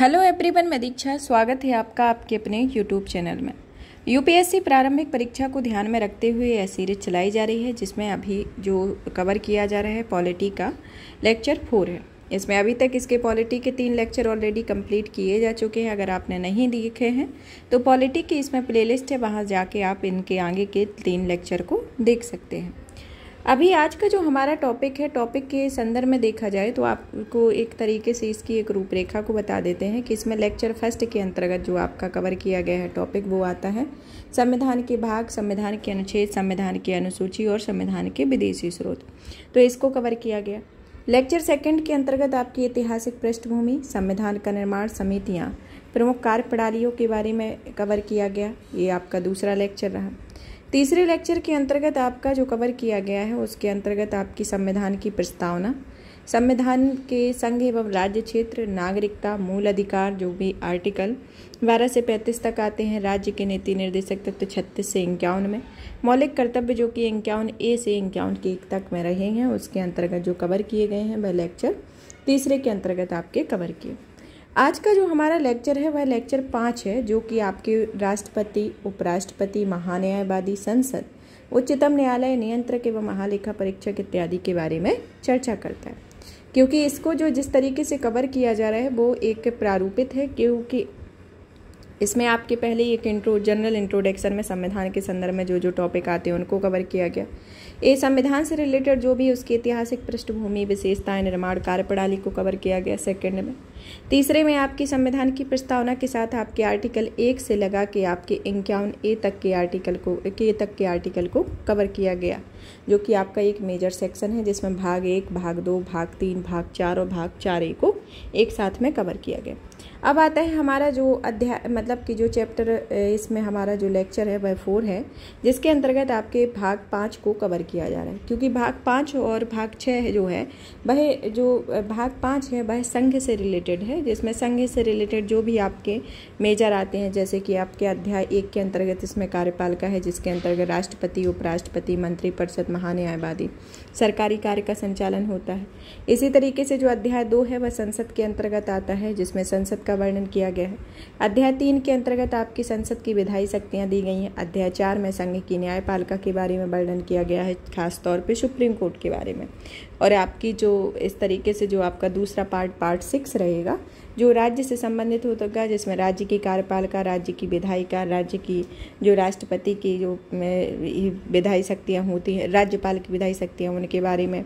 hello everyone मैं दीक्षा स्वागत है आपका आपके अपने यूट्यूब चैनल में यूपीएससी प्रारंभिक परीक्षा को ध्यान में रखते हुए यह सीरीज चलाई जा रही है जिसमें अभी जो कवर किया जा रहा है पॉलिटी का लेक्चर फोर है इसमें अभी तक इसके पॉलिटी के तीन लेक्चर ऑलरेडी कंप्लीट किए जा चुके हैं अगर आपने नहीं देखे हैं तो पॉलिटी की इसमें प्लेलिस्ट है वहाँ जाके आप इनके आगे के तीन लेक्चर को देख सकते हैं अभी आज का जो हमारा टॉपिक है टॉपिक के संदर्भ में देखा जाए तो आपको एक तरीके से इसकी एक रूपरेखा को बता देते हैं कि इसमें लेक्चर फर्स्ट के अंतर्गत जो आपका कवर किया गया है टॉपिक वो आता है संविधान के भाग संविधान के अनुच्छेद संविधान की अनुसूची और संविधान के विदेशी स्रोत तो इसको कवर किया गया लेक्चर सेकेंड के अंतर्गत आपकी ऐतिहासिक पृष्ठभूमि संविधान का निर्माण समितियाँ प्रमुख कार्य प्रणालियों के बारे में कवर किया गया ये आपका दूसरा लेक्चर रहा तीसरे लेक्चर के अंतर्गत आपका जो कवर किया गया है उसके अंतर्गत आपकी संविधान की प्रस्तावना संविधान के संघ एवं राज्य क्षेत्र नागरिकता मूल अधिकार जो भी आर्टिकल बारह से पैंतीस तक आते हैं राज्य के नीति निर्देशक तत्व तो से इक्यावन में मौलिक कर्तव्य जो कि इक्यावन ए से इक्यावन के एक तक में रहे हैं उसके अंतर्गत जो कवर किए गए हैं वह लेक्चर तीसरे के अंतर्गत आपके कवर किए आज का जो हमारा लेक्चर है वह लेक्चर पाँच है जो कि आपके राष्ट्रपति उपराष्ट्रपति महान्यायवादी संसद उच्चतम न्यायालय नियंत्रक एवं महालेखा परीक्षक इत्यादि के बारे में चर्चा करता है क्योंकि इसको जो जिस तरीके से कवर किया जा रहा है वो एक प्रारूपित है क्योंकि इसमें आपके पहले एक इंट्रो जनरल इंट्रोडक्शन में संविधान के संदर्भ में जो जो टॉपिक आते हैं उनको कवर किया गया ये संविधान से रिलेटेड जो भी उसकी ऐतिहासिक पृष्ठभूमि विशेषताएं निर्माण कार्य प्रणाली को कवर किया गया सेकंड में तीसरे में आपकी संविधान की प्रस्तावना के साथ आपके आर्टिकल एक से लगा के आपके इक्यावन ए तक के आर्टिकल को के तक के आर्टिकल को कवर किया गया जो कि आपका एक मेजर सेक्शन है जिसमें भाग एक भाग दो भाग तीन भाग चार और भाग चार ए को एक साथ में कवर किया गया अब आता है हमारा जो अध्याय मतलब कि जो चैप्टर इसमें हमारा जो लेक्चर है वह फोर है जिसके अंतर्गत आपके भाग पाँच को कवर किया जा रहा है क्योंकि भाग पाँच और भाग छः जो है वह जो भाग पाँच है वह संघ से रिलेटेड है जिसमें संघ से रिलेटेड जो भी आपके मेजर आते हैं जैसे कि आपके अध्याय एक के अंतर्गत इसमें कार्यपालिका है जिसके अंतर्गत राष्ट्रपति उपराष्ट्रपति मंत्रिपरिषद महान्यायवादी सरकारी कार्य का संचालन होता है इसी तरीके से जो अध्याय दो है वह संसद के अंतर्गत आता है जिसमें संसद का वर्णन किया गया है अध्याय तीन के अंतर्गत आपकी संसद की विधायी शक्तियाँ दी गई हैं अध्याय चार में संघ की न्यायपालिका के बारे में वर्णन किया गया है खासतौर पर सुप्रीम कोर्ट के बारे में और आपकी जो इस तरीके से जो आपका दूसरा पार्ट पार्ट सिक्स रहेगा जो राज्य से संबंधित हो होगा तो जिसमें राज्य की कार्यपालिका राज्य की विधायिका राज्य की जो राष्ट्रपति की जो विधायी शक्तियाँ होती हैं राज्यपाल की विधायी शक्तियाँ उनके बारे में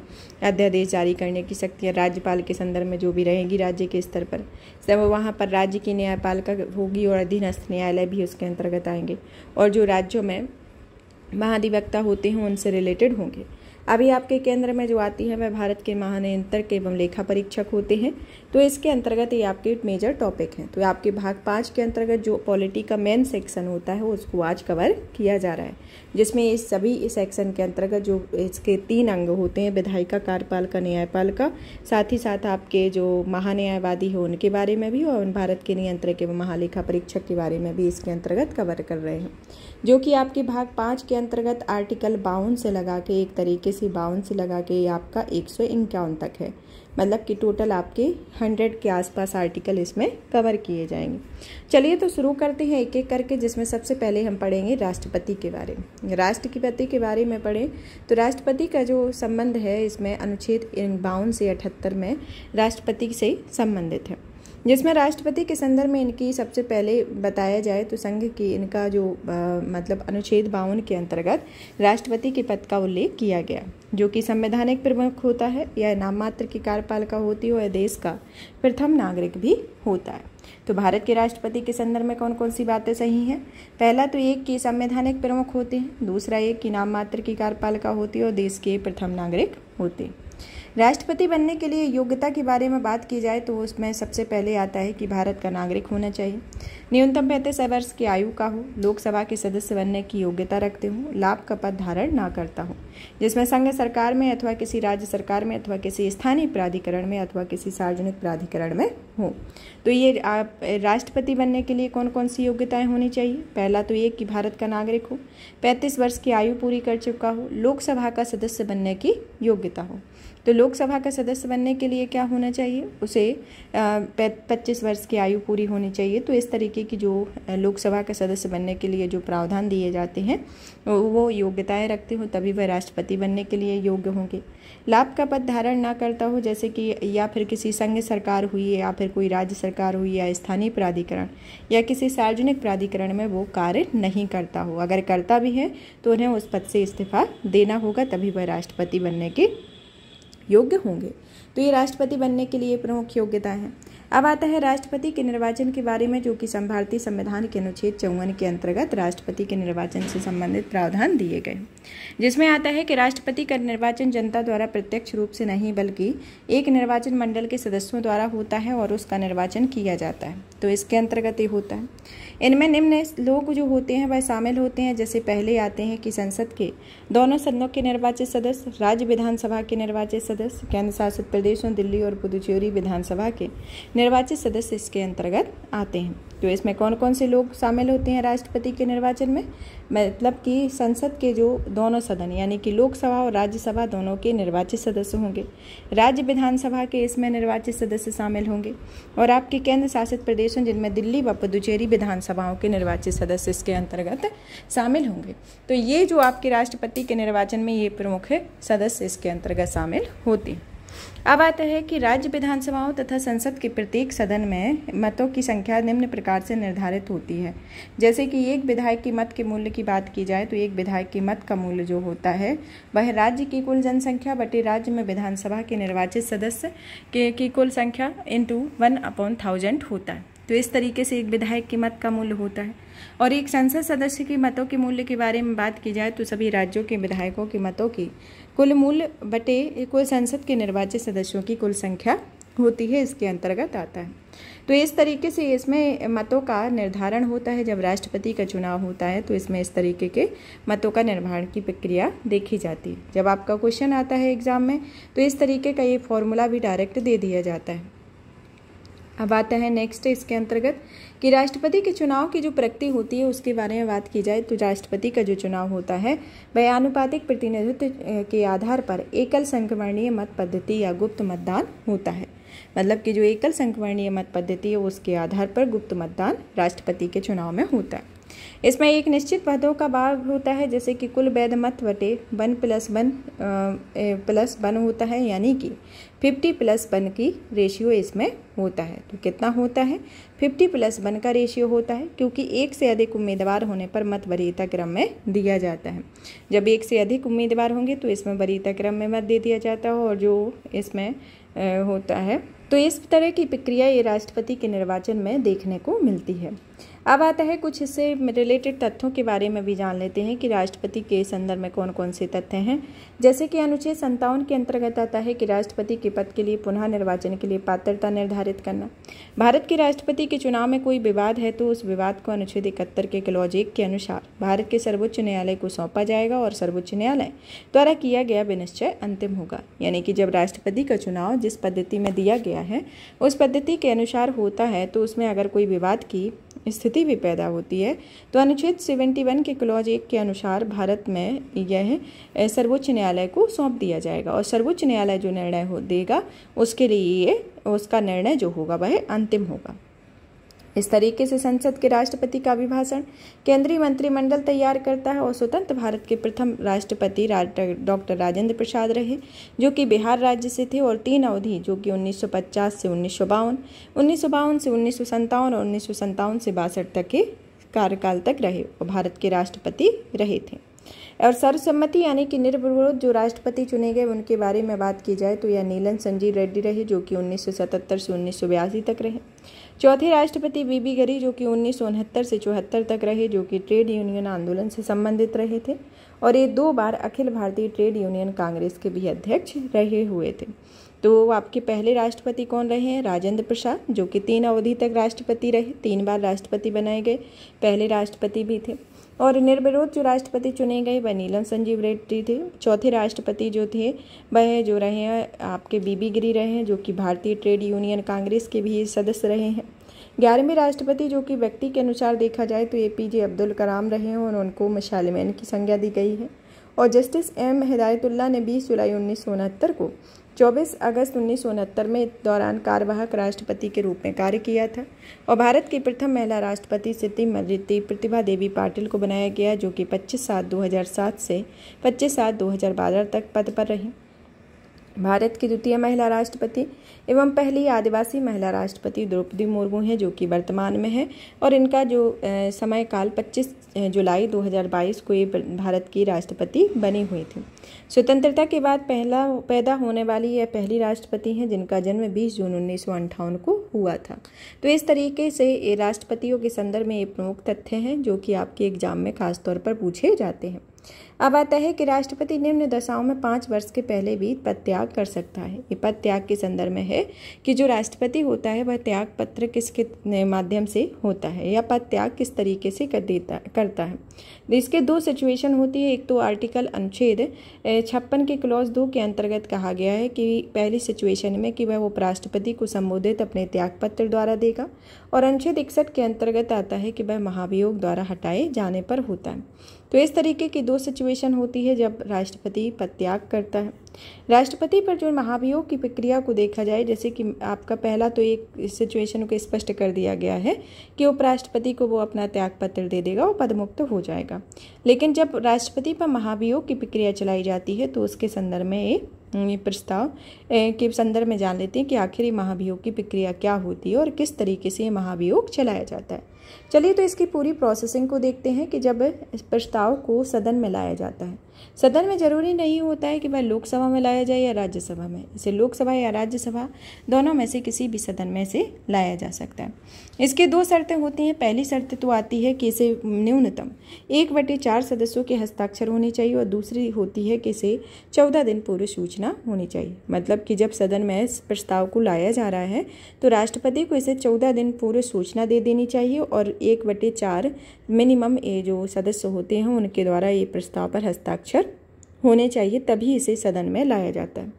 अध्यादेश जारी करने की शक्तियाँ राज्यपाल के संदर्भ में जो भी रहेगी राज्य के स्तर पर सब वहाँ पर राज्य की न्यायपालिका होगी और अधीनस्थ न्यायालय भी उसके अंतर्गत आएंगे और जो राज्यों में महाधिवक्ता होते हैं उनसे रिलेटेड होंगे अभी आपके केंद्र में जो आती है वह भारत के महानियंत्रक एवं लेखा परीक्षक होते हैं तो इसके अंतर्गत ये आपके मेजर टॉपिक हैं तो आपके भाग पाँच के अंतर्गत जो पॉलिटी का मेन सेक्शन होता है उसको आज कवर किया जा रहा है जिसमें इस सभी इस सेक्शन के अंतर्गत जो इसके तीन अंग होते हैं विधायिका कार्यपालिका न्यायपालिका साथ ही साथ आपके जो महान्यायवादी है उनके बारे में भी और भारत के नियंत्रक एवं महालेखा परीक्षक के बारे में भी इसके अंतर्गत कवर कर रहे हैं जो कि आपके भाग पाँच के अंतर्गत आर्टिकल बावन से लगा के एक तरीके से बावन से लगा के आपका एक सौ इक्यावन तक है मतलब कि टोटल आपके हंड्रेड के आसपास आर्टिकल इसमें कवर किए जाएंगे चलिए तो शुरू करते हैं एक एक करके जिसमें सबसे पहले हम पढ़ेंगे राष्ट्रपति के बारे में राष्ट्रपति के बारे में पढ़ें तो राष्ट्रपति का जो संबंध है इसमें अनुच्छेद बावन से अठहत्तर में राष्ट्रपति से संबंधित है जिसमें राष्ट्रपति के संदर्भ में इनकी सबसे पहले बताया जाए तो संघ की इनका जो आ, मतलब अनुच्छेद बावन के अंतर्गत राष्ट्रपति के पद का उल्लेख किया गया जो कि संवैधानिक प्रमुख होता है या नाम मात्र की कार्यपालिका होती हो या देश का प्रथम नागरिक भी होता है तो भारत के राष्ट्रपति के संदर्भ में कौन कौन सी बातें सही हैं पहला तो एक कि संवैधानिक प्रमुख होते हैं दूसरा एक कि नाम मात्र की कार्यपालिका होती है और देश के प्रथम नागरिक होते हैं राष्ट्रपति बनने के लिए योग्यता के बारे में बात की जाए तो उसमें सबसे पहले आता है कि भारत का नागरिक होना चाहिए न्यूनतम पैंतीस वर्ष की आयु का हो लोकसभा के सदस्य बनने की योग्यता रखते हो लाभ का पद धारण ना करता हो जिसमें संघ सरकार में अथवा किसी राज्य सरकार में अथवा किसी स्थानीय प्राधिकरण में अथवा किसी सार्वजनिक प्राधिकरण में हो तो ये आप राष्ट्रपति बनने के लिए कौन कौन सी योग्यताएं होनी चाहिए पहला तो ये कि भारत का नागरिक हो पैंतीस वर्ष की आयु पूरी कर चुका हो लोकसभा का सदस्य बनने की योग्यता हो तो लोकसभा का सदस्य बनने के लिए क्या होना चाहिए उसे पच्चीस वर्ष की आयु पूरी होनी चाहिए तो इस तरीके की जो लोकसभा का सदस्य बनने के लिए जो प्रावधान दिए जाते हैं वो योग्यताएं रखते हो तभी वह राष्ट्रपति बनने के लिए योग्य होंगे लाभ का पद धारण ना करता हो जैसे कि या फिर किसी संघ सरकार हुई या फिर कोई राज्य सरकार हुई या स्थानीय प्राधिकरण या किसी सार्वजनिक प्राधिकरण में वो कार्य नहीं करता हो अगर करता भी है तो उन्हें उस पद से इस्तीफा देना होगा तभी वह राष्ट्रपति बनने के योग्य होंगे तो ये राष्ट्रपति बनने के लिए प्रमुख योग्यता है अब आता है राष्ट्रपति के निर्वाचन के बारे में जो कि संभारतीय संविधान के अनुच्छेद चौवन के अंतर्गत राष्ट्रपति के निर्वाचन से संबंधित प्रावधान दिए गए जिसमें आता है कि राष्ट्रपति का निर्वाचन जनता द्वारा प्रत्यक्ष रूप से नहीं बल्कि एक निर्वाचन मंडल के सदस्यों द्वारा होता है और उसका निर्वाचन किया जाता है तो इसके अंतर्गत ये होता है इनमें निम्न लोग जो होते हैं वह शामिल होते हैं जैसे पहले आते हैं कि संसद के दोनों सदनों के निर्वाचित सदस्य राज्य विधानसभा के निर्वाचित सदस्य केंद्र शासित प्रदेशों दिल्ली और पुदुचेरी विधानसभा के निर्वाचित सदस्य इसके अंतर्गत आते हैं तो इसमें कौन कौन से लोग शामिल होते हैं राष्ट्रपति के निर्वाचन में मतलब कि संसद के जो दोनों सदन यानी कि लोकसभा और राज्यसभा दोनों के निर्वाचित सदस्य होंगे राज्य विधानसभा के इसमें निर्वाचित सदस्य शामिल होंगे और आपके केंद्र शासित प्रदेशों जिनमें दिल्ली व पुदुचेरी विधानसभा विधानसभाओं के निर्वाचित सदस्य इसके अंतर्गत शामिल होंगे तो ये जो आपके राष्ट्रपति के निर्वाचन में ये प्रमुख सदस्य इसके अंतर्गत शामिल होते हैं अब आता है कि राज्य विधानसभाओं तथा संसद के प्रत्येक सदन में मतों की संख्या निम्न प्रकार से निर्धारित होती है जैसे कि एक विधायक की मत के मूल्य की बात की जाए तो एक विधायक की मत का मूल्य जो होता है वह राज्य की कुल जनसंख्या बटे राज्य में विधानसभा के निर्वाचित सदस्य के की कुल संख्या इंटू वन अपॉन थाउजेंड होता है तो इस तरीके से एक विधायक की मत का मूल्य होता है और एक संसद सदस्य की मतों के मूल्य के बारे में बात की जाए तो सभी राज्यों के विधायकों के मतों की कुल मूल्य बटे कुल संसद के निर्वाचित सदस्यों की कुल संख्या होती है इसके अंतर्गत आता है तो इस तरीके से इसमें मतों का निर्धारण होता है जब राष्ट्रपति का चुनाव होता है तो इसमें इस तरीके के मतों का निर्धारण की प्रक्रिया देखी जाती है जब आपका क्वेश्चन आता है एग्ज़ाम में तो इस तरीके का ये फॉर्मूला भी डायरेक्ट दे दिया जाता है अब आता है नेक्स्ट इसके अंतर्गत कि राष्ट्रपति के चुनाव की जो प्रगति होती है उसके बारे में बात की जाए तो राष्ट्रपति का जो चुनाव होता है वह आनुपातिक प्रतिनिधित्व के आधार पर एकल संक्रमणीय मत पद्धति या गुप्त मतदान होता है मतलब कि जो एकल संक्रमणीय मत पद्धति है उसके आधार पर गुप्त मतदान राष्ट्रपति के चुनाव में होता है इसमें एक निश्चित पदों का भाग होता है जैसे कि कुल वैध मत वटे one plus one plus one होता है यानी कि फिफ्टी प्लस वन की रेशियो इसमें होता है तो कितना होता है फिफ्टी प्लस वन का रेशियो होता है क्योंकि एक से अधिक उम्मीदवार होने पर मत वरीयता क्रम में दिया जाता है जब एक से अधिक उम्मीदवार होंगे तो इसमें वरीयता क्रम में मत दे दिया जाता है और जो इसमें होता है तो इस तरह की प्रक्रिया ये राष्ट्रपति के निर्वाचन में देखने को मिलती है अब आता है कुछ इससे रिलेटेड तथ्यों के बारे में भी जान लेते हैं कि राष्ट्रपति के संदर्भ में कौन कौन से तथ्य हैं जैसे कि अनुच्छेद संतावन के अंतर्गत आता है कि राष्ट्रपति के पद के लिए पुनः निर्वाचन के लिए पात्रता निर्धारित करना भारत के राष्ट्रपति के चुनाव में कोई विवाद है तो उस विवाद को अनुच्छेद इकहत्तर के क्लॉजिक के अनुसार भारत के सर्वोच्च न्यायालय को सौंपा जाएगा और सर्वोच्च न्यायालय द्वारा किया गया विनिश्चय अंतिम होगा यानी कि जब राष्ट्रपति का चुनाव जिस पद्धति में दिया गया है उस पद्धति के अनुसार होता है तो उसमें अगर कोई विवाद की स्थिति भी पैदा होती है तो अनुच्छेद 71 के क्लॉज एक के अनुसार भारत में यह सर्वोच्च न्यायालय को सौंप दिया जाएगा और सर्वोच्च न्यायालय जो निर्णय हो देगा उसके लिए ये उसका निर्णय जो होगा वह अंतिम होगा इस तरीके से संसद के राष्ट्रपति का अभिभाषण केंद्रीय मंत्रिमंडल तैयार करता है और स्वतंत्र भारत के प्रथम राष्ट्रपति डॉक्टर राजेंद्र प्रसाद रहे जो कि बिहार राज्य से थे और तीन अवधि जो कि 1950 से उन्नीस सौ से उन्नीस और उन्नीस से बासठ तक के कार्यकाल तक रहे और भारत के राष्ट्रपति रहे थे और सर्वसम्मति यानी कि निर्विरोध जो राष्ट्रपति चुने गए उनके बारे में बात की जाए तो यह नीलन संजीव रेड्डी रहे जो कि 1977 से उन्नीस तक रहे चौथे राष्ट्रपति बीबी गरी जो कि उन्नीस से चौहत्तर तक रहे जो कि ट्रेड यूनियन आंदोलन से संबंधित रहे थे और ये दो बार अखिल भारतीय ट्रेड यूनियन कांग्रेस के भी अध्यक्ष रहे हुए थे तो आपके पहले राष्ट्रपति कौन रहे हैं राजेंद्र प्रसाद जो कि तीन अवधि तक राष्ट्रपति रहे तीन बार राष्ट्रपति बनाए गए पहले राष्ट्रपति भी थे और निर्विरोध जो राष्ट्रपति चुने गए वह नीलम संजीव रेड्डी थे चौथे राष्ट्रपति जो थे वह जो रहे हैं आपके बीबी गिरी रहे हैं जो कि भारतीय ट्रेड यूनियन कांग्रेस के भी सदस्य रहे हैं ग्यारहवें राष्ट्रपति जो कि व्यक्ति के अनुसार देखा जाए तो ए पी जे अब्दुल कलाम रहे हैं और उनको मशालमैन की संज्ञा दी गई है और जस्टिस एम हिदायतुल्ला ने बीस जुलाई उन्नीस को 24 अगस्त उन्नीस में दौरान कार्यवाहक राष्ट्रपति के रूप में कार्य किया था और भारत की प्रथम महिला राष्ट्रपति सिद्धिमती प्रतिभा देवी पाटिल को बनाया गया जो कि 25 सात 2007 से 25 सात 2012 तक पद पर रहीं भारत की द्वितीय महिला राष्ट्रपति एवं पहली आदिवासी महिला राष्ट्रपति द्रौपदी मुर्मू हैं जो कि वर्तमान में है और इनका जो समय काल 25 जुलाई 2022 को ये भारत की राष्ट्रपति बनी हुई थी स्वतंत्रता के बाद पहला पैदा होने वाली यह पहली राष्ट्रपति हैं जिनका जन्म 20 जून उन्नीस को हुआ था तो इस तरीके से राष्ट्रपतियों के संदर्भ में ये प्रमुख तथ्य हैं जो कि आपके एग्जाम में खासतौर पर पूछे जाते हैं अब आता है कि राष्ट्रपति निम्न दशाओं में पाँच वर्ष के पहले भी पद त्याग कर सकता है ये पद त्याग के संदर्भ में है कि जो राष्ट्रपति होता है वह त्याग पत्र किसके माध्यम से होता है या पद त्याग किस तरीके से कर देता करता है तो इसके दो सिचुएशन होती है एक तो आर्टिकल अनुच्छेद छप्पन के क्लॉज दो के अंतर्गत कहा गया है कि पहली सिचुएशन में कि वह उपराष्ट्रपति को संबोधित अपने त्यागपत्र द्वारा देगा और अनुच्छेद इकसठ के अंतर्गत आता है कि वह महाभियोग द्वारा हटाए जाने पर होता है तो इस तरीके की दो सिचुएशन होती है जब राष्ट्रपति पदत्याग त्याग करता है राष्ट्रपति पर जो महाभियोग की प्रक्रिया को देखा जाए जैसे कि आपका पहला तो एक सिचुएशन को स्पष्ट कर दिया गया है कि उपराष्ट्रपति को वो अपना त्याग पत्र दे देगा वो पदमुक्त हो जाएगा लेकिन जब राष्ट्रपति पर महाभियोग की प्रक्रिया चलाई जाती है तो उसके संदर्भ में हम्म, ये प्रस्ताव के संदर्भ में जान लेते हैं कि आखिर ये महाभियोग की प्रक्रिया क्या होती है और किस तरीके से ये महाभियोग चलाया जाता है चलिए तो इसकी पूरी प्रोसेसिंग को देखते हैं कि जब प्रस्ताव को सदन में लाया जाता है सदन में जरूरी नहीं होता है कि वह लोकसभा में लाया जाए या राज्यसभा में इसे लोकसभा या राज्यसभा दोनों में से किसी भी सदन में से लाया जा सकता है इसके दो शर्तें होती हैं पहली शर्त तो आती है कि इसे न्यूनतम एक बटे चार सदस्यों के हस्ताक्षर होने चाहिए और दूसरी होती है कि इसे चौदह दिन पूर्व सूचना होनी चाहिए मतलब कि जब सदन में इस प्रस्ताव को लाया जा रहा है तो राष्ट्रपति को इसे चौदह दिन पूर्व सूचना दे देनी चाहिए और एक बटे चार मिनिमम ये जो सदस्य होते हैं उनके द्वारा ये प्रस्ताव पर हस्ताक्षर अक्षर होने चाहिए तभी इसे सदन में लाया जाता है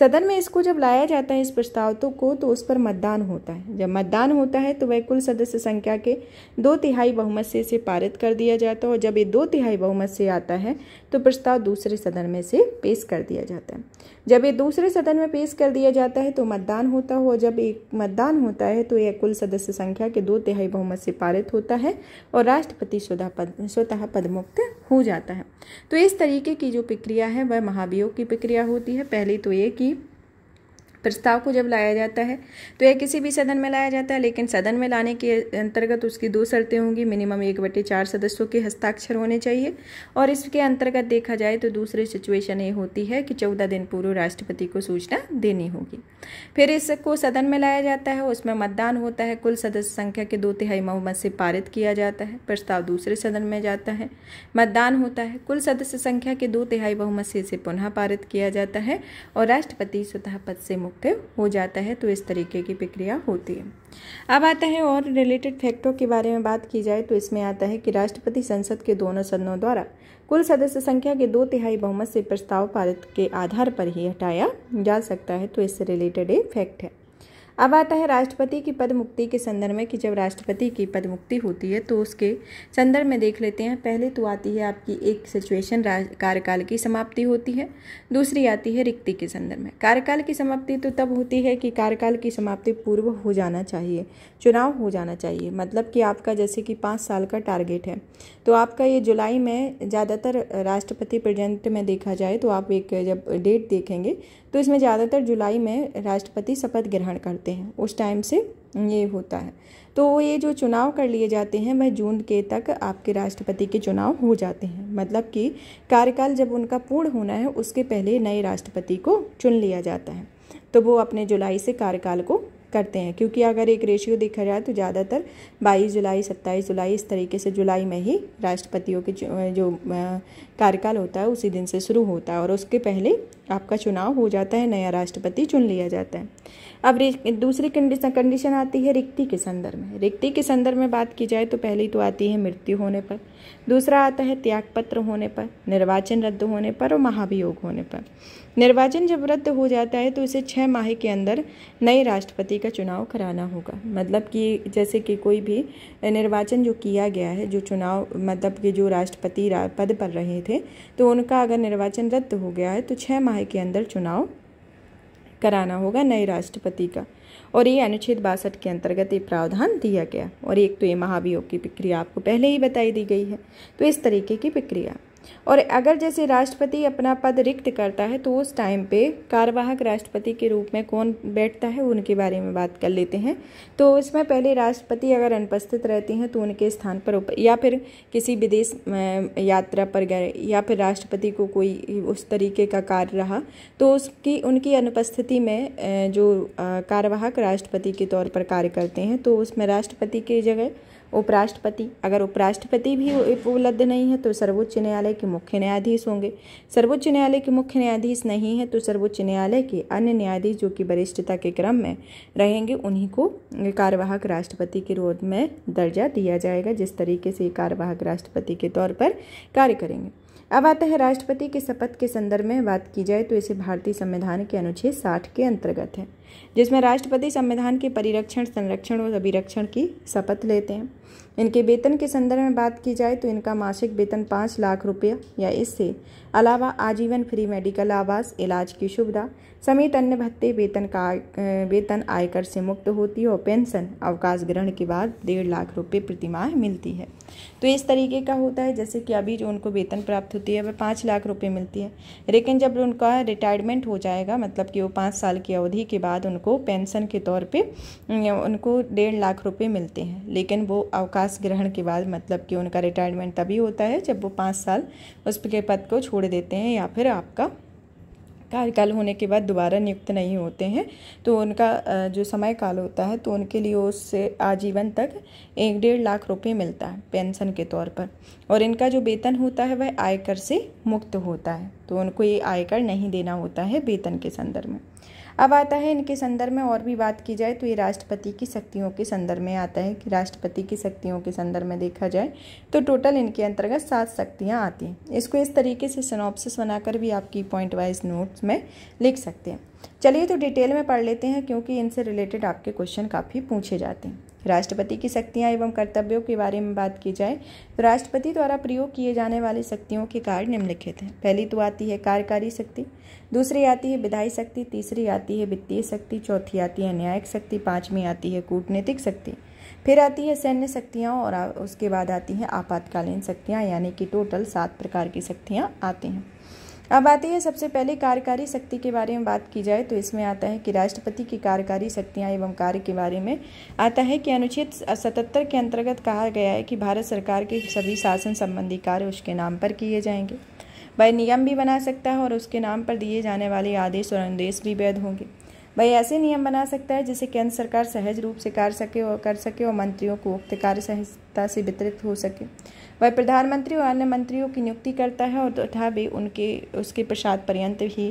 सदन में इसको जब लाया जाता है इस प्रस्ताव तो को तो उस पर मतदान होता है जब मतदान होता है तो वह कुल सदस्य संख्या के दो तिहाई बहुमत से इसे पारित कर दिया जाता है और जब ये दो तिहाई बहुमत से आता है तो प्रस्ताव दूसरे सदन में से पेश कर दिया जाता है जब ये दूसरे सदन में पेश कर दिया जाता है तो मतदान होता हो जब एक मतदान होता है तो यह कुल सदस्य संख्या के दो तिहाई बहुमत से पारित होता है और राष्ट्रपति स्वतः पद स्वतः पदमुक्त हो जाता है तो इस तरीके की जो प्रक्रिया है वह महाभियोग की प्रक्रिया होती है पहले तो ये कि प्रस्ताव को जब लाया जाता है तो यह किसी भी सदन में लाया जाता है लेकिन सदन में लाने के अंतर्गत उसकी दो शर्तें होंगी मिनिमम एक बटे चार सदस्यों के हस्ताक्षर होने चाहिए और इसके अंतर्गत देखा जाए तो दूसरी सिचुएशन ये होती है कि चौदह दिन पूर्व राष्ट्रपति को सूचना देनी होगी फिर इसको सदन में लाया जाता है उसमें मतदान होता है कुल सदस्य संख्या के दो तिहाई बहुमत से पारित किया जाता है प्रस्ताव दूसरे सदन में जाता है मतदान होता है कुल सदस्य संख्या के दो तिहाई बहुमत से इसे पुनः पारित किया जाता है और राष्ट्रपति स्वतः पद से मुक्त मुक्त हो जाता है तो इस तरीके की प्रक्रिया होती है अब आता है और रिलेटेड फैक्टों के बारे में बात की जाए तो इसमें आता है कि राष्ट्रपति संसद के दोनों सदनों द्वारा कुल सदस्य संख्या के दो तिहाई बहुमत से प्रस्ताव पारित के आधार पर ही हटाया जा सकता है तो इससे रिलेटेड एक फैक्ट है अब आता है राष्ट्रपति की पद मुक्ति के संदर्भ में कि जब राष्ट्रपति की पद मुक्ति होती है तो उसके संदर्भ में देख लेते हैं पहले तो आती है आपकी एक सिचुएशन कार्यकाल की समाप्ति होती है दूसरी आती है रिक्ति के संदर्भ में कार्यकाल की समाप्ति तो तब होती है कि कार्यकाल की समाप्ति पूर्व हो जाना चाहिए चुनाव हो जाना चाहिए मतलब कि आपका जैसे कि पाँच साल का टारगेट है तो आपका ये जुलाई में ज़्यादातर राष्ट्रपति प्रेजेंट में देखा जाए तो आप एक जब डेट देखेंगे तो इसमें ज़्यादातर जुलाई में राष्ट्रपति शपथ ग्रहण करते हैं उस टाइम से ये होता है तो ये जो चुनाव कर लिए जाते हैं वह जून के तक आपके राष्ट्रपति के चुनाव हो जाते हैं मतलब कि कार्यकाल जब उनका पूर्ण होना है उसके पहले नए राष्ट्रपति को चुन लिया जाता है तो वो अपने जुलाई से कार्यकाल को करते हैं क्योंकि अगर एक रेशियो देखा जाए तो ज़्यादातर 22 जुलाई 27 जुलाई इस तरीके से जुलाई में ही राष्ट्रपतियों के जो कार्यकाल होता है उसी दिन से शुरू होता है और उसके पहले आपका चुनाव हो जाता है नया राष्ट्रपति चुन लिया जाता है अब दूसरी कंडीशन कंडीशन आती है रिक्ति के संदर्भ में रिक्ति के संदर्भ में बात की जाए तो पहली तो आती है मृत्यु होने पर दूसरा आता है त्यागपत्र होने पर निर्वाचन रद्द होने पर और महाभियोग होने पर निर्वाचन जब रद्द हो जाता है तो इसे छः माह के अंदर नए राष्ट्रपति का चुनाव कराना होगा मतलब कि जैसे कि कोई भी निर्वाचन जो किया गया है जो चुनाव मतलब कि जो राष्ट्रपति पद पर रहे थे तो उनका अगर निर्वाचन रद्द हो गया है तो छः माह माह के अंदर चुनाव कराना होगा नए राष्ट्रपति का और ये अनुच्छेद बासठ के अंतर्गत ये प्रावधान दिया गया और एक तो ये महाभियोग की प्रक्रिया आपको पहले ही बताई दी गई है तो इस तरीके की प्रक्रिया और अगर जैसे राष्ट्रपति अपना पद रिक्त करता है तो उस टाइम पे कार्यवाहक राष्ट्रपति के रूप में कौन बैठता है उनके बारे में बात कर लेते हैं तो इसमें पहले राष्ट्रपति अगर अनुपस्थित रहते हैं तो उनके स्थान पर उप या फिर किसी विदेश यात्रा पर गए या फिर राष्ट्रपति को कोई उस तरीके का कार्य रहा तो उसकी उनकी अनुपस्थिति में जो कार्यवाहक राष्ट्रपति के तौर पर कार्य करते हैं तो उसमें राष्ट्रपति की जगह उपराष्ट्रपति अगर उपराष्ट्रपति भी उपलब्ध नहीं है तो सर्वोच्च न्यायालय के मुख्य न्यायाधीश होंगे सर्वोच्च न्यायालय के मुख्य न्यायाधीश नहीं है तो सर्वोच्च न्यायालय के अन्य न्यायाधीश जो कि वरिष्ठता के क्रम में रहेंगे उन्हीं को कार्यवाहक राष्ट्रपति के रोध में दर्जा दिया जाएगा जिस तरीके से कार्यवाहक राष्ट्रपति के तौर पर कार्य करेंगे अब आता है राष्ट्रपति के शपथ के संदर्भ में बात की जाए तो इसे भारतीय संविधान के अनुच्छेद साठ के अंतर्गत है जिसमें राष्ट्रपति संविधान के परिरक्षण संरक्षण और अभिरक्षण की शपथ लेते हैं इनके वेतन के संदर्भ में बात की जाए तो इनका मासिक वेतन पाँच लाख रुपये या इससे अलावा आजीवन फ्री मेडिकल आवास इलाज की सुविधा समेत अन्य भत्ते वेतन का वेतन आयकर से मुक्त होती है हो, और पेंशन अवकाश ग्रहण के बाद डेढ़ लाख रुपये प्रतिमाह मिलती है तो इस तरीके का होता है जैसे कि अभी जो उनको वेतन प्राप्त होती है वह पाँच लाख रुपये मिलती है लेकिन जब उनका रिटायरमेंट हो जाएगा मतलब कि वो पाँच साल की अवधि के बाद उनको पेंशन के तौर पर उनको डेढ़ लाख रुपये मिलते हैं लेकिन वो अवकाश ग्रहण के बाद मतलब कि उनका रिटायरमेंट तभी होता है जब वो पाँच साल उसके पद को छोड़ छोड़ देते हैं या फिर आपका कार्यकाल होने के बाद दोबारा नियुक्त नहीं होते हैं तो उनका जो समय काल होता है तो उनके लिए उससे आजीवन तक एक डेढ़ लाख रुपये मिलता है पेंशन के तौर पर और इनका जो वेतन होता है वह आयकर से मुक्त होता है तो उनको ये आयकर नहीं देना होता है वेतन के संदर्भ में अब आता है इनके संदर्भ में और भी बात की जाए तो ये राष्ट्रपति की शक्तियों के संदर्भ में आता है कि राष्ट्रपति की शक्तियों के संदर्भ में देखा जाए तो टोटल इनके अंतर्गत सात शक्तियाँ आती हैं इसको इस तरीके से सनॉप्सिस बनाकर भी आपकी पॉइंट वाइज नोट्स में लिख सकते हैं चलिए तो डिटेल में पढ़ लेते हैं क्योंकि इनसे रिलेटेड आपके क्वेश्चन काफ़ी पूछे जाते हैं राष्ट्रपति की शक्तियाँ एवं कर्तव्यों के बारे में बात की जाए तो राष्ट्रपति द्वारा प्रयोग किए जाने वाली शक्तियों के कार्य निम्नलिखित हैं पहली तो आती है कार्यकारी शक्ति दूसरी आती है विधायी शक्ति तीसरी आती है वित्तीय शक्ति चौथी आती है न्यायिक शक्ति पाँचवीं आती है कूटनीतिक शक्ति फिर आती है सैन्य शक्तियाँ और उसके बाद आती हैं आपातकालीन शक्तियाँ यानी कि टोटल सात प्रकार की शक्तियाँ आती हैं अब आती है सबसे पहले कार्यकारी शक्ति के बारे में बात की जाए तो इसमें आता है कि राष्ट्रपति की कार्यकारी शक्तियाँ एवं कार्य के बारे में आता है कि अनुच्छेद सतहत्तर के अंतर्गत कहा गया है कि भारत सरकार के सभी शासन संबंधी कार्य उसके नाम पर किए जाएंगे वह नियम भी बना सकता है और उसके नाम पर दिए जाने वाले आदेश और अनुदेश भी वैध होंगे वह ऐसे नियम बना सकता है जिसे केंद्र सरकार सहज रूप से कार्य सके और कर सके और मंत्रियों को उक्त कार्य सहजता से वितरित हो सके वह प्रधानमंत्री और अन्य मंत्रियों की नियुक्ति करता है और तथा भी उनके उसके प्रसाद पर्यंत ही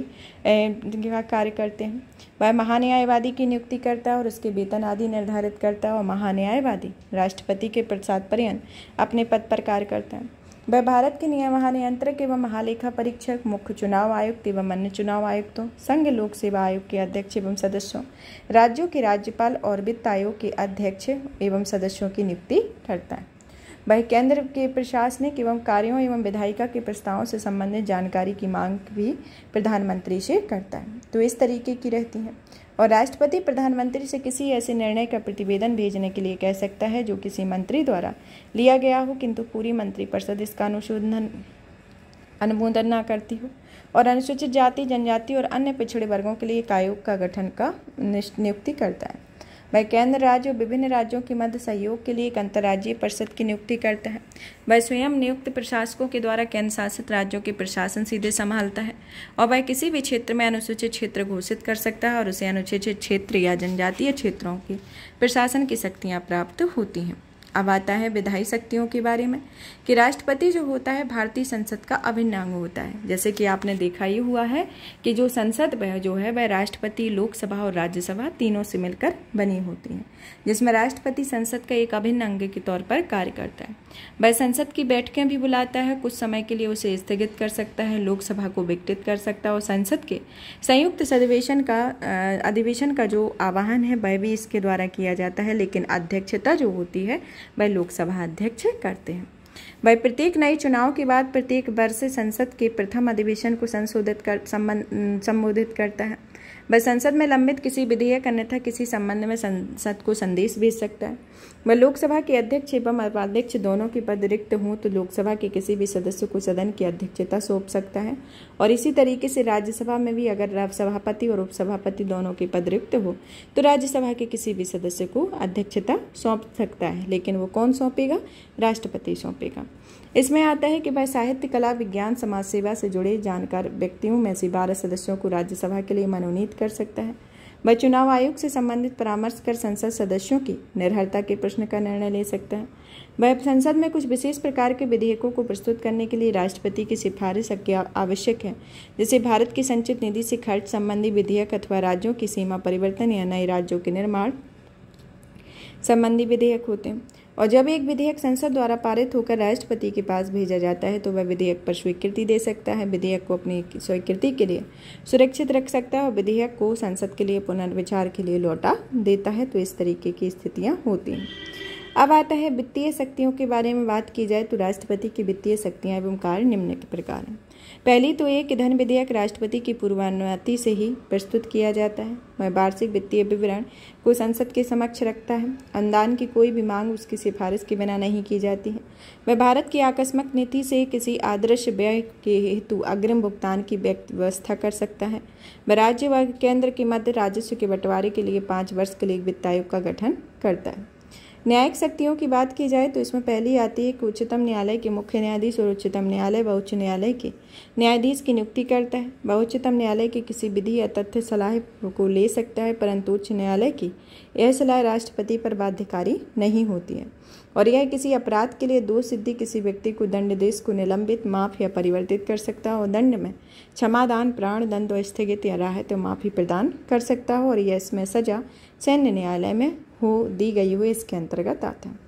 कार्य करते हैं वह महान्यायवादी की नियुक्ति करता है और उसके वेतन आदि निर्धारित करता है और महान्यायवादी राष्ट्रपति के प्रसाद पर्यंत अपने पद पर कार्य करता है वह भारत के महानियंत्रक एवं महालेखा परीक्षक मुख्य चुनाव आयुक्त एवं अन्य चुनाव आयुक्तों संघ लोक सेवा आयोग के अध्यक्ष एवं सदस्यों राज्यों के राज्यपाल और वित्त आयोग के अध्यक्ष एवं सदस्यों की नियुक्ति करता है वह केंद्र के प्रशासनिक एवं कार्यों एवं विधायिका के प्रस्तावों से संबंधित जानकारी की मांग भी प्रधानमंत्री से करता है तो इस तरीके की रहती है और राष्ट्रपति प्रधानमंत्री से किसी ऐसे निर्णय का प्रतिवेदन भेजने के लिए कह सकता है जो किसी मंत्री द्वारा लिया गया हो किंतु पूरी मंत्री परिषद इसका अनुशोधन अनुमोदन न करती हो और अनुसूचित जाति जनजाति और अन्य पिछड़े वर्गों के लिए एक आयोग का गठन का नियुक्ति करता है वह केंद्र राज्य और विभिन्न राज्यों के मध्य सहयोग के लिए एक अंतर्राज्यीय परिषद की नियुक्ति करता है वह स्वयं नियुक्त प्रशासकों के द्वारा केंद्र शासित राज्यों के प्रशासन सीधे संभालता है और वह किसी भी क्षेत्र में अनुसूचित क्षेत्र घोषित कर सकता है और उसे अनुसूचित क्षेत्र या जनजातीय क्षेत्रों के प्रशासन की शक्तियाँ प्राप्त होती हैं अब आता है विधायी शक्तियों के बारे में कि राष्ट्रपति जो होता है भारतीय संसद का अभिन्न अंग होता है जैसे कि आपने देखा ही हुआ है कि जो संसद वह जो है वह राष्ट्रपति लोकसभा और राज्यसभा तीनों से मिलकर बनी होती है जिसमें राष्ट्रपति संसद का एक अभिन्न अंग के तौर पर कार्य करता है वह संसद की बैठकें भी बुलाता है कुछ समय के लिए उसे स्थगित कर सकता है लोकसभा को विकटित कर सकता है और संसद के संयुक्त अधिवेशन का अधिवेशन का जो आवाहन है वह भी इसके द्वारा किया जाता है लेकिन अध्यक्षता जो होती है वह लोकसभा अध्यक्ष करते हैं वह प्रत्येक नए चुनाव के बाद प्रत्येक वर्ष संसद के प्रथम अधिवेशन को संशोधित कर संबोधित करता है वह संसद में लंबित किसी विधेयक अन्यथा किसी संबंध में संसद को संदेश भेज सकता है मैं लोकसभा के अध्यक्ष एवं उपाध्यक्ष दोनों के पद रिक्त हूँ तो लोकसभा के किसी भी सदस्य को सदन की अध्यक्षता सौंप सकता है और इसी तरीके से राज्यसभा में भी अगर सभापति और उपसभापति दोनों के पद रिक्त हो तो राज्यसभा के किसी भी सदस्य को अध्यक्षता सौंप सकता है लेकिन वो कौन सौंपेगा राष्ट्रपति सौंपेगा इसमें आता है कि वह साहित्य कला विज्ञान समाज सेवा से जुड़े जानकार व्यक्तियों में से बारह सदस्यों को राज्यसभा के लिए मनोनीत कर सकता है वह चुनाव आयोग से संबंधित परामर्श कर संसद सदस्यों की निर्भरता के प्रश्न का निर्णय ले सकता है वह संसद में कुछ विशेष प्रकार के विधेयकों को प्रस्तुत करने के लिए राष्ट्रपति की सिफारिश आवश्यक है जैसे भारत की संचित निधि से खर्च संबंधी विधेयक अथवा राज्यों की सीमा परिवर्तन या नए राज्यों के निर्माण संबंधी विधेयक होते हैं और जब एक विधेयक संसद द्वारा पारित होकर राष्ट्रपति के पास भेजा जाता है तो वह विधेयक पर स्वीकृति दे सकता है विधेयक को अपनी स्वीकृति के लिए सुरक्षित रख सकता है और विधेयक को संसद के लिए पुनर्विचार के लिए लौटा देता है तो इस तरीके की स्थितियाँ होती हैं अब आता है वित्तीय शक्तियों के बारे में बात की जाए तो राष्ट्रपति की वित्तीय शक्तियाँ एवं कार्य निम्न के प्रकार हैं पहली तो ये कि धन विधेयक राष्ट्रपति की पूर्वानुमति से ही प्रस्तुत किया जाता है वह वार्षिक वित्तीय विवरण को संसद के समक्ष रखता है अनुदान की कोई भी मांग उसकी सिफारिश के बिना नहीं की जाती है वह भारत की आकस्मक नीति से किसी आदर्श व्यय के हेतु अग्रिम भुगतान की व्यवस्था कर सकता है वह राज्य व केंद्र के मध्य राजस्व के बंटवारे के लिए पाँच वर्ष के लिए वित्त आयोग का गठन करता है न्यायिक शक्तियों की बात की जाए तो इसमें पहली आती है कि उच्चतम न्यायालय के मुख्य न्यायाधीश और उच्चतम न्यायालय व उच्च न्यायालय के न्यायाधीश की नियुक्ति करता है व उच्चतम न्यायालय की किसी विधि या तथ्य सलाह को ले सकता है परंतु उच्च न्यायालय की यह सलाह राष्ट्रपति पर बाध्यकारी नहीं होती है और यह किसी अपराध के लिए दो सिद्धि किसी व्यक्ति को दंड देश को निलंबित माफ या परिवर्तित कर सकता हो दंड में क्षमादान प्राण दंड और स्थगित या राहत माफी प्रदान कर सकता हो और यह इसमें सजा सैन्य न्यायालय में हो दी गई हुई इसके अंतर्गत आता है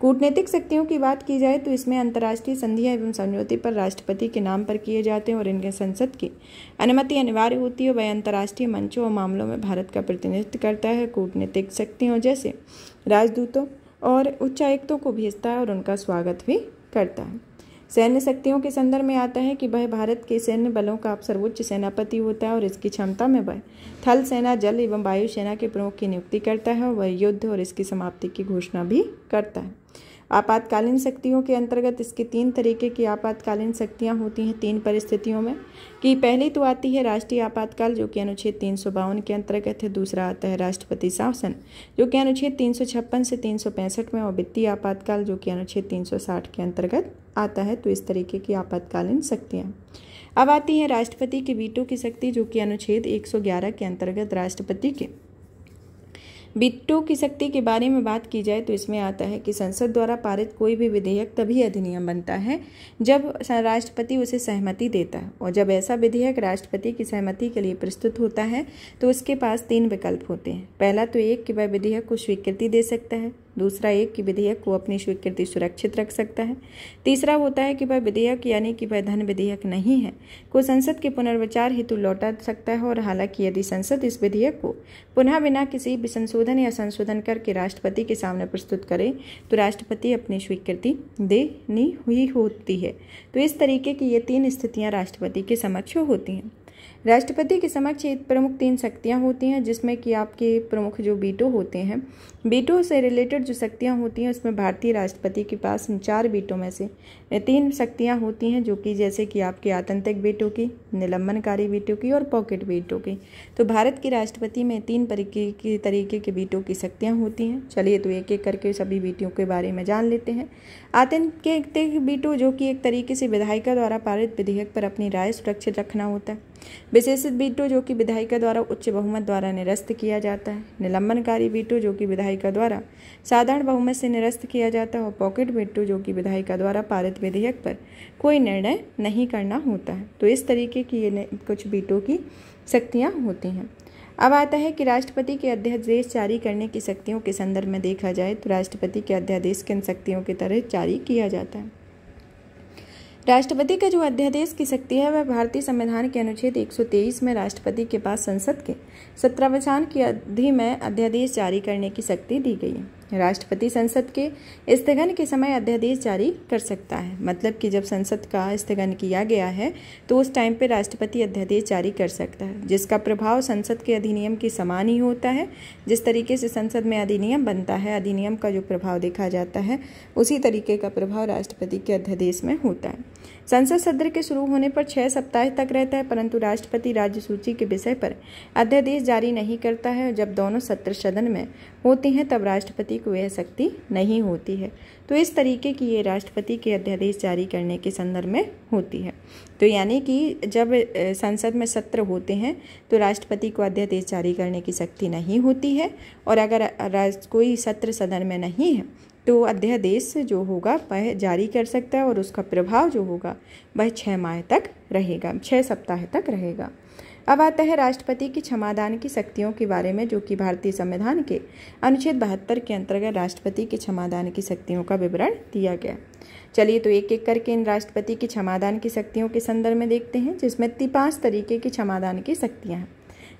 कूटनीतिक शक्तियों की बात की जाए तो इसमें अंतर्राष्ट्रीय संधियां एवं समझौते पर राष्ट्रपति के नाम पर किए जाते हैं और इनके संसद की अनुमति अनिवार्य होती है वह अंतर्राष्ट्रीय मंचों और मामलों में भारत का प्रतिनिधित्व करता है कूटनीतिक शक्तियों जैसे राजदूतों और उच्चायुक्तों को भेजता है और उनका स्वागत भी करता है सैन्य शक्तियों के संदर्भ में आता है कि वह भारत के सैन्य बलों का सर्वोच्च सेनापति होता है और इसकी क्षमता में वह थल सेना जल एवं वायु सेना के प्रमुख की नियुक्ति करता है और वह युद्ध और इसकी समाप्ति की घोषणा भी करता है आपातकालीन शक्तियों के अंतर्गत इसके तीन तरीके की आपातकालीन शक्तियाँ होती हैं तीन परिस्थितियों में कि पहली तो आती है राष्ट्रीय आपातकाल जो कि अनुच्छेद तीन सौ बावन के अंतर्गत है दूसरा आता है राष्ट्रपति शासन जो कि अनुच्छेद तीन सौ छप्पन से तीन सौ पैंसठ में और वित्तीय आपातकाल जो कि अनुच्छेद तीन सौ साठ के अंतर्गत आता है तो इस तरीके की आपातकालीन शक्तियाँ अब आती हैं राष्ट्रपति के वीटो की शक्ति जो कि अनुच्छेद 111 के अंतर्गत राष्ट्रपति के वीटो की शक्ति के बारे में बात की जाए तो इसमें आता है कि संसद द्वारा पारित कोई भी विधेयक तभी अधिनियम बनता है जब राष्ट्रपति उसे सहमति देता है और जब ऐसा विधेयक राष्ट्रपति की सहमति के लिए प्रस्तुत होता है तो उसके पास तीन विकल्प होते हैं पहला तो एक कि वह विधेयक को स्वीकृति दे सकता है दूसरा एक कि विधेयक को अपनी स्वीकृति सुरक्षित रख सकता है तीसरा होता है कि वह विधेयक यानी कि वह धन विधेयक नहीं है को संसद के पुनर्विचार हेतु लौटा सकता है और हालांकि यदि संसद इस विधेयक को पुनः बिना किसी भी संशोधन या संशोधन करके राष्ट्रपति के सामने प्रस्तुत करे तो राष्ट्रपति अपनी स्वीकृति देनी हुई होती है तो इस तरीके की ये तीन स्थितियाँ राष्ट्रपति के समक्ष होती हैं राष्ट्रपति के समक्ष प्रमुख तीन शक्तियाँ होती हैं जिसमें कि आपके प्रमुख जो बीटो होते हैं बीटो से रिलेटेड जो शक्तियाँ होती हैं उसमें भारतीय राष्ट्रपति के पास चार बीटों में से तीन शक्तियाँ होती हैं जो कि जैसे कि आपके आतंतिक बीटों की निलंबनकारी बीटों की और पॉकेट बीटों की तो भारत के राष्ट्रपति में तीन तरीके की तरीके के बीटों की शक्तियाँ होती हैं चलिए तो एक एक करके सभी बीटियों के बारे में जान लेते हैं आतंकिक बीटो जो कि एक तरीके से विधायिका द्वारा पारित विधेयक पर अपनी राय सुरक्षित रखना होता है विशेषित वीटो जो कि विधायिका द्वारा उच्च बहुमत द्वारा निरस्त किया जाता है निलंबनकारी वीटो जो कि विधायिका द्वारा साधारण बहुमत से निरस्त किया जाता है और पॉकेट वीटो जो कि विधायिका द्वारा पारित विधेयक पर कोई निर्णय नहीं करना होता है तो इस तरीके की ये कुछ वीटो की शक्तियाँ होती हैं अब आता है कि राष्ट्रपति के अध्यादेश जारी करने की शक्तियों के संदर्भ में देखा जाए तो राष्ट्रपति के अध्यादेश किन शक्तियों की तरह जारी किया जाता है राष्ट्रपति का जो अध्यादेश की शक्ति है वह भारतीय संविधान के अनुच्छेद 123 में राष्ट्रपति के पास संसद के सत्रावसान की अवधि में अध्यादेश जारी करने की शक्ति दी गई है राष्ट्रपति संसद के स्थगन के समय अध्यादेश जारी कर सकता है मतलब कि जब संसद का स्थगन किया गया है तो उस टाइम पर राष्ट्रपति अध्यादेश जारी कर सकता है जिसका प्रभाव संसद के अधिनियम के समान ही होता है जिस तरीके से संसद में अधिनियम बनता है अधिनियम का जो प्रभाव देखा जाता है उसी तरीके का प्रभाव राष्ट्रपति के अध्यादेश में होता है संसद सत्र के शुरू होने पर छह सप्ताह तक रहता है परंतु राष्ट्रपति राज्य सूची के विषय पर अध्यादेश जारी नहीं करता है जब दोनों सत्र सदन में होते हैं तब राष्ट्रपति को यह शक्ति नहीं होती है तो इस तरीके की ये राष्ट्रपति के अध्यादेश जारी करने के संदर्भ में होती है तो यानी कि जब संसद में सत्र होते हैं तो राष्ट्रपति को अध्यादेश जारी करने की शक्ति नहीं होती है और अगर कोई सत्र सदन में नहीं है तो अध्यादेश जो होगा वह जारी कर सकता है और उसका प्रभाव जो होगा वह छः माह तक रहेगा छः सप्ताह तक रहेगा अब आता है राष्ट्रपति की क्षमादान की शक्तियों के बारे में जो कि भारतीय संविधान के अनुच्छेद बहत्तर के अंतर्गत राष्ट्रपति के क्षमादान की शक्तियों का विवरण दिया गया चलिए तो एक एक करके इन राष्ट्रपति की क्षमादान की शक्तियों के संदर्भ में देखते हैं जिसमें पाँच तरीके की क्षमादान की शक्तियाँ हैं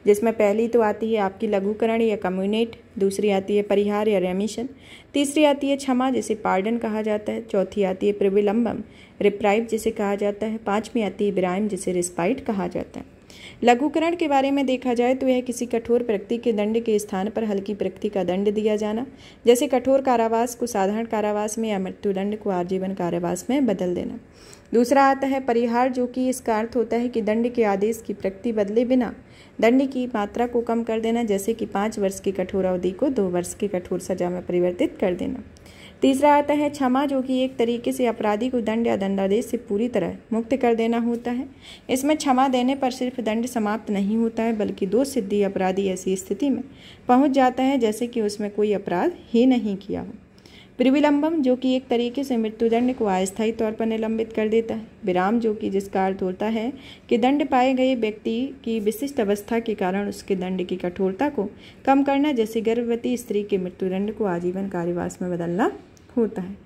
जिसमें पहली तो आती है आपकी लघुकरण या कम्युनेट दूसरी आती है परिहार या रेमिशन तीसरी आती है क्षमा जिसे पार्डन कहा जाता है चौथी आती है प्रविलंबम रिप्राइव जिसे कहा जाता है पाँचवीं आती है ब्राइम जिसे रिस्पाइट कहा जाता है लघुकरण के बारे में देखा जाए तो यह किसी कठोर प्रकृति के दंड के स्थान पर हल्की प्रकृति का दंड दिया जाना जैसे कठोर कारावास को साधारण कारावास में या मृत्युदंड को आजीवन कारावास में बदल देना दूसरा आता है परिहार जो कि इसका अर्थ होता है कि दंड के आदेश की प्रकृति बदले बिना दंड की मात्रा को कम कर देना जैसे कि पाँच वर्ष की कठोर अवधि को दो वर्ष की कठोर सजा में परिवर्तित कर देना तीसरा आता है क्षमा जो कि एक तरीके से अपराधी को दंड या दंडादेश से पूरी तरह मुक्त कर देना होता है इसमें क्षमा देने पर सिर्फ दंड समाप्त नहीं होता है बल्कि दो सिद्धि अपराधी ऐसी स्थिति में पहुंच जाता है जैसे कि उसमें कोई अपराध ही नहीं किया हो प्रविलंबम जो कि एक तरीके से मृत्युदंड को अस्थायी तौर पर निलंबित कर देता है विराम जो कि जिसका अर्थ होता है कि दंड पाए गए व्यक्ति की विशिष्ट अवस्था के कारण उसके दंड की कठोरता को कम करना जैसे गर्भवती स्त्री के मृत्युदंड को आजीवन कार्यवास में बदलना होता है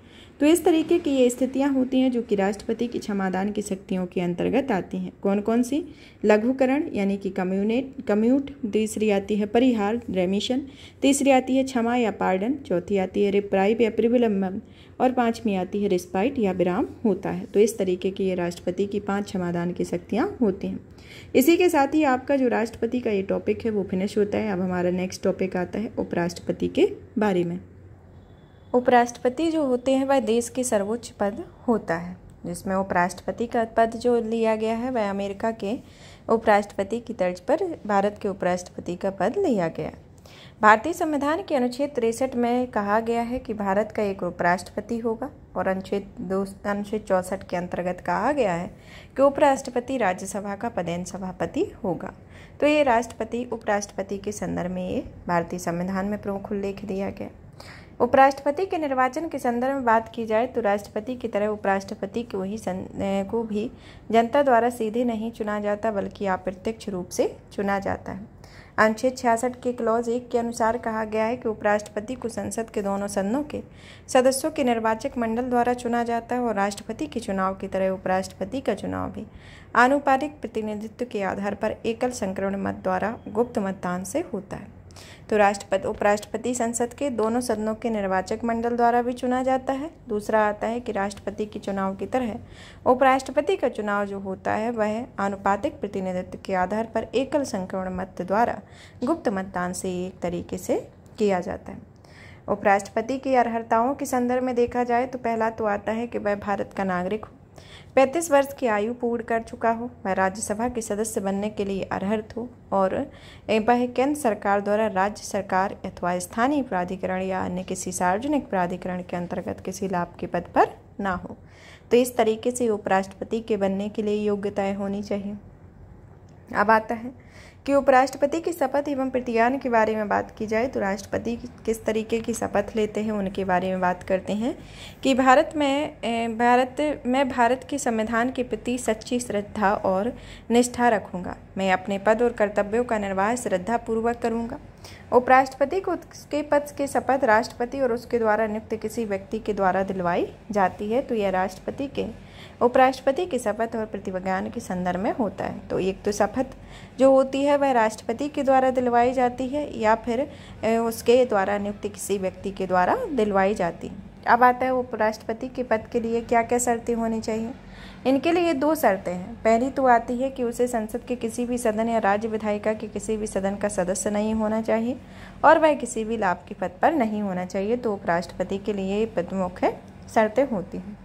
तो इस तरीके की ये स्थितियाँ होती हैं जो कि राष्ट्रपति की क्षमादान की शक्तियों के अंतर्गत आती हैं कौन कौन सी लघुकरण यानी कि कम्यूनेट कम्यूट दूसरी आती है परिहार रेमिशन तीसरी आती है क्षमा या पार्डन चौथी आती है रिप्राइव या प्रिविलंबन और पाँचवीं आती है रिस्पाइट या विराम होता है तो इस तरीके की ये राष्ट्रपति की पाँच क्षमादान की शक्तियाँ होती हैं इसी के साथ ही आपका जो राष्ट्रपति का ये टॉपिक है वो फिनिश होता है अब हमारा नेक्स्ट टॉपिक आता है उपराष्ट्रपति के बारे में उपराष्ट्रपति जो होते हैं वह देश के सर्वोच्च पद होता है जिसमें उपराष्ट्रपति का पद जो लिया गया है वह अमेरिका के उपराष्ट्रपति की तर्ज पर भारत के उपराष्ट्रपति का पद लिया गया भारतीय संविधान के अनुच्छेद तिरसठ में कहा गया है कि भारत का एक उपराष्ट्रपति होगा और अनुच्छेद दो अनुच्छेद चौंसठ के अंतर्गत कहा गया है कि उपराष्ट्रपति राज्यसभा का पदेन सभापति होगा तो ये राष्ट्रपति उपराष्ट्रपति के संदर्भ में ये भारतीय संविधान में प्रमुख उल्लेख दिया गया उपराष्ट्रपति के निर्वाचन के संदर्भ में बात की जाए तो राष्ट्रपति की तरह उपराष्ट्रपति को ही सं, को भी जनता द्वारा सीधे नहीं चुना जाता बल्कि अप्रत्यक्ष रूप से चुना जाता है अनुच्छेद छियासठ के क्लॉज एक के अनुसार कहा गया है कि उपराष्ट्रपति को संसद के दोनों सदनों के सदस्यों के निर्वाचक मंडल द्वारा चुना जाता है और राष्ट्रपति के चुनाव की तरह उपराष्ट्रपति का चुनाव भी आनुपातिक प्रतिनिधित्व के आधार पर एकल संक्रमण मत द्वारा गुप्त मतदान से होता है तो राष्ट्रपति उपराष्ट्रपति संसद के दोनों सदनों के निर्वाचक मंडल द्वारा भी चुना जाता है दूसरा आता है कि राष्ट्रपति के चुनाव की तरह उपराष्ट्रपति का चुनाव जो होता है वह आनुपातिक प्रतिनिधित्व के आधार पर एकल संक्रमण मत द्वारा गुप्त मतदान से एक तरीके से किया जाता है उपराष्ट्रपति की अर्हताओं के संदर्भ में देखा जाए तो पहला तो आता है कि वह भारत का नागरिक हो पैंतीस वर्ष की आयु पूर्ण कर चुका हो मैं राज्यसभा के सदस्य बनने के लिए अर्हत हूँ और वह केंद्र सरकार द्वारा राज्य सरकार अथवा स्थानीय प्राधिकरण या अन्य किसी सार्वजनिक प्राधिकरण के अंतर्गत किसी लाभ के पद पर ना हो तो इस तरीके से उपराष्ट्रपति के बनने के लिए योग्यताएं होनी चाहिए अब आता है कि उपराष्ट्रपति की शपथ एवं प्रतिज्ञान के बारे में बात की जाए तो राष्ट्रपति किस तरीके की शपथ लेते हैं उनके बारे में बात करते हैं कि भारत में भारत मैं भारत के संविधान के प्रति सच्ची श्रद्धा और निष्ठा रखूँगा मैं अपने पद और कर्तव्यों का निर्वाह श्रद्धापूर्वक करूँगा उपराष्ट्रपति को उसके पद के शपथ राष्ट्रपति और उसके द्वारा नियुक्त किसी व्यक्ति के द्वारा दिलवाई जाती है तो यह राष्ट्रपति के उपराष्ट्रपति की शपथ और प्रतिज्ञान के संदर्भ में होता है तो एक तो शपथ जो होती है वह राष्ट्रपति के द्वारा दिलवाई जाती है या फिर उसके द्वारा नियुक्त किसी व्यक्ति के द्वारा दिलवाई जाती है अब आता है उपराष्ट्रपति के पद के लिए क्या क्या शर्तें होनी चाहिए इनके लिए दो शर्तें हैं पहली तो आती है कि उसे संसद के किसी भी सदन या राज्य विधायिका के किसी भी सदन का सदस्य नहीं होना चाहिए और वह किसी भी लाभ के पद पर नहीं होना चाहिए तो उपराष्ट्रपति के लिए प्रमुख शर्तें होती हैं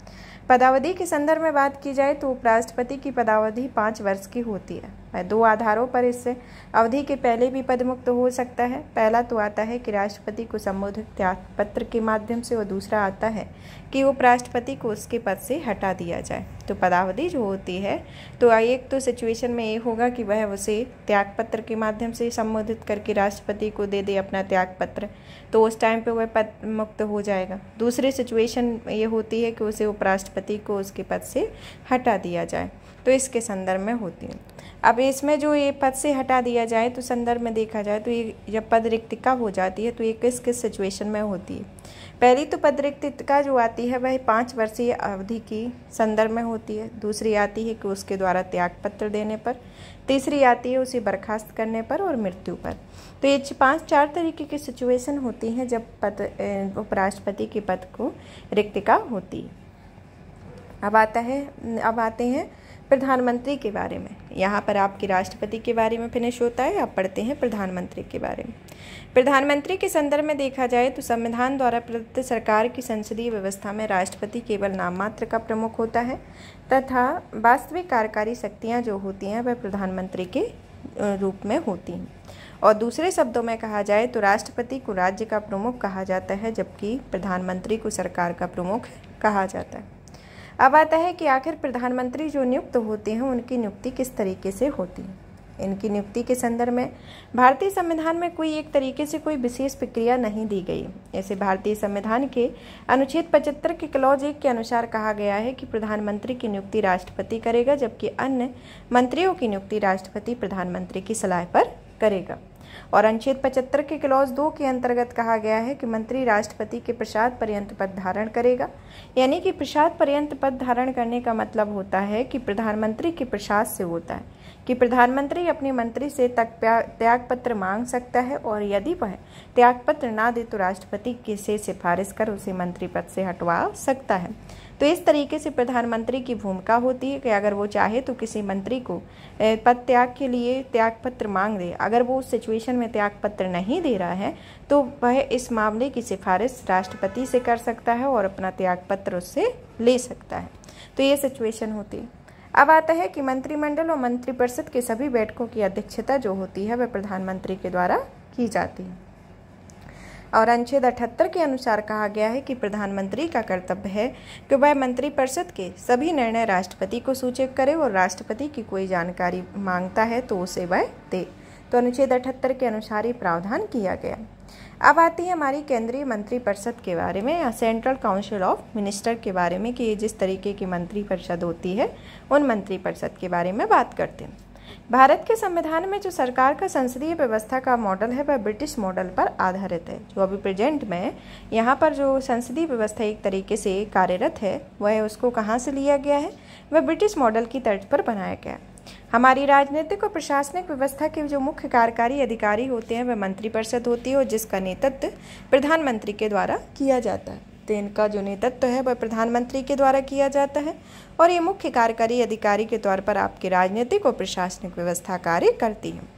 पदावधि के संदर्भ में बात की जाए तो उपराष्ट्रपति की पदावधि पाँच वर्ष की होती है है दो आधारों पर इस अवधि के पहले भी पदमुक्त हो सकता है पहला तो आता है कि राष्ट्रपति को संबोधित त्याग पत्र के माध्यम से और दूसरा आता है कि उपराष्ट्रपति को उसके पद से हटा दिया जाए तो पदावधि जो होती है तो एक तो सिचुएशन में ये होगा कि वह उसे त्यागपत्र के माध्यम से संबोधित करके राष्ट्रपति को दे दे अपना त्यागपत्र तो उस टाइम पे वह पद मुक्त हो जाएगा दूसरी सिचुएशन ये होती है कि उसे उपराष्ट्रपति को उसके पद से हटा दिया जाए तो इसके संदर्भ में होती है अब इसमें जो ये पद से हटा दिया जाए तो संदर्भ में देखा जाए तो ये जब पद रिक्तिका हो जाती है तो ये किस किस सिचुएशन में होती है पहली तो पद रिक्तिका जो आती है वह पाँच वर्षीय अवधि की संदर्भ में होती है दूसरी आती है कि उसके द्वारा त्यागपत्र देने पर तीसरी आती है उसे बर्खास्त करने पर और मृत्यु पर तो ये पाँच चार तरीके की सिचुएशन होती हैं जब पद उपराष्ट्रपति के पद को रिक्तिका होती है अब आता है अब आते हैं प्रधानमंत्री के बारे में यहाँ पर आपके राष्ट्रपति के बारे में फिनिश होता है आप पढ़ते हैं प्रधानमंत्री के बारे में प्रधानमंत्री के संदर्भ में देखा जाए तो संविधान द्वारा प्रदत्त सरकार की संसदीय व्यवस्था में राष्ट्रपति केवल नाममात्र का प्रमुख होता है तथा वास्तविक कार्यकारी शक्तियाँ जो होती हैं वह प्रधानमंत्री के रूप में होती हैं और दूसरे शब्दों में कहा जाए तो राष्ट्रपति को राज्य का प्रमुख कहा जाता है जबकि प्रधानमंत्री को सरकार का प्रमुख कहा जाता है अब आता है कि आखिर प्रधानमंत्री जो नियुक्त होते हैं उनकी नियुक्ति किस तरीके से होती है इनकी नियुक्ति के संदर्भ में भारतीय संविधान में कोई एक तरीके से कोई विशेष प्रक्रिया नहीं दी गई ऐसे भारतीय संविधान के अनुच्छेद पचहत्तर के क्लॉज एक के अनुसार कहा गया है कि प्रधानमंत्री की नियुक्ति राष्ट्रपति करेगा जबकि अन्य मंत्रियों की नियुक्ति राष्ट्रपति प्रधानमंत्री की सलाह पर करेगा और अनुच्छेद पचहत्तर के क्लॉज दो के अंतर्गत कहा गया है कि मंत्री राष्ट्रपति के प्रसाद पर्यंत पद धारण करेगा यानी कि प्रसाद पर्यंत पद धारण करने का मतलब होता है कि प्रधानमंत्री के प्रसाद से होता है कि प्रधानमंत्री अपने मंत्री से तक त्याग पत्र मांग सकता है और यदि वह त्याग पत्र ना दे तो राष्ट्रपति के से सिफारिश कर उसे मंत्री पद से हटवा सकता है तो इस तरीके से प्रधानमंत्री की भूमिका होती है कि अगर वो चाहे तो किसी मंत्री को पद त्याग के लिए त्यागपत्र मांग दे अगर वो उस सिचुएशन में त्यागपत्र नहीं दे रहा है तो वह इस मामले की सिफारिश राष्ट्रपति से कर सकता है और अपना त्यागपत्र उससे ले सकता है तो ये सिचुएशन होती है अब आता है कि मंत्रिमंडल और मंत्रिपरिषद के सभी बैठकों की अध्यक्षता जो होती है वह प्रधानमंत्री के द्वारा की जाती है और अनुच्छेद अठहत्तर के अनुसार कहा गया है कि प्रधानमंत्री का कर्तव्य है कि वह मंत्रिपरिषद के सभी निर्णय राष्ट्रपति को सूचित करे और राष्ट्रपति की कोई जानकारी मांगता है तो उसे वह दे तो अनुच्छेद अठहत्तर के अनुसार ही प्रावधान किया गया अब आती है हमारी केंद्रीय मंत्रिपरिषद के बारे में या सेंट्रल काउंसिल ऑफ मिनिस्टर के बारे में कि ये जिस तरीके की मंत्रिपरिषद होती है उन मंत्रिपरिषद के बारे में बात करते हैं भारत के संविधान में जो सरकार का संसदीय व्यवस्था का मॉडल है वह ब्रिटिश मॉडल पर आधारित है जो अभी प्रेजेंट में यहाँ पर जो संसदीय व्यवस्था एक तरीके से कार्यरत है वह उसको कहाँ से लिया गया है वह ब्रिटिश मॉडल की तर्ज पर बनाया गया हमारी राजनीतिक और प्रशासनिक व्यवस्था के जो मुख्य कार्यकारी अधिकारी होते हैं वह मंत्रिपरिषद होती है और जिसका नेतृत्व प्रधानमंत्री के द्वारा किया जाता है देन तो का जो नेतृत्व है वह प्रधानमंत्री के द्वारा किया जाता है और ये मुख्य कार्यकारी अधिकारी के तौर पर आपके राजनीतिक और प्रशासनिक व्यवस्था कार्य करती है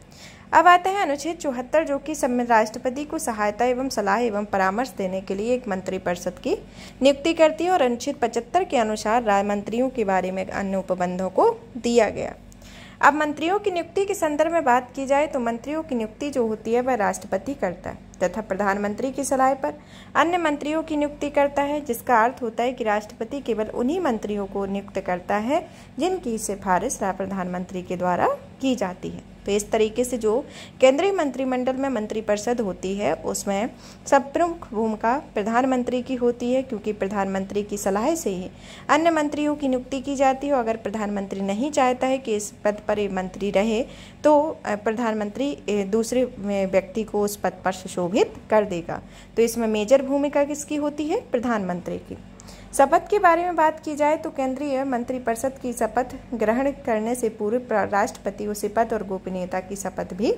अब आते हैं अनुच्छेद चौहत्तर जो कि राष्ट्रपति को सहायता एवं सलाह एवं परामर्श देने के लिए एक मंत्रिपरिषद की नियुक्ति करती है और अनुच्छेद पचहत्तर के अनुसार राज्य मंत्रियों के बारे में अन्य उपबंधों को दिया गया अब मंत्रियों की नियुक्ति के संदर्भ में बात की जाए तो मंत्रियों की नियुक्ति जो होती है वह राष्ट्रपति करता है तथा प्रधानमंत्री की सलाह पर अन्य मंत्रियों की नियुक्ति करता है जिसका अर्थ होता है कि राष्ट्रपति केवल उन्हीं मंत्रियों को नियुक्त करता है जिनकी सिफारिश प्रधानमंत्री के द्वारा की जाती है तो इस तरीके से जो केंद्रीय मंत्रिमंडल में मंत्रिपरिषद होती है उसमें सब प्रमुख भूमिका प्रधानमंत्री की होती है क्योंकि प्रधानमंत्री की सलाह से ही अन्य मंत्रियों की नियुक्ति की जाती है अगर प्रधानमंत्री नहीं चाहता है कि इस पद पर मंत्री रहे तो प्रधानमंत्री दूसरे व्यक्ति को उस पद पर सुशोभित कर देगा तो इसमें मेजर भूमिका किसकी होती है प्रधानमंत्री की शपथ के बारे में बात की जाए तो केंद्रीय मंत्रिपरिषद की शपथ ग्रहण करने से पूर्व राष्ट्रपति उसे पद और गोपनीयता की शपथ भी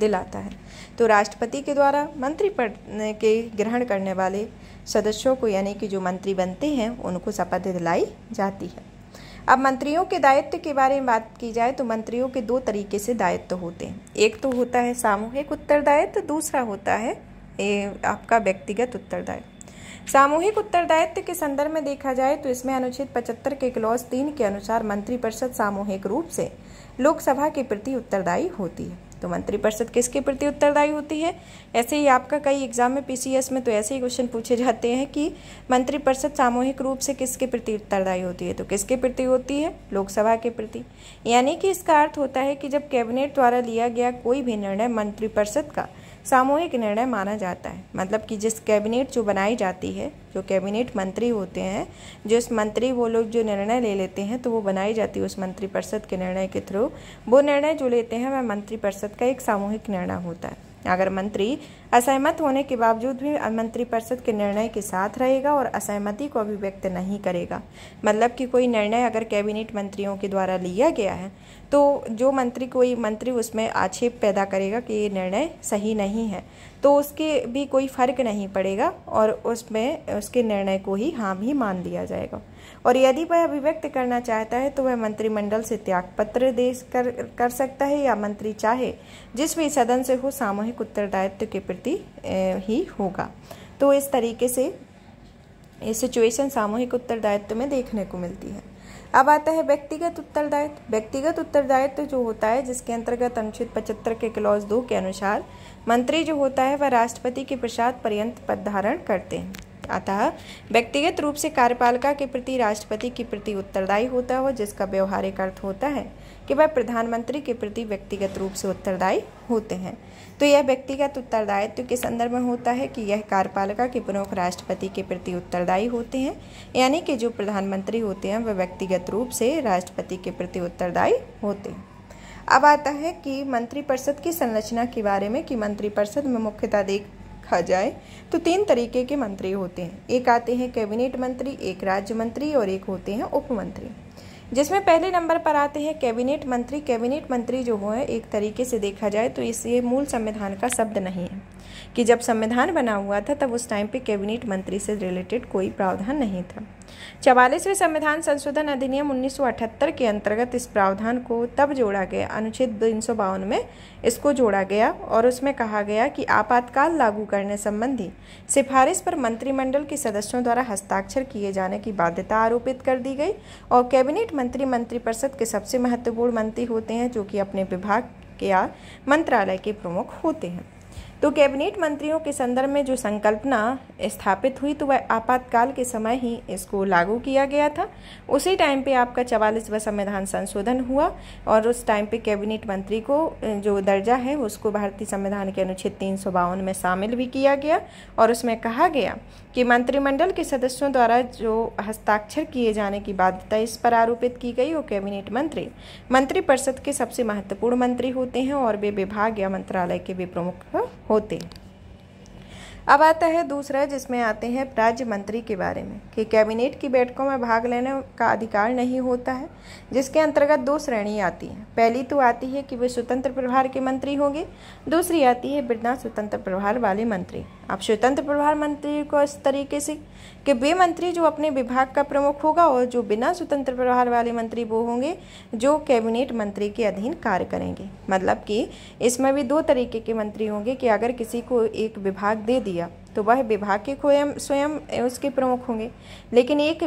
दिलाता है तो राष्ट्रपति के द्वारा मंत्री पद के ग्रहण करने वाले सदस्यों को यानी कि जो मंत्री बनते हैं उनको शपथ दिलाई जाती है अब मंत्रियों के दायित्व के बारे में बात की जाए तो मंत्रियों के दो तरीके से दायित्व होते हैं एक तो होता है सामूहिक उत्तरदायित्व दूसरा होता है ए, आपका व्यक्तिगत उत्तरदायित्व सामूहिक उत्तरदायित्व के संदर्भ में देखा जाए तो इसमें अनुच्छेद 75 के क्लॉज तीन के अनुसार मंत्रिपरिषद सामूहिक रूप से लोकसभा के प्रति उत्तरदायी होती है तो मंत्रिपरिषद किसके प्रति उत्तरदायी होती है ऐसे ही आपका कई एग्जाम में पीसीएस में तो ऐसे ही क्वेश्चन पूछे जाते हैं कि मंत्रिपरिषद सामूहिक रूप से किसके प्रति उत्तरदायी होती है तो किसके प्रति होती है लोकसभा के प्रति यानी कि इसका अर्थ होता है कि जब कैबिनेट द्वारा लिया गया कोई भी निर्णय मंत्रिपरिषद का सामूहिक निर्णय माना जाता है मतलब कि जिस कैबिनेट जो बनाई जाती है जो कैबिनेट मंत्री होते हैं जिस मंत्री वो लोग जो निर्णय ले लेते हैं तो वो बनाई जाती है उस मंत्रिपरिषद के निर्णय के थ्रू वो निर्णय जो लेते हैं वह मंत्रिपरिषद का एक सामूहिक निर्णय होता है अगर मंत्री असहमत होने के बावजूद भी मंत्रिपरिषद के निर्णय के साथ रहेगा और असहमति को अभिव्यक्त नहीं करेगा मतलब कि कोई निर्णय अगर कैबिनेट मंत्रियों के द्वारा लिया गया है तो जो मंत्री कोई मंत्री उसमें आक्षेप पैदा करेगा कि ये निर्णय सही नहीं है तो उसके भी कोई फर्क नहीं पड़ेगा और उसमें उसके निर्णय को ही हाँ भी मान लिया जाएगा और यदि वह अभिव्यक्त करना चाहता है तो वह मंत्रिमंडल से त्याग पत्र दे कर, कर सकता है या मंत्री चाहे जिस भी सदन से हो सामूहिक उत्तरदायित्व के प्रति ही होगा तो इस तरीके से ये सिचुएशन सामूहिक उत्तरदायित्व में देखने को मिलती है अब आता है व्यक्तिगत उत्तरदायित्व व्यक्तिगत उत्तरदायित्व जो होता है जिसके अंतर्गत अनुच्छेद पचहत्तर के क्लॉज दो के अनुसार मंत्री जो होता है वह राष्ट्रपति के प्रसाद पर्यंत पद धारण करते हैं अतः व्यक्तिगत रूप से कार्यपालिका के प्रति राष्ट्रपति के प्रति उत्तरदायी होता हो जिसका व्यवहारिक अर्थ होता है कि वह प्रधानमंत्री के प्रति व्यक्तिगत रूप से उत्तरदायी होते हैं तो यह व्यक्तिगत उत्तरदायित्व के संदर्भ में होता है कि यह कार्यपालिका के प्रमुख राष्ट्रपति के प्रति उत्तरदायी होते हैं यानी कि जो प्रधानमंत्री होते हैं वह व्यक्तिगत रूप से राष्ट्रपति के प्रति उत्तरदायी होते हैं अब आता है कि मंत्रिपरिषद की संरचना के बारे में कि मंत्रिपरिषद में मुख्यतः देख रखा जाए तो तीन तरीके के मंत्री होते हैं एक आते हैं कैबिनेट मंत्री एक राज्य मंत्री और एक होते हैं उप मंत्री जिसमें पहले नंबर पर आते हैं कैबिनेट मंत्री कैबिनेट मंत्री जो है एक तरीके से देखा जाए तो इसे मूल संविधान का शब्द नहीं है कि जब संविधान बना हुआ था तब उस टाइम पे कैबिनेट मंत्री से रिलेटेड कोई प्रावधान नहीं था चवालीसवें संविधान संशोधन अधिनियम 1978 के अंतर्गत इस प्रावधान को तब जोड़ा गया अनुच्छेद तीन में इसको जोड़ा गया और उसमें कहा गया कि आपातकाल लागू करने संबंधी सिफारिश पर मंत्रिमंडल के सदस्यों द्वारा हस्ताक्षर किए जाने की बाध्यता आरोपित कर दी गई और कैबिनेट मंत्री मंत्रिपरिषद के सबसे महत्वपूर्ण मंत्री होते हैं जो कि अपने विभाग के या मंत्रालय के प्रमुख होते हैं तो कैबिनेट मंत्रियों के संदर्भ में जो संकल्पना स्थापित हुई तो वह आपातकाल के समय ही इसको लागू किया गया था उसी टाइम पे आपका चवालीसवा संविधान संशोधन हुआ और उस टाइम पे कैबिनेट मंत्री को जो दर्जा है उसको भारतीय संविधान के अनुच्छेद तीन में शामिल भी किया गया और उसमें कहा गया कि मंत्रिमंडल के सदस्यों द्वारा जो हस्ताक्षर किए जाने की बाध्यता इस पर आरोपित की गई वो कैबिनेट मंत्री मंत्रिपरिषद के सबसे महत्वपूर्ण मंत्री होते हैं और वे विभाग या मंत्रालय के भी प्रमुख होते हैं अब आता है दूसरा जिसमें आते हैं राज्य मंत्री के बारे में कि कैबिनेट की बैठकों में भाग लेने का अधिकार नहीं होता है जिसके अंतर्गत दो श्रेणी आती है पहली तो आती है कि वे स्वतंत्र प्रभार के मंत्री होंगे दूसरी आती है बिना स्वतंत्र प्रभार वाले मंत्री अब स्वतंत्र प्रभार मंत्री को इस तरीके से कि वे मंत्री जो अपने विभाग का प्रमुख होगा और जो बिना स्वतंत्र प्रभार वाले मंत्री वो होंगे जो कैबिनेट मंत्री के अधीन कार्य करेंगे मतलब कि इसमें भी दो तरीके के मंत्री होंगे कि अगर किसी को एक विभाग दे दिया तो वह विभाग के स्वयं स्वयं उसके प्रमुख होंगे लेकिन एक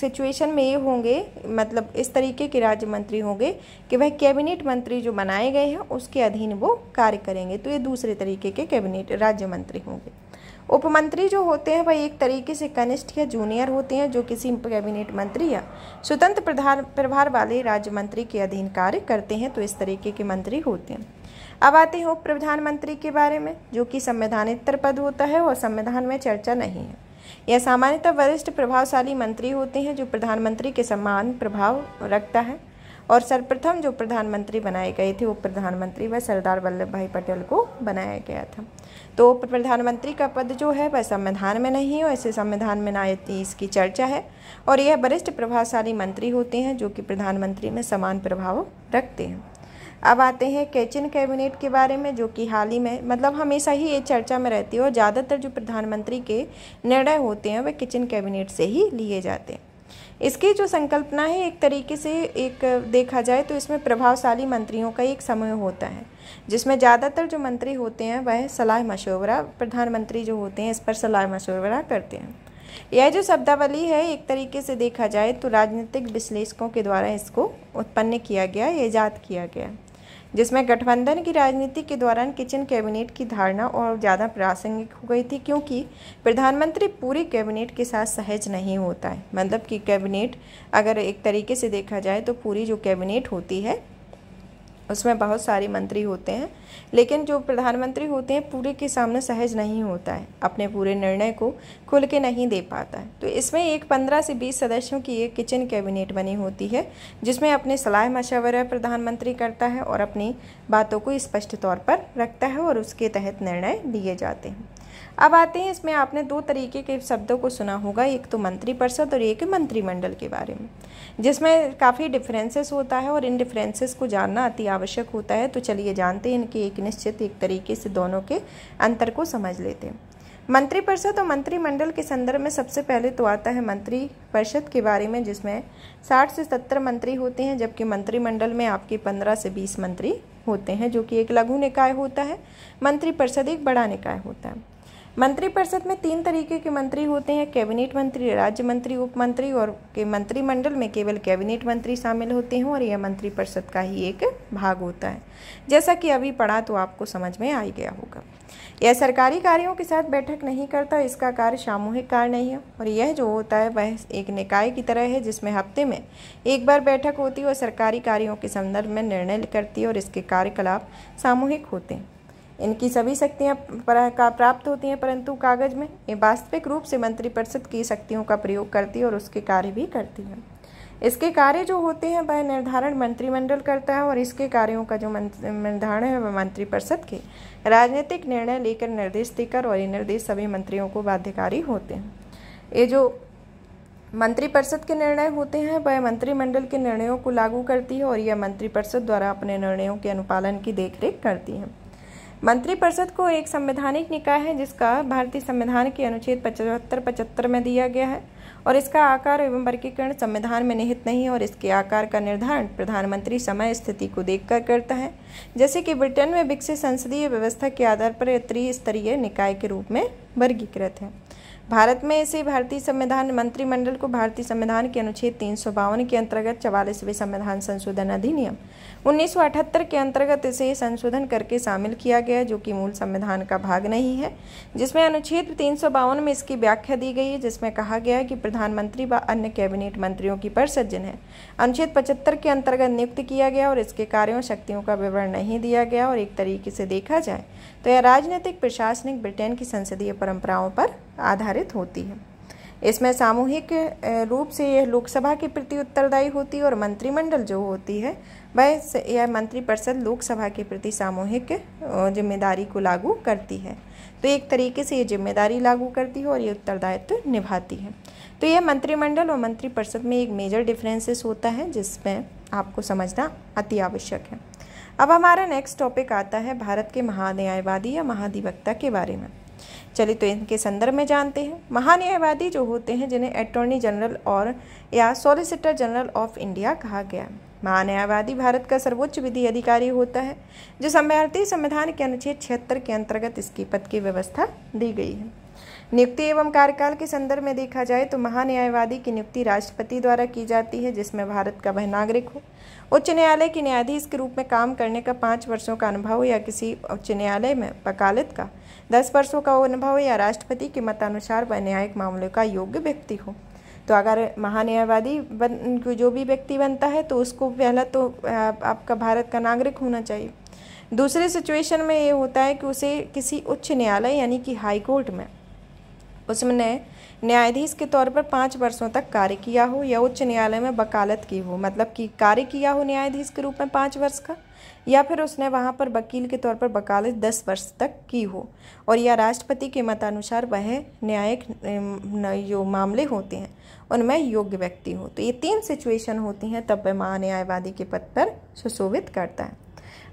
सिचुएशन में ये होंगे मतलब इस तरीके के राज्य मंत्री होंगे कि वह कैबिनेट मंत्री जो बनाए गए हैं उसके अधीन वो कार्य करेंगे तो ये दूसरे तरीके के कैबिनेट राज्य मंत्री होंगे उपमंत्री जो होते हैं वह एक तरीके से कनिष्ठ या जूनियर होते हैं जो किसी कैबिनेट मंत्री या स्वतंत्र प्रधान प्रभार वाले राज्य मंत्री के अधीन कार्य करते हैं तो इस तरीके के मंत्री होते हैं अब आते हैं उप प्रधानमंत्री के बारे में जो कि संवैधानिकतर पद होता है और संविधान में चर्चा नहीं है यह सामान्यतः वरिष्ठ प्रभावशाली मंत्री होते हैं जो प्रधानमंत्री के समान प्रभाव रखता है और सर्वप्रथम जो प्रधानमंत्री बनाए गए थे वो प्रधानमंत्री व सरदार वल्लभ भाई पटेल को बनाया गया था तो प्रधानमंत्री का पद जो है वह संविधान में नहीं और ऐसे संविधान में ना इसकी चर्चा है और यह वरिष्ठ प्रभावशाली मंत्री होते हैं जो कि प्रधानमंत्री में समान प्रभाव रखते हैं अब आते हैं किचन कैबिनेट के बारे में जो कि हाल ही में मतलब हमेशा ही ये चर्चा में रहती है और ज़्यादातर जो प्रधानमंत्री के निर्णय होते हैं वे किचन कैबिनेट से ही लिए जाते हैं इसकी जो संकल्पना है एक तरीके से एक देखा जाए तो इसमें प्रभावशाली मंत्रियों का एक समूह होता है जिसमें ज़्यादातर जो मंत्री होते हैं वह सलाह मशवरा प्रधानमंत्री जो होते हैं इस पर सलाह मशवरा करते हैं यह जो शब्दावली है एक तरीके से देखा जाए तो राजनीतिक विश्लेषकों के द्वारा इसको उत्पन्न किया गया ईजाद किया गया है जिसमें गठबंधन की राजनीति के दौरान किचन कैबिनेट की धारणा और ज़्यादा प्रासंगिक हो गई थी क्योंकि प्रधानमंत्री पूरी कैबिनेट के साथ सहज नहीं होता है मतलब कि कैबिनेट अगर एक तरीके से देखा जाए तो पूरी जो कैबिनेट होती है उसमें बहुत सारे मंत्री होते हैं लेकिन जो प्रधानमंत्री होते हैं पूरे के सामने सहज नहीं होता है अपने पूरे निर्णय को खुल के नहीं दे पाता है तो इसमें एक पंद्रह से बीस सदस्यों की एक किचन कैबिनेट बनी होती है जिसमें अपने सलाह मशवरा प्रधानमंत्री करता है और अपनी बातों को स्पष्ट तौर पर रखता है और उसके तहत निर्णय लिए जाते हैं अब आते हैं इसमें आपने दो तरीके के शब्दों को सुना होगा एक तो मंत्रिपरिषद और एक मंत्रिमंडल के बारे में जिसमें काफ़ी डिफरेंसेस होता है और इन डिफरेंसेस को जानना अति आवश्यक होता है तो चलिए जानते हैं इनके एक निश्चित एक तरीके से दोनों के अंतर को समझ लेते हैं मंत्रिपरिषद और मंत्रिमंडल के संदर्भ में सबसे पहले तो आता है मंत्रिपरिषद के बारे में जिसमें 60 से 70 मंत्री होते हैं जबकि मंत्रिमंडल में आपके 15 से 20 मंत्री होते हैं जो कि एक लघु निकाय होता है मंत्रिपरिषद एक बड़ा निकाय होता है मंत्रिपरिषद में तीन तरीके के मंत्री होते हैं कैबिनेट मंत्री राज्य मंत्री उप मंत्री और के मंत्रिमंडल में केवल कैबिनेट मंत्री शामिल होते हैं और यह मंत्रिपरिषद का ही एक भाग होता है जैसा कि अभी पढ़ा तो आपको समझ में आ गया होगा यह सरकारी कार्यों के साथ बैठक नहीं करता इसका कार्य सामूहिक कार्य नहीं है और यह जो होता है वह एक निकाय की तरह है जिसमें हफ्ते में एक बार बैठक होती है और सरकारी कार्यों के संदर्भ में निर्णय करती है और इसके कार्यकलाप सामूहिक होते हैं इनकी सभी शक्तियाँ का प्राप्त होती हैं परंतु कागज में ये वास्तविक रूप से मंत्रिपरिषद की शक्तियों का प्रयोग करती है और उसके कार्य भी करती है इसके कार्य जो होते हैं वह निर्धारण मंत्रिमंडल करता है और इसके कार्यों का जो निर्धारण है वह मंत्रिपरिषद के राजनीतिक निर्णय लेकर निर्देश देकर और ये निर्देश सभी मंत्रियों को बाध्यकारी होते हैं ये जो मंत्रिपरिषद के निर्णय होते हैं वह मंत्रिमंडल के निर्णयों को लागू करती है और यह मंत्रिपरिषद द्वारा अपने निर्णयों के अनुपालन की देखरेख करती है मंत्रिपरिषद को एक संवैधानिक निकाय है जिसका भारतीय संविधान के अनुच्छेद पचहत्तर पचहत्तर में दिया गया है और इसका आकार एवं वर्गीकरण संविधान में निहित नहीं है और इसके आकार का निर्धारण प्रधानमंत्री समय स्थिति को देखकर करता है जैसे कि ब्रिटेन में विकसित संसदीय व्यवस्था के आधार पर त्रिस्तरीय निकाय के रूप में वर्गीकृत है भारत में इसे भारतीय संविधान मंत्रिमंडल को भारतीय संविधान के अनुच्छेद तीन के अंतर्गत चवालीसवें संविधान संशोधन अधिनियम 1978 के अंतर्गत इसे संशोधन करके शामिल किया गया जो कि मूल संविधान का भाग नहीं है जिसमें अनुच्छेद तीन में इसकी व्याख्या दी गई है जिसमें कहा गया है कि प्रधानमंत्री व अन्य कैबिनेट मंत्रियों की परिषद जिन्हें अनुच्छेद पचहत्तर के अंतर्गत नियुक्त किया गया और इसके कार्यों शक्तियों का विवरण नहीं दिया गया और एक तरीके से देखा जाए तो यह राजनीतिक प्रशासनिक ब्रिटेन की संसदीय परंपराओं पर आधारित होती है इसमें सामूहिक रूप से यह लोकसभा के प्रति उत्तरदायी होती है और मंत्रिमंडल जो होती है वह यह मंत्रिपरिषद लोकसभा के प्रति सामूहिक जिम्मेदारी को लागू करती है तो एक तरीके से ये जिम्मेदारी लागू करती है और ये उत्तरदायित्व निभाती है तो यह मंत्रिमंडल और मंत्रिपरिषद में एक मेजर डिफरेंसेस होता है जिसमें आपको समझना अति आवश्यक है अब हमारा नेक्स्ट टॉपिक आता है भारत के महान्यायवादी या महाधिवक्ता के बारे में चलिए तो इनके संदर्भ में जानते हैं महान्यायवादी जो होते हैं जिन्हें अटॉर्नी जनरल और या सॉलिसिटर जनरल ऑफ इंडिया कहा गया है महान्यायवादी भारत का सर्वोच्च विधि अधिकारी होता है जो भारतीय संविधान के अनुच्छेद छिहत्तर के अंतर्गत इसकी पद की व्यवस्था दी गई है नियुक्ति एवं कार्यकाल के संदर्भ में देखा जाए तो महान्यायवादी की नियुक्ति राष्ट्रपति द्वारा की जाती है जिसमें भारत का वह नागरिक हो उच्च न्यायालय के न्यायाधीश के रूप में काम करने का पाँच वर्षों का अनुभव या किसी उच्च न्यायालय में वकालत का दस वर्षों का अनुभव या राष्ट्रपति के मतानुसार वह न्यायिक मामलों का योग्य व्यक्ति हो तो अगर महान्यायवादी बन जो भी व्यक्ति बनता है तो उसको पहला तो आपका भारत का नागरिक होना चाहिए दूसरे सिचुएशन में ये होता है कि उसे किसी उच्च न्यायालय यानी कि हाई कोर्ट में उसमें न्यायाधीश के तौर पर पाँच वर्षों तक कार्य किया हो या उच्च न्यायालय में वकालत की हो मतलब कि कार्य किया हो न्यायाधीश के रूप में पाँच वर्ष का या फिर उसने वहाँ पर वकील के तौर पर वकालत दस वर्ष तक की हो और या राष्ट्रपति के मतानुसार वह न्यायिक जो मामले होते हैं और मैं योग्य व्यक्ति हूँ तो ये तीन सिचुएशन होती हैं तब वह महान्यायवादी के पद पर सुशोभित करता है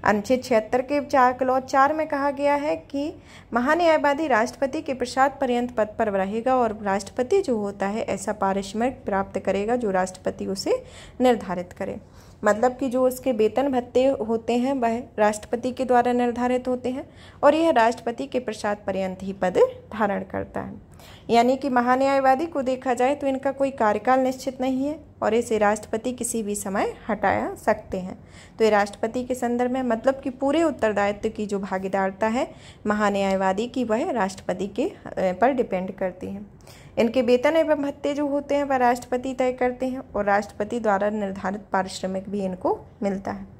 अनुच्छेद छिहत्तर के चार क्लॉज चार में कहा गया है कि महान्यायवादी राष्ट्रपति के प्रसाद पर्यंत पद पर रहेगा और राष्ट्रपति जो होता है ऐसा पारिश्रमिक प्राप्त करेगा जो राष्ट्रपति उसे निर्धारित करे मतलब कि जो उसके वेतन भत्ते होते हैं वह राष्ट्रपति के द्वारा निर्धारित होते हैं और यह राष्ट्रपति के प्रसाद पर्यंत ही पद धारण करता है यानी कि महान्यायवादी को देखा जाए तो इनका कोई कार्यकाल निश्चित नहीं है और इसे राष्ट्रपति किसी भी समय हटाया सकते हैं तो ये राष्ट्रपति के संदर्भ में मतलब कि पूरे उत्तरदायित्व की जो भागीदारता है महान्यायवादी की वह राष्ट्रपति के पर डिपेंड करती है इनके वेतन एवं भत्ते जो होते हैं वह राष्ट्रपति तय करते हैं और राष्ट्रपति द्वारा निर्धारित पारिश्रमिक भी इनको मिलता है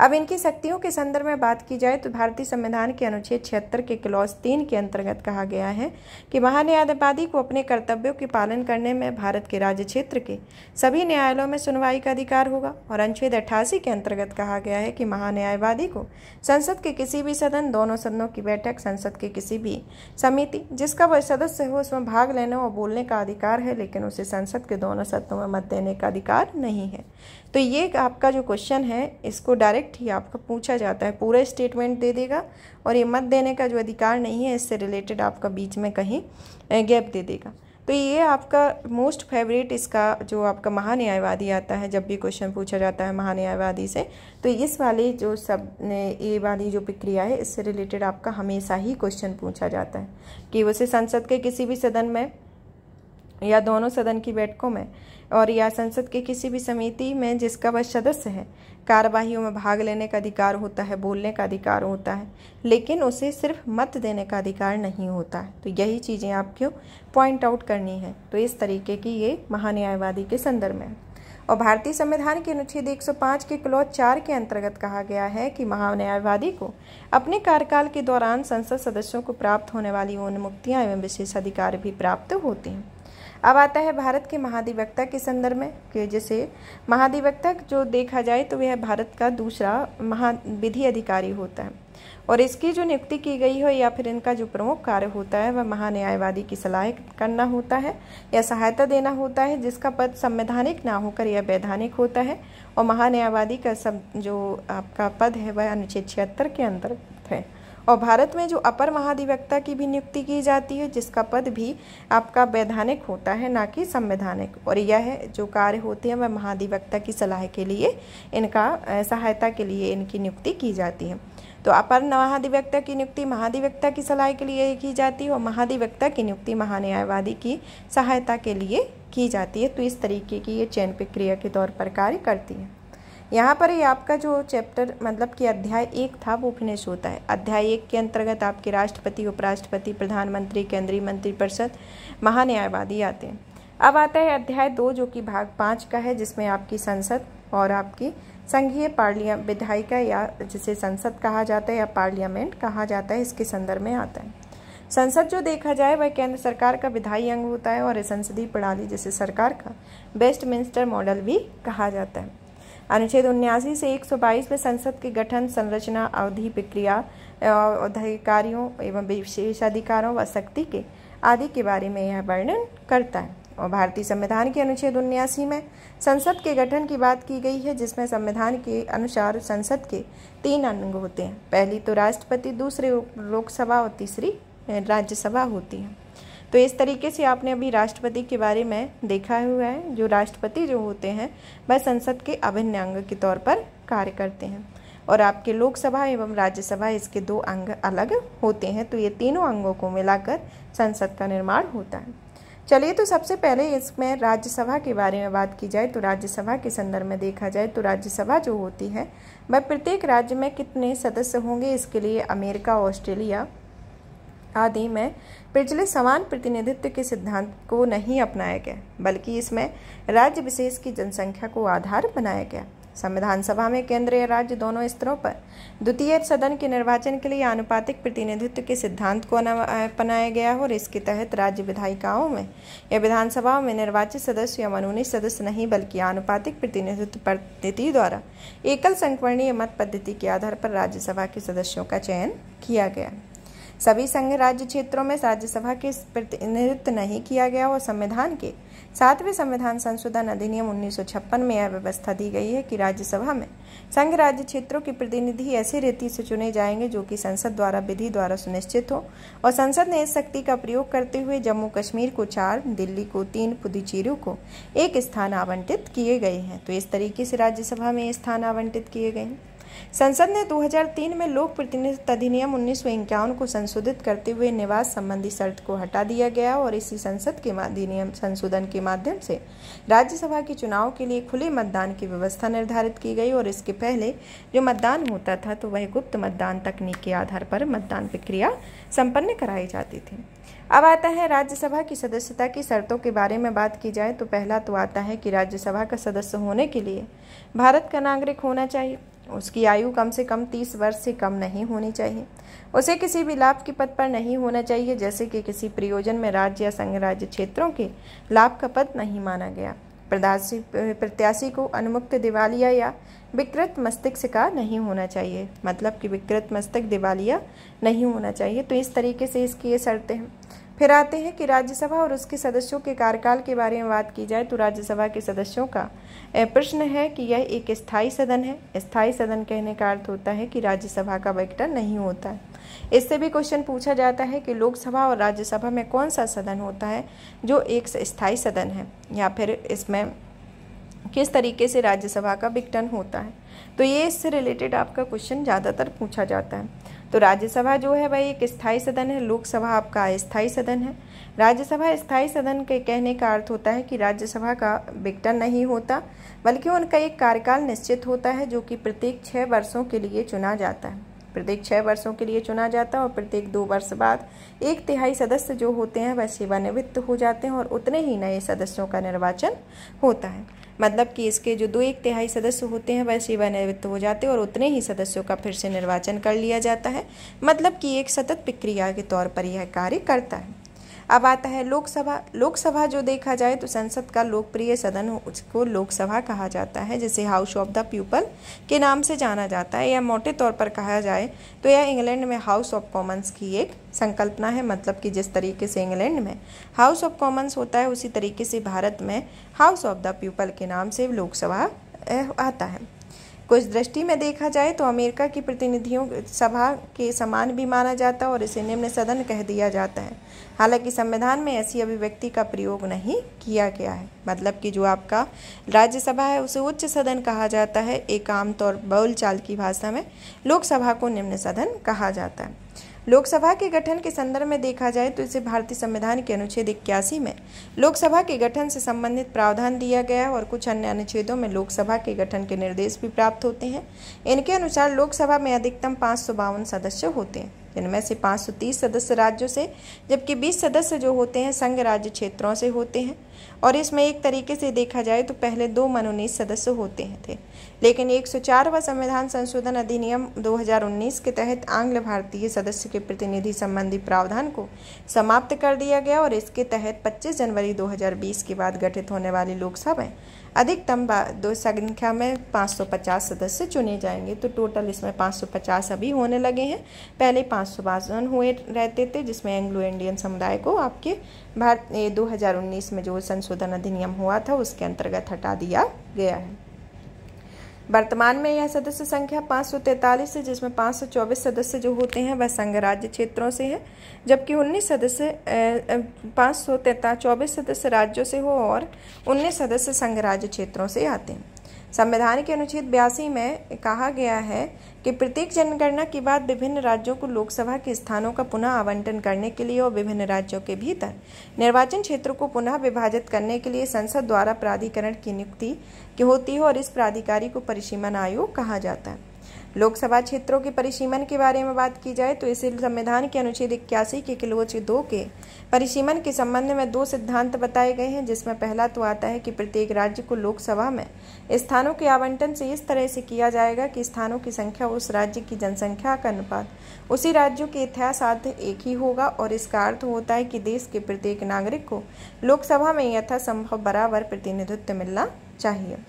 अब इनकी शक्तियों के संदर्भ में बात की जाए तो भारतीय संविधान के अनुच्छेद छिहत्तर के क्लॉज तीन के अंतर्गत कहा गया है कि महान्यायवादी को अपने कर्तव्यों के पालन करने में भारत के राज्य क्षेत्र के सभी न्यायालयों में सुनवाई का अधिकार होगा और अनुच्छेद अट्ठासी के अंतर्गत कहा गया है कि महान्यायवादी को संसद के किसी भी सदन दोनों सदनों की बैठक संसद के किसी भी समिति जिसका वह सदस्य हो उसमें भाग लेने और बोलने का अधिकार है लेकिन उसे संसद के दोनों सदनों में मत देने का अधिकार नहीं है तो ये आपका जो क्वेश्चन है इसको डायरेक्ट ही आपका पूछा जाता है पूरा स्टेटमेंट दे देगा और ये मत देने का जो अधिकार नहीं है इससे रिलेटेड आपका बीच में कहीं गैप दे देगा तो ये आपका मोस्ट फेवरेट इसका जो आपका महान्यायवादी आता है जब भी क्वेश्चन पूछा जाता है महान्यायवादी से तो इस वाली जो सब ये वाली जो प्रक्रिया है इससे रिलेटेड आपका हमेशा ही क्वेश्चन पूछा जाता है कि उसे संसद के किसी भी सदन में या दोनों सदन की बैठकों में और या संसद के किसी भी समिति में जिसका वह सदस्य है कार्यवाही में भाग लेने का अधिकार होता है बोलने का अधिकार होता है लेकिन उसे सिर्फ मत देने का अधिकार नहीं होता है तो यही चीज़ें आपको पॉइंट आउट करनी है तो इस तरीके की ये महान्यायवादी के संदर्भ में और भारतीय संविधान के अनुच्छेद 105 के क्लॉज चार के अंतर्गत कहा गया है कि महान्यायवादी को अपने कार्यकाल के दौरान संसद सदस्यों को प्राप्त होने वाली उन मुक्तियां एवं विशेष अधिकार भी प्राप्त होते हैं अब आता है भारत के महाधिवक्ता के संदर्भ में कि जैसे महाधिवक्ता जो देखा जाए तो वह भारत का दूसरा महाविधि अधिकारी होता है और इसकी जो नियुक्ति की गई हो या फिर इनका जो प्रमुख कार्य होता है वह महान्यायवादी की सलाह करना होता है या सहायता देना होता है जिसका पद संवैधानिक ना होकर या वैधानिक होता है और महान्यायवादी का सब जो आपका पद है वह अनुच्छेद छिहत्तर के अंतर्गत है और भारत में जो अपर महाधिवक्ता की भी नियुक्ति की जाती है जिसका पद भी आपका वैधानिक होता है ना कि संवैधानिक और यह जो कार्य होते हैं वह महाधिवक्ता की सलाह के लिए इनका सहायता के लिए इनकी नियुक्ति की जाती है तो अपर महाधिवक्ता की नियुक्ति महाधिवक्ता की सलाह के लिए की जाती है और महाधिवक्ता की नियुक्ति महान्यायवादी की सहायता के लिए की जाती है तो इस तरीके की ये चयन प्रक्रिया के तौर पर कार्य करती है यहाँ पर ही आपका जो चैप्टर मतलब कि अध्याय एक था वो फिनिश होता है अध्याय एक के अंतर्गत आपके राष्ट्रपति उपराष्ट्रपति प्रधानमंत्री केंद्रीय मंत्री परिषद महान्यायवादी आते हैं अब आता है अध्याय दो जो कि भाग पाँच का है जिसमें आपकी संसद और आपकी संघीय पार्लिया विधायिका या जिसे संसद कहा जाता है या पार्लियामेंट कहा जाता है इसके संदर्भ में आता है संसद जो देखा जाए वह केंद्र सरकार का विधायी अंग होता है और संसदीय प्रणाली जिसे सरकार का वेस्टमिंस्टर मॉडल भी कहा जाता है अनुच्छेद उन्यासी से 122 में संसद के गठन संरचना अवधि प्रक्रिया अधिकारियों एवं विशेषाधिकारों व शक्ति के आदि के बारे में यह वर्णन करता है और भारतीय संविधान के अनुच्छेद उन्यासी में संसद के गठन की बात की गई है जिसमें संविधान के अनुसार संसद के तीन अंग होते हैं पहली तो राष्ट्रपति दूसरी लोकसभा और तीसरी राज्यसभा होती है तो इस तरीके से आपने अभी राष्ट्रपति के बारे में देखा हुआ है जो राष्ट्रपति जो होते हैं वह संसद के अभिन्न अंग के तौर पर कार्य करते हैं और आपके लोकसभा एवं राज्यसभा इसके दो अंग अलग होते हैं तो ये तीनों अंगों को मिलाकर संसद का निर्माण होता है चलिए तो सबसे पहले इसमें राज्यसभा के बारे में बात की जाए तो राज्यसभा के संदर्भ में देखा जाए तो राज्यसभा जो होती है वह प्रत्येक राज्य में कितने सदस्य होंगे इसके लिए अमेरिका ऑस्ट्रेलिया आदि में पिछले समान प्रतिनिधित्व के सिद्धांत को नहीं अपनाया गया बल्कि इसमें राज्य विशेष की जनसंख्या को आधार बनाया गया संविधान सभा में केंद्र या राज्य दोनों स्तरों पर द्वितीय सदन के निर्वाचन के लिए आनुपातिक प्रतिनिधित्व के सिद्धांत को अपनाया गया और इसके तहत राज्य विधायिकाओं में या विधानसभाओं में निर्वाचित सदस्य या मनोनी सदस्य नहीं बल्कि आनुपातिक प्रतिनिधित्व पद्धति द्वारा एकल संकवर्णीय मत पद्धति के आधार पर राज्यसभा के सदस्यों का चयन किया गया सभी संघ राज्य क्षेत्रों में राज्यसभा के प्रतिनिधित्व नहीं किया गया और संविधान के सातवें संविधान संशोधन अधिनियम 1956 में यह व्यवस्था दी गई है कि राज्यसभा में संघ राज्य क्षेत्रों के प्रतिनिधि ऐसी रीति से चुने जाएंगे जो कि संसद द्वारा विधि द्वारा सुनिश्चित हो और संसद ने इस शक्ति का प्रयोग करते हुए जम्मू कश्मीर को चार दिल्ली को तीन पुदुचेरी को एक स्थान आवंटित किए गए हैं तो इस तरीके से राज्यसभा में स्थान आवंटित किए गए हैं संसद ने 2003 में लोक प्रतिनिधित्व अधिनियम उन्नीस को संशोधित करते हुए निवास संबंधी शर्त को हटा दिया गया और इसी संसद के अधिनियम संशोधन के माध्यम से राज्यसभा के चुनाव के लिए खुले मतदान की व्यवस्था निर्धारित की गई और इसके पहले जो मतदान होता था तो वह गुप्त मतदान तकनीक के आधार पर मतदान प्रक्रिया संपन्न कराई जाती थी अब आता है राज्यसभा की सदस्यता की शर्तों के बारे में बात की जाए तो पहला तो आता है कि राज्यसभा का सदस्य होने के लिए भारत का नागरिक होना चाहिए उसकी आयु कम से कम तीस वर्ष से कम नहीं होनी चाहिए उसे किसी भी लाभ के पद पर नहीं होना चाहिए जैसे कि किसी प्रयोजन में राज्य या संघराज्य क्षेत्रों के लाभ का पद नहीं माना गया प्रत्याशी को अनुमुक्त दिवालिया या विकृत मस्तिष्क का नहीं होना चाहिए मतलब कि विकृत मस्तिष्क दिवालिया नहीं होना चाहिए तो इस तरीके से इसकी ये शर्तें हैं फिर आते हैं कि राज्यसभा और उसके सदस्यों के कार्यकाल के बारे में बात की जाए तो राज्यसभा के सदस्यों का प्रश्न है कि यह एक स्थायी सदन है स्थायी सदन कहने का अर्थ होता है कि राज्यसभा का वैक्टर नहीं होता है इससे भी क्वेश्चन पूछा जाता है कि लोकसभा और राज्यसभा में कौन सा सदन होता है जो एक स्थायी सदन है या फिर इसमें किस तरीके से राज्यसभा का विघटन होता है तो ये इससे रिलेटेड आपका क्वेश्चन ज़्यादातर पूछा जाता है तो राज्यसभा जो है भाई एक स्थायी सदन है लोकसभा आपका अस्थायी सदन है राज्यसभा स्थायी सदन के कहने का अर्थ होता है कि राज्यसभा का विघटन नहीं होता बल्कि उनका एक कार्यकाल निश्चित होता है जो कि प्रत्येक छः वर्षों के लिए चुना जाता है प्रत्येक छः वर्षों के लिए चुना जाता है और प्रत्येक दो वर्ष बाद एक तिहाई सदस्य जो होते हैं वह सेवानिवृत्त हो जाते हैं और उतने ही नए सदस्यों का निर्वाचन होता है मतलब कि इसके जो दो एक तिहाई सदस्य होते हैं वह सेवानिवृत्त हो जाते हैं और उतने ही सदस्यों का फिर से निर्वाचन कर लिया जाता है मतलब कि एक सतत प्रक्रिया के तौर पर यह कार्य करता है अब आता है लोकसभा लोकसभा जो देखा जाए तो संसद का लोकप्रिय सदन उसको लोकसभा कहा जाता है जिसे हाउस ऑफ द पीपल के नाम से जाना जाता है या मोटे तौर पर कहा जाए तो यह इंग्लैंड में हाउस ऑफ कॉमन्स की एक संकल्पना है मतलब कि जिस तरीके से इंग्लैंड में हाउस ऑफ कॉमन्स होता है उसी तरीके से भारत में हाउस ऑफ द पीपल के नाम से लोकसभा आता है कुछ दृष्टि में देखा जाए तो अमेरिका की प्रतिनिधियों सभा के समान भी माना जाता है और इसे निम्न सदन कह दिया जाता है हालांकि संविधान में ऐसी अभिव्यक्ति का प्रयोग नहीं किया गया है मतलब कि जो आपका राज्यसभा है उसे उच्च सदन कहा जाता है एक आमतौर बोलचाल की भाषा में लोकसभा को निम्न सदन कहा जाता है लोकसभा के गठन के संदर्भ में देखा जाए तो इसे भारतीय संविधान के अनुच्छेद इक्यासी में लोकसभा के गठन से संबंधित प्रावधान दिया गया और कुछ अन्य अनुच्छेदों में लोकसभा के गठन के निर्देश भी प्राप्त होते हैं इनके अनुसार लोकसभा में अधिकतम पाँच सदस्य होते हैं जिनमें से 530 सदस्य राज्यों से जबकि 20 सदस्य जो होते हैं संघ राज्य क्षेत्रों से होते हैं और इसमें एक तरीके से देखा जाए तो पहले दो मनोनीत सदस्य होते हैं थे लेकिन एक सौ संविधान संशोधन अधिनियम 2019 के तहत आंग्ल भारतीय सदस्य के प्रतिनिधि संबंधी प्रावधान को समाप्त कर दिया गया और इसके तहत 25 जनवरी 2020 के बाद गठित होने वाली लोकसभा अधिकतम दो संख्या में 550 सदस्य चुने जाएंगे तो टोटल इसमें 550 अभी होने लगे हैं पहले पाँच सौ हुए रहते थे जिसमें एंग्लो इंडियन समुदाय को आपके भारत दो में जो संशोधन अधिनियम हुआ था उसके अंतर्गत हटा दिया गया है वर्तमान में यह सदस्य संख्या पाँच सौ तैंतालीस है जिसमें पाँच सौ चौबीस सदस्य जो होते हैं वह संघ राज्य क्षेत्रों से हैं जबकि उन्नीस सदस्य पाँच सौ चौबीस सदस्य राज्यों से हो और उन्नीस सदस्य संघ राज्य क्षेत्रों से आते हैं संविधान के अनुच्छेद बयासी में कहा गया है कि प्रत्येक जनगणना के बाद विभिन्न राज्यों को लोकसभा के स्थानों का पुनः आवंटन करने के लिए और विभिन्न राज्यों के भीतर निर्वाचन क्षेत्रों को पुनः विभाजित करने के लिए संसद द्वारा प्राधिकरण की नियुक्ति की होती है हो और इस प्राधिकारी को परिसीमन आयोग कहा जाता है लोकसभा क्षेत्रों के परिसीमन के बारे में बात की जाए तो इसे संविधान के अनुच्छेद इक्यासी के किलोच दो के परिसीमन के संबंध में दो सिद्धांत बताए गए हैं जिसमें पहला तो आता है कि प्रत्येक राज्य को लोकसभा में स्थानों के आवंटन से इस तरह से किया जाएगा कि स्थानों की संख्या उस राज्य की जनसंख्या का अनुपात उसी राज्यों के इतिहास आदि एक ही होगा और इसका अर्थ होता है कि देश के प्रत्येक नागरिक को लोकसभा में यथासंभव बराबर प्रतिनिधित्व मिलना चाहिए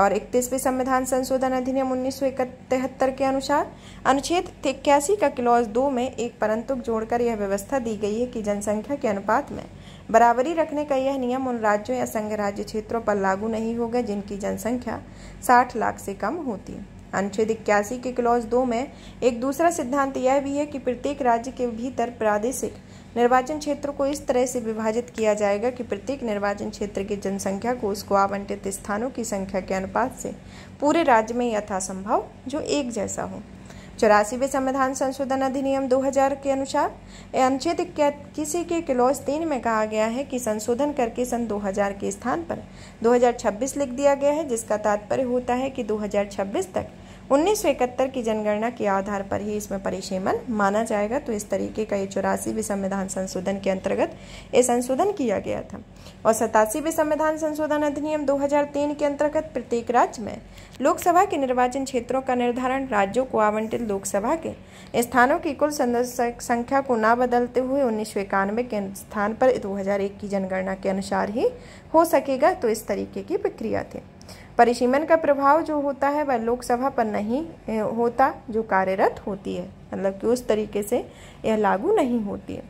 और इकतीसवीं संविधान संशोधन अधिनियम उन्नीस के अनुसार अनुच्छेद इक्यासी का क्लॉज दो में एक परंतु जोड़कर यह व्यवस्था दी गई है कि जनसंख्या के अनुपात में बराबरी रखने का यह नियम उन राज्यों या संघ राज्य क्षेत्रों पर लागू नहीं होगा जिनकी जनसंख्या 60 लाख से कम होती है अनुच्छेद इक्यासी के क्लॉज दो में एक दूसरा सिद्धांत यह भी है कि प्रत्येक राज्य के भीतर प्रादेशिक निर्वाचन क्षेत्र को इस तरह से विभाजित किया जाएगा कि प्रत्येक निर्वाचन क्षेत्र की जनसंख्या को उसको आवंटित स्थानों की संख्या के अनुपात से पूरे राज्य में यथासंभव जो एक जैसा हो चौरासीवे संविधान संशोधन अधिनियम 2000 के अनुसार अनुच्छेद किसी के क्लॉज तीन में कहा गया है कि संशोधन करके सन 2000 के स्थान पर 2026 लिख दिया गया है जिसका तात्पर्य होता है कि 2026 तक उन्नीस की जनगणना के आधार पर ही इसमें परिसीमन माना जाएगा तो इस तरीके का ये चौरासीवी संविधान संशोधन के अंतर्गत ये संशोधन किया गया था और सतासीवी संविधान संशोधन अधिनियम 2003 के अंतर्गत प्रत्येक राज्य में लोकसभा के निर्वाचन क्षेत्रों का निर्धारण राज्यों को आवंटित लोकसभा के स्थानों की कुल संख्या को न बदलते हुए उन्नीस के स्थान पर दो की जनगणना के अनुसार ही हो सकेगा तो इस तरीके की प्रक्रिया थी परिसीमन का प्रभाव जो होता है वह लोकसभा पर नहीं होता जो कार्यरत होती है मतलब कि उस तरीके से यह लागू नहीं होती है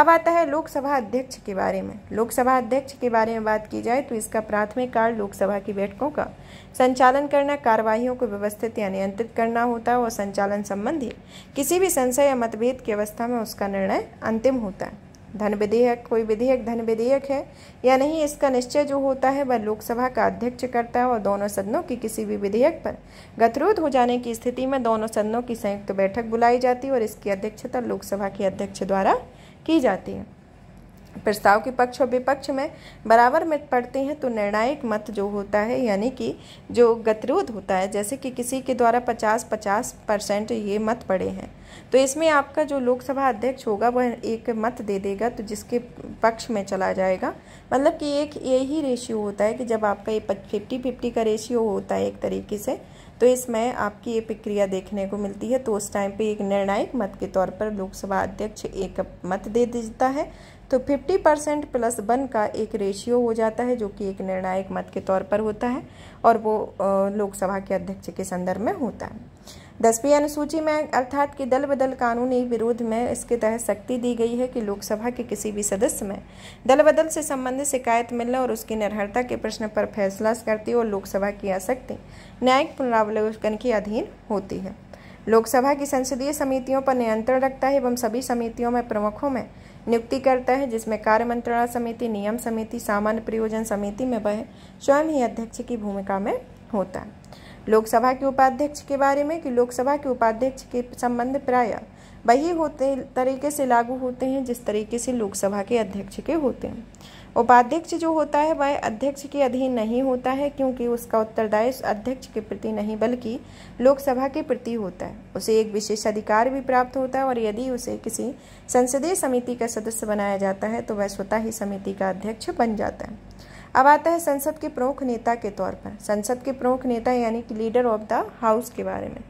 अब आता है लोकसभा अध्यक्ष के बारे में लोकसभा अध्यक्ष के बारे में बात की जाए तो इसका प्राथमिक कार्य लोकसभा की बैठकों का संचालन करना कार्यवाहियों को व्यवस्थित या नियंत्रित करना होता है और संचालन संबंधी किसी भी संशय या मतभेद की अवस्था में उसका निर्णय अंतिम होता है धन विधेयक कोई विधेयक धन विधेयक है या नहीं इसका निश्चय जो होता है वह लोकसभा का अध्यक्ष करता है और दोनों सदनों की किसी भी विधेयक पर गतिरोध हो जाने की स्थिति में दोनों सदनों की संयुक्त बैठक बुलाई जाती है और इसकी अध्यक्षता लोकसभा के अध्यक्ष द्वारा की जाती है प्रस्ताव के पक्ष और विपक्ष में बराबर मत पड़ते हैं तो निर्णायक मत जो होता है यानी कि जो गतिरोध होता है जैसे कि किसी के द्वारा पचास पचास परसेंट ये मत पड़े हैं तो इसमें आपका जो लोकसभा अध्यक्ष होगा वह एक मत दे देगा तो जिसके पक्ष में चला जाएगा मतलब कि एक यही रेशियो होता है कि जब आपका ये फिफ्टी फिफ्टी का रेशियो होता है एक तरीके से तो इसमें आपकी ये प्रक्रिया देखने को मिलती है तो उस टाइम पे एक निर्णायक मत के तौर पर लोकसभा अध्यक्ष एक मत दे देता है तो 50 परसेंट प्लस वन का एक रेशियो हो जाता है जो कि एक निर्णायक मत के तौर पर होता है और वो लोकसभा के अध्यक्ष के संदर्भ में होता है दसवीं अनुसूची में अर्थात कि दल बदल कानूनी विरोध में इसके तहत शक्ति दी गई है कि लोकसभा के किसी भी सदस्य में दल बदल से संबंधित शिकायत मिलने और उसकी निर्भरता के प्रश्न पर फैसला करती और लोकसभा की आसक्ति न्यायिक पुनरावलोकन के अधीन होती है लोकसभा की संसदीय समितियों पर नियंत्रण रखता है एवं सभी समितियों में प्रमुखों में नियुक्ति करता है जिसमें कार्य मंत्रणा समिति नियम समिति सामान्य प्रयोजन समिति में वह स्वयं ही अध्यक्ष की भूमिका में होता है लोकसभा के उपाध्यक्ष के बारे में कि लोकसभा के उपाध्यक्ष के संबंध प्राय वही होते तरीके से लागू होते हैं जिस तरीके से लोकसभा के अध्यक्ष के होते हैं उपाध्यक्ष जो होता है वह अध्यक्ष के अधीन नहीं होता है क्योंकि उसका उत्तरदायित्व अध्यक्ष के प्रति नहीं बल्कि लोकसभा के प्रति होता है उसे एक विशेष अधिकार भी प्राप्त होता है और यदि उसे किसी संसदीय समिति का सदस्य बनाया जाता है तो वह स्वतः ही समिति का अध्यक्ष बन जाता है अब आता है संसद के प्रमुख नेता के तौर पर संसद के प्रमुख नेता यानी कि लीडर ऑफ द हाउस के बारे में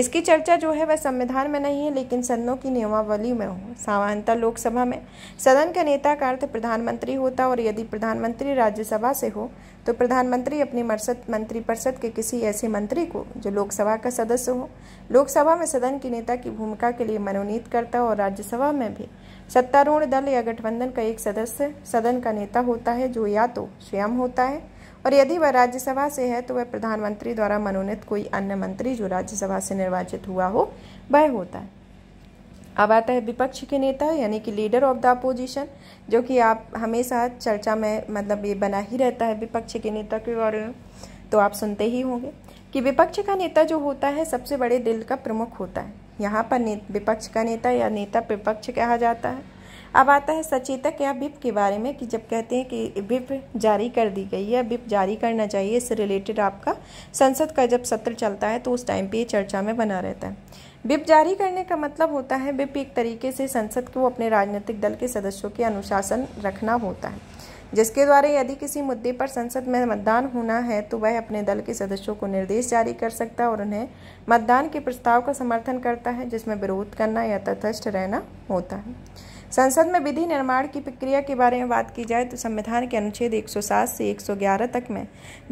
इसकी चर्चा जो है वह संविधान में नहीं है लेकिन सदनों की नियमावली में हो सामान्यतः लोकसभा में सदन का नेता का अर्थ प्रधानमंत्री होता और यदि प्रधानमंत्री राज्यसभा से हो तो प्रधानमंत्री अपनी मरसद मंत्रिपरिषद के किसी ऐसे मंत्री को जो लोकसभा का सदस्य हो लोकसभा में सदन की नेता की भूमिका के लिए मनोनीत करता और राज्यसभा में भी सत्तारूढ़ दल या गठबंधन का एक सदस्य सदन का नेता होता है जो या तो स्वयं होता है और यदि वह राज्यसभा से है तो वह प्रधानमंत्री द्वारा मनोनीत कोई अन्य मंत्री जो राज्यसभा से निर्वाचित हुआ हो वह होता है अब आता है विपक्ष के नेता यानी कि लीडर ऑफ द अपोजिशन जो कि आप हमेशा चर्चा में मतलब ये बना ही रहता है विपक्ष के नेता के बारे में तो आप सुनते ही होंगे कि विपक्ष का नेता जो होता है सबसे बड़े दिल का प्रमुख होता है यहाँ पर विपक्ष का नेता या नेता विपक्ष कहा जाता है अब आता है सचेतक या बिप के बारे में कि जब कहते हैं कि बिप जारी कर दी गई है बिप जारी करना चाहिए इससे रिलेटेड आपका संसद का जब सत्र चलता है तो उस टाइम पे ये चर्चा में बना रहता है बिप जारी करने का मतलब होता है बिप एक तरीके से संसद को अपने राजनीतिक दल के सदस्यों के अनुशासन रखना होता है जिसके द्वारा यदि किसी मुद्दे पर संसद में मतदान होना है तो वह अपने दल के सदस्यों को निर्देश जारी कर सकता है और उन्हें मतदान के प्रस्ताव का समर्थन करता है जिसमें विरोध करना या तथस्थ रहना होता है संसद में विधि निर्माण की प्रक्रिया के बारे में बात की जाए तो संविधान के अनुच्छेद 107 से 111 तक में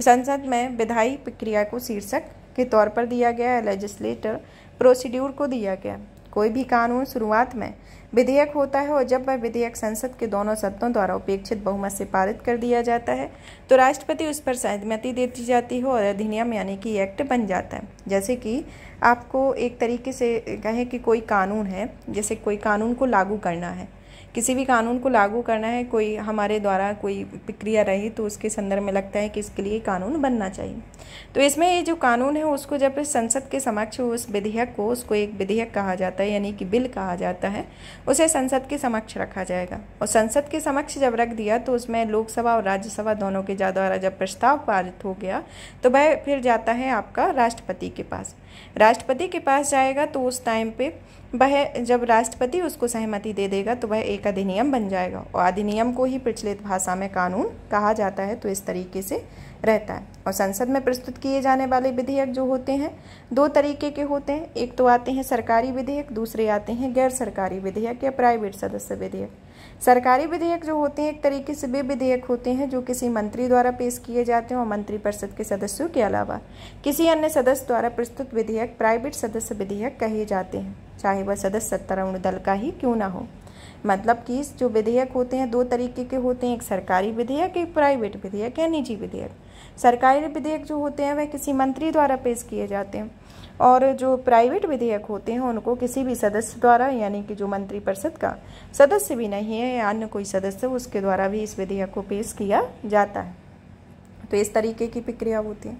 संसद में विधायी प्रक्रिया को शीर्षक के तौर पर दिया गया है लेजिस्लेटर प्रोसीड्यूर को दिया गया कोई भी कानून शुरुआत में विधेयक होता है और जब वह विधेयक संसद के दोनों सदनों द्वारा उपेक्षित बहुमत से पारित कर दिया जाता है तो राष्ट्रपति उस पर सहमति दे दी जाती है और अधिनियम यानी कि एक्ट बन जाता है जैसे कि आपको एक तरीके से कहें कि कोई कानून है जैसे कोई कानून को लागू करना है किसी भी कानून को लागू करना है कोई हमारे द्वारा कोई प्रक्रिया रही तो उसके संदर्भ में लगता है कि इसके लिए कानून बनना चाहिए तो इसमें ये जो कानून है उसको जब संसद के समक्ष उस विधेयक को उसको एक विधेयक कहा जाता है यानी कि बिल कहा जाता है उसे संसद के समक्ष रखा जाएगा और संसद के समक्ष जब रख दिया तो उसमें लोकसभा और राज्यसभा दोनों के द्वारा जब प्रस्ताव पारित हो गया तो वह फिर जाता है आपका राष्ट्रपति के पास राष्ट्रपति के पास जाएगा तो उस टाइम पे वह जब राष्ट्रपति उसको सहमति दे देगा तो वह एक अधिनियम बन जाएगा और अधिनियम को ही प्रचलित भाषा में कानून कहा जाता है तो इस तरीके से रहता है और संसद में प्रस्तुत किए जाने वाले विधेयक जो होते हैं दो तरीके के होते हैं एक तो आते हैं सरकारी विधेयक दूसरे आते हैं गैर सरकारी विधेयक या प्राइवेट सदस्य विधेयक सरकारी विधेयक जो होते हैं एक तरीके से वे विधेयक होते हैं जो किसी मंत्री द्वारा पेश किए जाते हैं और मंत्रिपरिषद के सदस्यों के अलावा किसी अन्य सदस्य द्वारा प्रस्तुत विधेयक प्राइवेट सदस्य विधेयक कहे जाते हैं चाहे वह सदस्य सत्तारूढ़ दल का ही क्यों ना हो मतलब कि जो विधेयक होते हैं दो तरीके के होते हैं एक सरकारी विधेयक एक प्राइवेट विधेयक या निजी विधेयक सरकारी विधेयक जो होते हैं वह किसी मंत्री द्वारा पेश किए जाते हैं और जो प्राइवेट विधेयक होते हैं उनको किसी भी सदस्य द्वारा यानी कि जो मंत्री परिषद का सदस्य भी नहीं है या अन्य कोई सदस्य उसके द्वारा भी इस विधेयक को पेश किया जाता है तो इस तरीके की प्रक्रिया होती है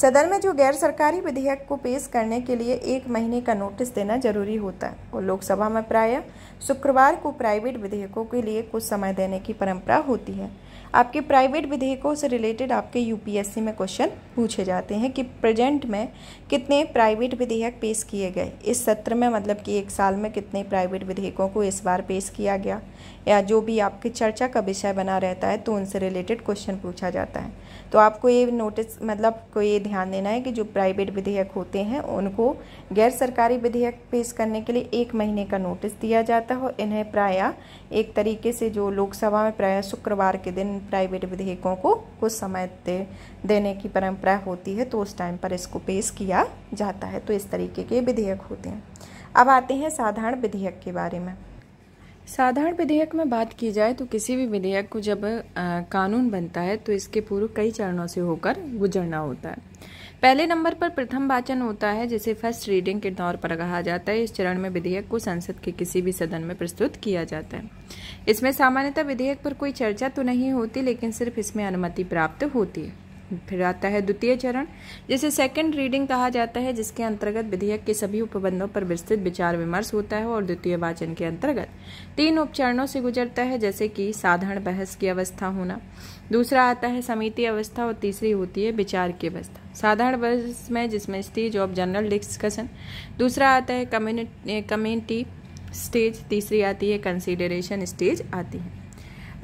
सदन में जो गैर सरकारी विधेयक को पेश करने के लिए एक महीने का नोटिस देना जरूरी होता है और लोकसभा में प्राय शुक्रवार को प्राइवेट विधेयकों के लिए कुछ समय देने की परंपरा होती है आपके प्राइवेट विधेयकों से रिलेटेड आपके यूपीएससी में क्वेश्चन पूछे जाते हैं कि प्रेजेंट में कितने प्राइवेट विधेयक पेश किए गए इस सत्र में मतलब कि एक साल में कितने प्राइवेट विधेयकों को इस बार पेश किया गया या जो भी आपकी चर्चा का विषय बना रहता है तो उनसे रिलेटेड क्वेश्चन पूछा जाता है तो आपको ये नोटिस मतलब को ये ध्यान देना है कि जो प्राइवेट विधेयक होते हैं उनको गैर सरकारी विधेयक पेश करने के लिए एक महीने का नोटिस दिया जाता है और इन्हें प्रायः एक तरीके से जो लोकसभा में प्रायः शुक्रवार के दिन प्राइवेट विधेयकों को कुछ समय दे, देने की परंपरा होती है तो उस टाइम पर इसको पेश किया जाता है तो इस तरीके के विधेयक होते हैं अब आते हैं साधारण विधेयक के बारे में साधारण विधेयक में बात की जाए तो किसी भी विधेयक को जब आ, कानून बनता है तो इसके पूर्व कई चरणों से होकर गुजरना होता है पहले नंबर पर प्रथम वाचन होता है जिसे फर्स्ट रीडिंग के तौर पर कहा जाता है इस चरण में विधेयक को संसद के किसी भी सदन में प्रस्तुत किया जाता है इसमें सामान्यतः विधेयक पर कोई चर्चा तो नहीं होती लेकिन सिर्फ इसमें अनुमति प्राप्त होती है फिर आता है द्वितीय चरण जिसे सेकंड रीडिंग कहा जाता है जिसके अंतर्गत विधेयक के सभी उपबंधों पर विस्तृत विचार विमर्श होता है और द्वितीय वाचन के अंतर्गत तीन उपचरणों से गुजरता है जैसे कि साधारण बहस की अवस्था होना दूसरा आता है समिति अवस्था और तीसरी होती है विचार की अवस्था साधारण बहस में जिसमें स्टेज ऑफ जनरल डिस्कशन दूसरा आता है कम्युनिटी स्टेज तीसरी आती है कंसिडरेशन स्टेज आती है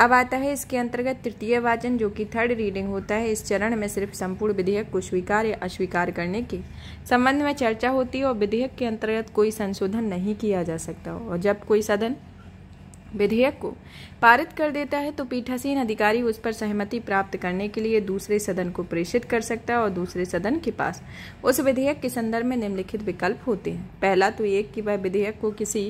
अब आता है इसके अंतर्गत तृतीय वाचन जो कि थर्ड रीडिंग होता है इस चरण में सिर्फ संपूर्ण विधेयक को स्वीकार या अस्वीकार करने के संबंध में चर्चा होती है और विधेयक के अंतर्गत कोई संशोधन नहीं किया जा सकता और जब कोई सदन विधेयक को पारित कर देता है तो पीठासीन अधिकारी उस पर सहमति प्राप्त करने के लिए दूसरे सदन को प्रेषित कर सकता है और दूसरे सदन के पास उस विधेयक के संदर्भ में निम्नलिखित विकल्प होते हैं पहला तो एक कि वह विधेयक को किसी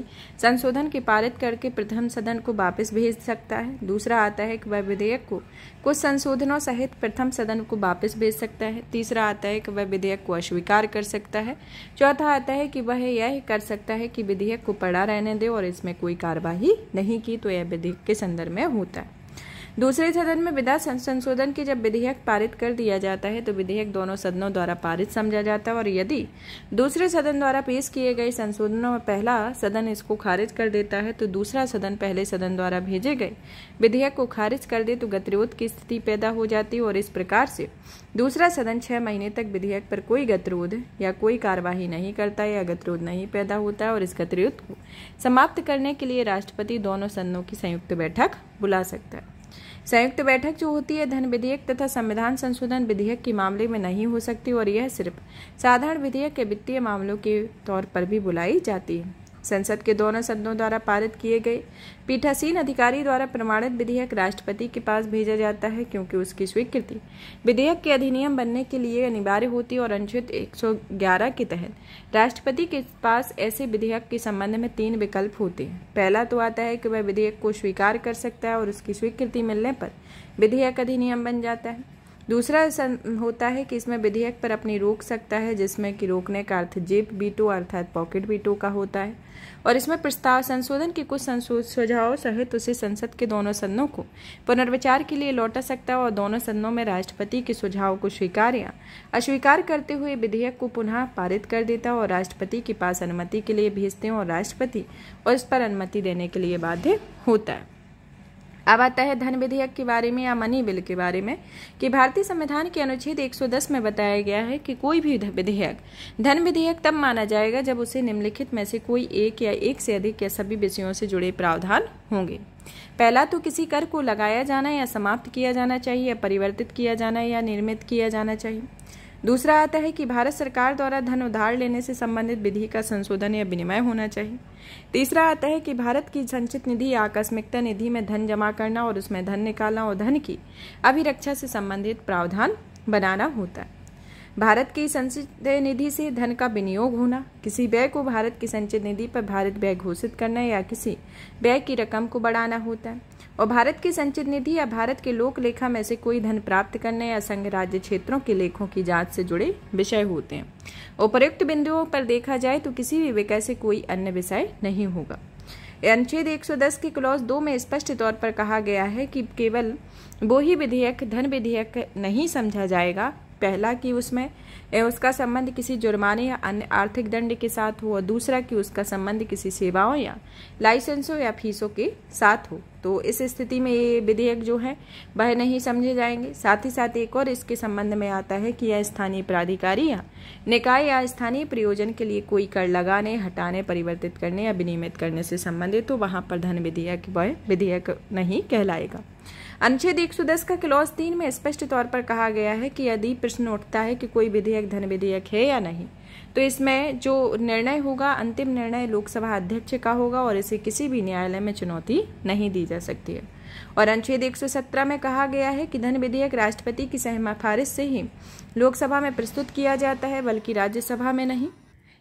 संशोधन के पारित करके प्रथम सदन को वापस भेज सकता है दूसरा आता है कि वह विधेयक को कुछ संशोधनों सहित प्रथम सदन को वापस भेज सकता है तीसरा आता है कि वह विधेयक को अस्वीकार कर सकता है चौथा आता है कि वह यह कर सकता है कि विधेयक को पड़ा रहने दे और इसमें कोई कार्यवाही नहीं की तो यह विधेयक के संदर्भ में होता है दूसरे सदन में विधा संशोधन के जब विधेयक पारित कर दिया जाता है तो विधेयक दोनों सदनों द्वारा पारित समझा जाता है और यदि दूसरे सदन द्वारा पेश किए गए संशोधनों में पहला सदन इसको खारिज कर देता है तो दूसरा सदन पहले सदन द्वारा भेजे गए विधेयक को खारिज कर दे तो गतिरोध की स्थिति पैदा हो जाती है और इस प्रकार से दूसरा सदन छह महीने तक विधेयक पर कोई गतिरोध या कोई कार्यवाही नहीं करता या गतिरोध नहीं पैदा होता है और इस गतिरोध को समाप्त करने के लिए राष्ट्रपति दोनों सदनों की संयुक्त बैठक बुला सकता है संयुक्त बैठक जो होती है धन विधेयक तथा संविधान संशोधन विधेयक के मामले में नहीं हो सकती और यह सिर्फ साधारण विधेयक के वित्तीय मामलों के तौर पर भी बुलाई जाती है संसद के दोनों सदनों द्वारा पारित किए गए पीठासीन अधिकारी द्वारा प्रमाणित विधेयक राष्ट्रपति के पास भेजा जाता है क्योंकि उसकी स्वीकृति विधेयक के अधिनियम बनने के लिए अनिवार्य होती और अनुच्छेद 111 के तहत राष्ट्रपति के पास ऐसे विधेयक के संबंध में तीन विकल्प होते हैं पहला तो आता है कि वह विधेयक को स्वीकार कर सकता है और उसकी स्वीकृति मिलने पर विधेयक अधिनियम बन जाता है दूसरा होता है कि इसमें विधेयक पर अपनी रोक सकता है जिसमें कि रोकने का अर्थ जेब बीटो अर्थात पॉकेट बीटो का होता है और इसमें प्रस्ताव संशोधन के कुछ सुझाव सहित उसे संसद के दोनों सदनों को पुनर्विचार के लिए लौटा सकता है और दोनों सदनों में राष्ट्रपति के सुझाव को स्वीकार या अस्वीकार करते हुए विधेयक को पुनः पारित कर देता और राष्ट्रपति के पास अनुमति के लिए भेजते हैं और राष्ट्रपति और इस पर अनुमति देने के लिए बाध्य होता है अब आता है धन विधेयक के बारे में या मनी बिल के बारे में कि भारतीय संविधान के अनुच्छेद 110 में बताया गया है कि कोई भी विधेयक धन विधेयक तब माना जाएगा जब उसे निम्नलिखित में से कोई एक या एक से अधिक या सभी विषयों से जुड़े प्रावधान होंगे पहला तो किसी कर को लगाया जाना या समाप्त किया जाना चाहिए या परिवर्तित किया जाना या निर्मित किया जाना चाहिए दूसरा आता है कि भारत सरकार द्वारा धन उधार लेने से संबंधित विधि का संशोधन या विनिमय होना चाहिए तीसरा आता है कि भारत की संचित निधि या आकस्मिकता निधि में धन जमा करना और उसमें धन निकालना और धन की अभिरक्षा से संबंधित प्रावधान बनाना होता है भारत की संचित निधि से धन का विनियोग होना किसी व्यय को भारत की संचित निधि पर भारत व्यय घोषित करना या किसी व्यय की रकम को बढ़ाना होता है और भारत की संचित निधि या भारत के लोक लेखा में से कोई धन प्राप्त करने या संघ राज्य क्षेत्रों के लेखों की जांच से जुड़े विषय होते हैं उपयुक्त बिंदुओं पर देखा जाए तो किसी भी विषय से कोई अन्य विषय नहीं होगा अनुच्छेद 110 के क्लॉज दो में स्पष्ट तौर पर कहा गया है कि केवल वो ही विधेयक धन विधेयक नहीं समझा जाएगा पहला कि उसमें एवं उसका संबंध किसी जुर्माने या अन्य आर्थिक दंड के साथ हो और दूसरा कि उसका संबंध किसी सेवाओं या लाइसेंसों या फीसों के साथ हो तो इस स्थिति में ये विधेयक जो है वह नहीं समझे जाएंगे साथ ही साथ एक और इसके संबंध में आता है कि यह स्थानीय प्राधिकारी या निकाय या स्थानीय प्रयोजन के लिए कोई कर लगाने हटाने परिवर्तित करने या विनियमित करने से संबंधित तो वहाँ पर धन विधेयक वह विधेयक नहीं कहलाएगा अनुच्छेद दस का क्लॉज तीन में स्पष्ट तौर पर कहा गया है कि यदि प्रश्न उठता है कि कोई विधेयक धन विधेयक है या नहीं तो इसमें जो निर्णय होगा अंतिम निर्णय लोकसभा अध्यक्ष का होगा और इसे किसी भी न्यायालय में चुनौती नहीं दी जा सकती है और अनुच्छेद सत्रह में कहा गया है कि धन विधेयक राष्ट्रपति की सहमत फारिश से ही लोकसभा में प्रस्तुत किया जाता है बल्कि राज्यसभा में नहीं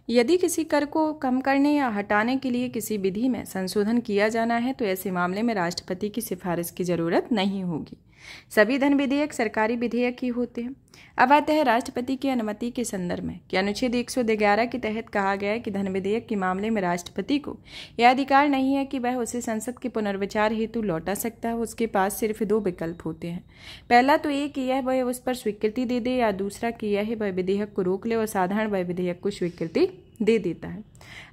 यदि किसी कर को कम करने या हटाने के लिए किसी विधि में संशोधन किया जाना है तो ऐसे मामले में राष्ट्रपति की सिफारिश की ज़रूरत नहीं होगी सभी धन विधेयक सरकारी विधेयक ही होते हैं अब आते हैं राष्ट्रपति की अनुमति के संदर्भ में कि अनुच्छेद एक के तहत कहा गया है कि धन विधेयक के मामले में राष्ट्रपति को यह अधिकार नहीं है कि वह उसे संसद के पुनर्विचार हेतु लौटा सकता है उसके पास सिर्फ दो विकल्प होते हैं पहला तो एक यह वह उस पर स्वीकृति दे दे या दूसरा कि यह वह विधेयक को रोक ले और साधारण वह विधेयक को स्वीकृति दे देता है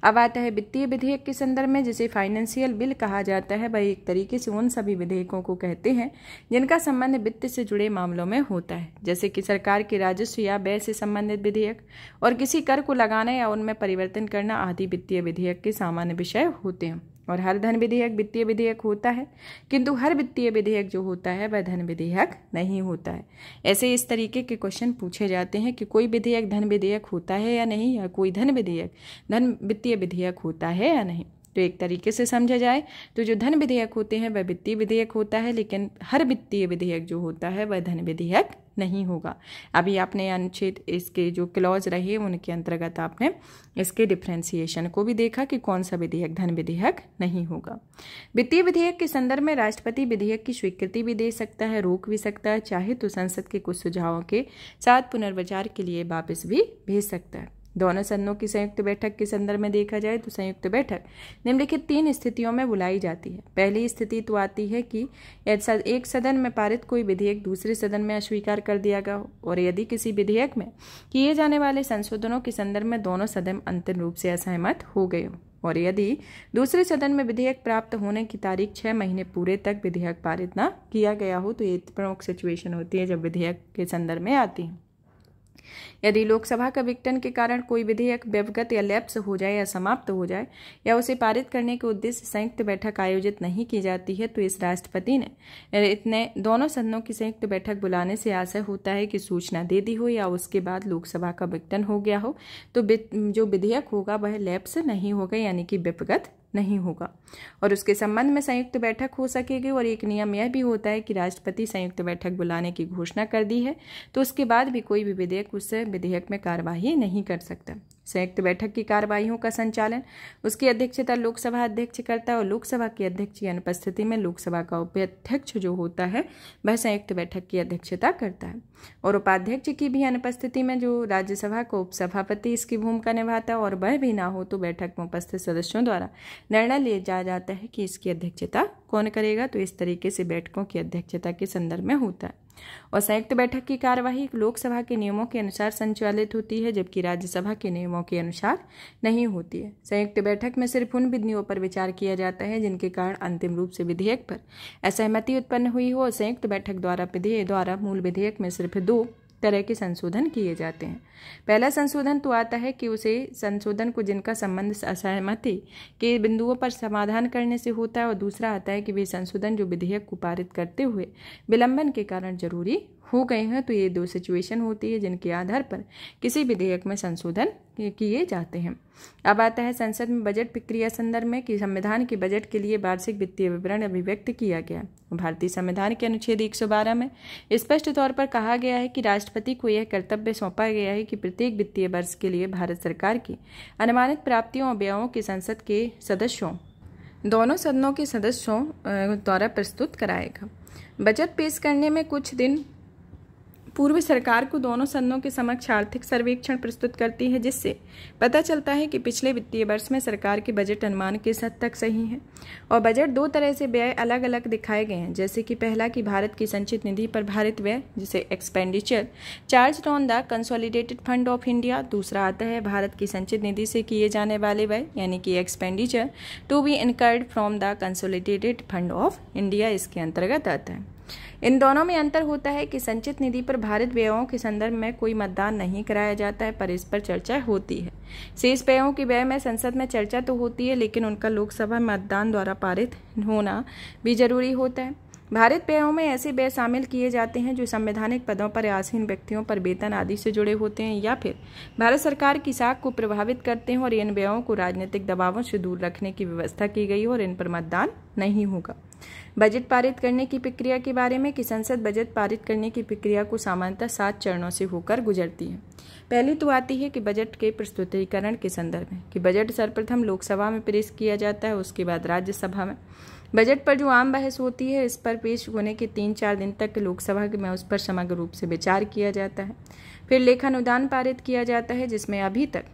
अब आता है वित्तीय विधेयक के संदर्भ में जिसे फाइनेंशियल बिल कहा जाता है वह एक तरीके से उन सभी विधेयकों को कहते हैं जिनका संबंध वित्त से जुड़े मामलों में होता है जैसे कि सरकार के राजस्व या व्यय से संबंधित विधेयक और किसी कर को लगाना या उनमें परिवर्तन करना आदि वित्तीय विधेयक के सामान्य विषय होते हैं और हर धन विधेयक वित्तीय विधेयक होता है किंतु हर वित्तीय विधेयक जो होता है वह धन विधेयक नहीं होता है ऐसे इस तरीके के क्वेश्चन पूछे जाते हैं कि कोई विधेयक धन विधेयक होता है या नहीं या कोई धन विधेयक धन वित्तीय विधेयक होता है या नहीं तो एक तरीके से समझा जाए तो जो धन विधेयक होते हैं वह वित्तीय विधेयक होता है लेकिन हर वित्तीय विधेयक जो होता है वह धन विधेयक नहीं होगा अभी आपने अनुच्छेद इसके जो क्लॉज रहे उनके अंतर्गत आपने इसके डिफ्रेंसिएशन को भी देखा कि कौन सा विधेयक धन विधेयक नहीं होगा वित्तीय विधेयक के संदर्भ में राष्ट्रपति विधेयक की स्वीकृति भी दे सकता है रोक भी सकता है चाहे तो संसद के कुछ सुझावों के साथ पुनर्विचार के लिए वापस भी भेज सकता है दोनों सदनों की संयुक्त बैठक के संदर्भ में देखा जाए तो संयुक्त बैठक निम्नलिखित तीन स्थितियों में बुलाई जाती है पहली स्थिति तो आती है कि एक सदन में पारित कोई विधेयक दूसरे सदन में अस्वीकार कर दिया गया हो और यदि किसी विधेयक में किए जाने वाले संशोधनों के संदर्भ में दोनों सदन अंतिम रूप से असहमत हो गए हो और यदि दूसरे सदन में विधेयक प्राप्त होने की तारीख छः महीने पूरे तक विधेयक पारित न किया गया हो तो ये प्रमुख सिचुएशन होती है जब विधेयक के संदर्भ में आती है यदि लोकसभा का विघटन के कारण कोई विधेयक व्यवगत या लैप्स हो जाए या समाप्त हो जाए या उसे पारित करने के उद्देश्य संयुक्त बैठक आयोजित नहीं की जाती है तो इस राष्ट्रपति ने इतने दोनों सदनों की संयुक्त बैठक बुलाने से आशय होता है कि सूचना दे दी हो या उसके बाद लोकसभा का विघटन हो गया हो तो जो विधेयक होगा वह लैप्स नहीं होगा यानी कि व्यवगत नहीं होगा और उसके संबंध में संयुक्त बैठक हो सकेगी और एक नियम यह भी होता है कि राष्ट्रपति संयुक्त बैठक बुलाने की घोषणा कर दी है तो उसके बाद भी कोई भी विधेयक उस विधेयक में कार्यवाही नहीं कर सकता संयुक्त बैठक की कार्यवाहियों का संचालन उसकी अध्यक्षता लोकसभा अध्यक्ष करता है और लोकसभा के अध्यक्ष की अनुपस्थिति में लोकसभा का उपाध्यक्ष जो होता है वह संयुक्त बैठक की अध्यक्षता करता है और उपाध्यक्ष की भी अनुपस्थिति में जो राज्यसभा का उपसभापति इसकी भूमिका निभाता है और वह भी ना हो तो बैठक में उपस्थित सदस्यों द्वारा निर्णय लिए जा जाता है कि इसकी अध्यक्षता कौन करेगा तो इस तरीके से बैठकों की अध्यक्षता के संदर्भ में होता है और संयुक्त बैठक की कार्यवाही लोकसभा के नियमों के अनुसार संचालित होती है जबकि राज्यसभा के नियमों के अनुसार नहीं होती है संयुक्त बैठक में सिर्फ उन विधियों पर विचार किया जाता है जिनके कारण अंतिम रूप से विधेयक पर असहमति उत्पन्न हुई हो संयुक्त बैठक द्वारा विधेयक द्वारा मूल विधेयक में सिर्फ दो तरह के संशोधन किए जाते हैं पहला संशोधन तो आता है कि उसे संशोधन को जिनका संबंध असहमति के बिंदुओं पर समाधान करने से होता है और दूसरा आता है कि वे संशोधन जो विधेयक को पारित करते हुए विलंबन के कारण जरूरी हो गए हैं तो ये दो सिचुएशन होती है जिनके आधार पर किसी विधेयक में संशोधन किए जाते हैं अब आता है संसद में बजट प्रक्रिया संदर्भ में कि संविधान के बजट के लिए वार्षिक वित्तीय विवरण अभिव्यक्त किया गया भारतीय संविधान के अनुच्छेद 112 में स्पष्ट तौर पर कहा गया है कि राष्ट्रपति को यह कर्तव्य सौंपा गया है कि प्रत्येक वित्तीय वर्ष के लिए भारत सरकार की अनुमानित प्राप्तियों और व्ययों की संसद के सदस्यों दोनों सदनों के सदस्यों द्वारा प्रस्तुत कराएगा बजट पेश करने में कुछ दिन पूर्व सरकार को दोनों सदनों के समक्ष आर्थिक सर्वेक्षण प्रस्तुत करती है जिससे पता चलता है कि पिछले वित्तीय वर्ष में सरकार के बजट अनुमान किस हद तक सही है और बजट दो तरह से व्यय अलग अलग दिखाए गए हैं जैसे कि पहला कि भारत की संचित निधि पर भारत व्यय जिसे expenditure charge on the consolidated fund of India दूसरा आता है भारत की संचित निधि से किए जाने वाले व्यय यानी कि expenditure to be incurred from the consolidated fund of India इसके अंतर्गत आता है इन दोनों में अंतर होता है कि संचित निधि पर भारत व्ययों के संदर्भ में कोई मतदान नहीं कराया जाता है पर इस पर चर्चा होती है शेष व्ययों के व्यय में संसद में चर्चा तो होती है लेकिन उनका लोकसभा मतदान द्वारा पारित होना भी जरूरी होता है भारत पेयों में ऐसे व्यय शामिल किए जाते हैं जो संवैधानिक पदों पर आसीन व्यक्तियों पर वेतन आदि से जुड़े होते हैं या फिर भारत सरकार की साख को प्रभावित करते हैं और इन व्ययों को राजनीतिक दबावों से दूर रखने की व्यवस्था की गई और इन पर मतदान नहीं होगा बजट पारित करने की प्रक्रिया के बारे में कि संसद बजट पारित करने की प्रक्रिया को सामान्यतः सात चरणों से होकर गुजरती है पहली तो आती है कि बजट के प्रस्तुतिकरण के संदर्भ में कि बजट सर्वप्रथम लोकसभा में पेश किया जाता है उसके बाद राज्यसभा में बजट पर जो आम बहस होती है इस पर पेश होने के तीन चार दिन तक लोकसभा में उस पर समग्र रूप से विचार किया जाता है फिर लेखानुदान पारित किया जाता है जिसमें अभी तक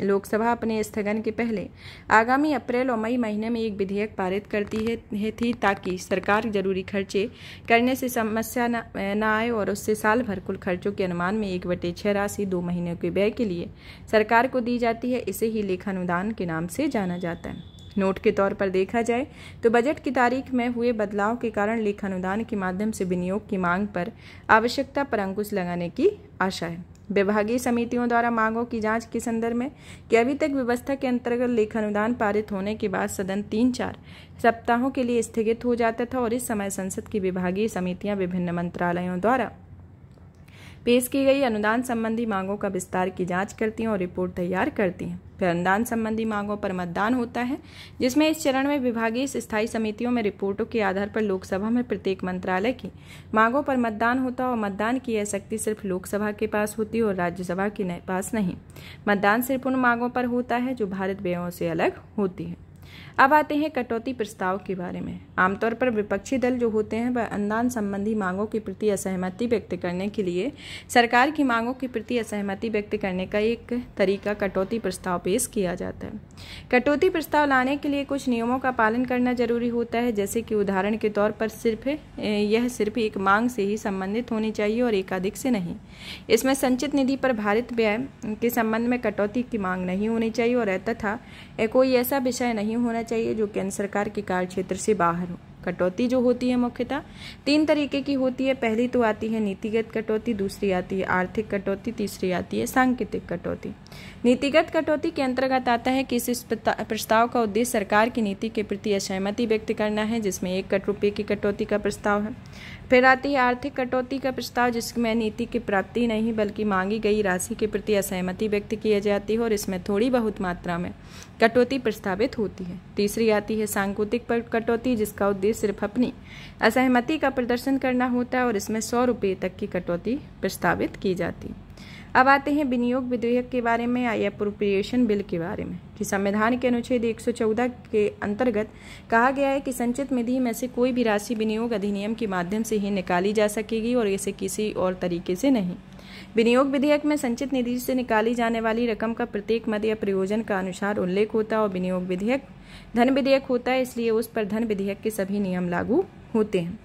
लोकसभा अपने स्थगन के पहले आगामी अप्रैल और मई महीने में एक विधेयक पारित करती है थी ताकि सरकार जरूरी खर्चे करने से समस्या न, न आए और उससे साल भर कुल खर्चों के अनुमान में एक बटे छह राशि दो महीनों के व्यय के लिए सरकार को दी जाती है इसे ही लेखानुदान के नाम से जाना जाता है नोट के तौर पर देखा जाए तो बजट की तारीख में हुए बदलाव के कारण लेख अनुदान के माध्यम से विनियोग की मांग पर आवश्यकता पर अंकुश लगाने की आशा है विभागीय समितियों द्वारा मांगों की जांच के संदर्भ में कि अभी तक व्यवस्था के अंतर्गत लेखानुदान अनुदान पारित होने के बाद सदन तीन चार सप्ताहों के लिए स्थगित हो जाता था और इस समय संसद की विभागीय समितियां विभिन्न मंत्रालयों द्वारा पेश की गई अनुदान संबंधी मांगों का विस्तार की जांच करती हैं और रिपोर्ट तैयार करती हैं फिर अनुदान संबंधी मांगों पर मतदान होता है जिसमें इस चरण में विभागीय स्थायी समितियों में रिपोर्टों के आधार पर लोकसभा में प्रत्येक मंत्रालय की मांगों पर मतदान होता है और मतदान की यह शक्ति सिर्फ लोकसभा के पास होती है और राज्यसभा के पास नहीं मतदान सिर्फ उन मांगों पर होता है जो भारत व्ययों से अलग होती है अब आते हैं कटौती प्रस्ताव के बारे में आमतौर पर विपक्षी दल जो होते हैं वह अनुदान संबंधी मांगों के प्रति असहमति व्यक्त करने के लिए सरकार की मांगों के प्रति असहमति व्यक्त करने का एक तरीका कटौती प्रस्ताव पेश किया जाता है कटौती प्रस्ताव लाने के लिए कुछ नियमों का पालन करना जरूरी होता है जैसे कि उदाहरण के तौर पर सिर्फ यह सिर्फ एक मांग से ही संबंधित होनी चाहिए और एकाधिक से नहीं इसमें संचित निधि पर भारत व्यय के संबंध में कटौती की मांग नहीं होनी चाहिए और तथा कोई ऐसा विषय नहीं होना चाहिए जो केंद्र सरकार के कार्य क्षेत्र से बाहर हो कटौती जो होती है मुख्यतः तीन तरीके की होती है पहली तो आती है नीतिगत कटौती दूसरी आती है आर्थिक कटौती तीसरी आती है सांकेतिक कटौती नीतिगत कटौती के अंतर्गत आता है कि इस प्रस्ताव का उद्देश्य सरकार की नीति के प्रति असहमति व्यक्त करना है जिसमें एक कट रुपये की कटौती का प्रस्ताव है फिर आती है आर्थिक कटौती का प्रस्ताव जिसमें नीति की प्राप्ति नहीं बल्कि मांगी गई राशि के प्रति असहमति व्यक्त की जाती है और इसमें थोड़ी बहुत मात्रा में कटौती प्रस्तावित होती है तीसरी आती है सांकोतिक पर कटौती जिसका उद्देश्य सिर्फ अपनी असहमति का प्रदर्शन करना होता है और इसमें सौ रुपये तक की कटौती प्रस्तावित की जाती है अब आते हैं विनियोग विधेयक के बारे में या अप्रोप्रिएशन बिल के बारे में कि संविधान के अनुच्छेद 114 के अंतर्गत कहा गया है कि संचित निधि में से कोई भी राशि विनियोग अधिनियम के माध्यम से ही निकाली जा सकेगी और इसे किसी और तरीके से नहीं विनियोग विधेयक में संचित निधि से निकाली जाने वाली रकम का प्रत्येक मद या प्रयोजन का अनुसार उल्लेख होता है और विनियोग विधेयक धन विधेयक होता है इसलिए उस पर धन विधेयक के सभी नियम लागू होते हैं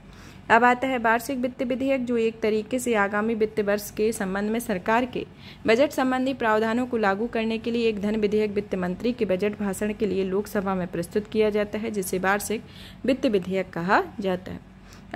अब आता है वार्षिक वित्त विधेयक जो एक तरीके से आगामी वित्त वर्ष के संबंध में सरकार के बजट संबंधी प्रावधानों को लागू करने के लिए एक धन विधेयक वित्त मंत्री के बजट भाषण के लिए लोकसभा में प्रस्तुत किया जाता है जिसे वार्षिक वित्त विधेयक कहा जाता है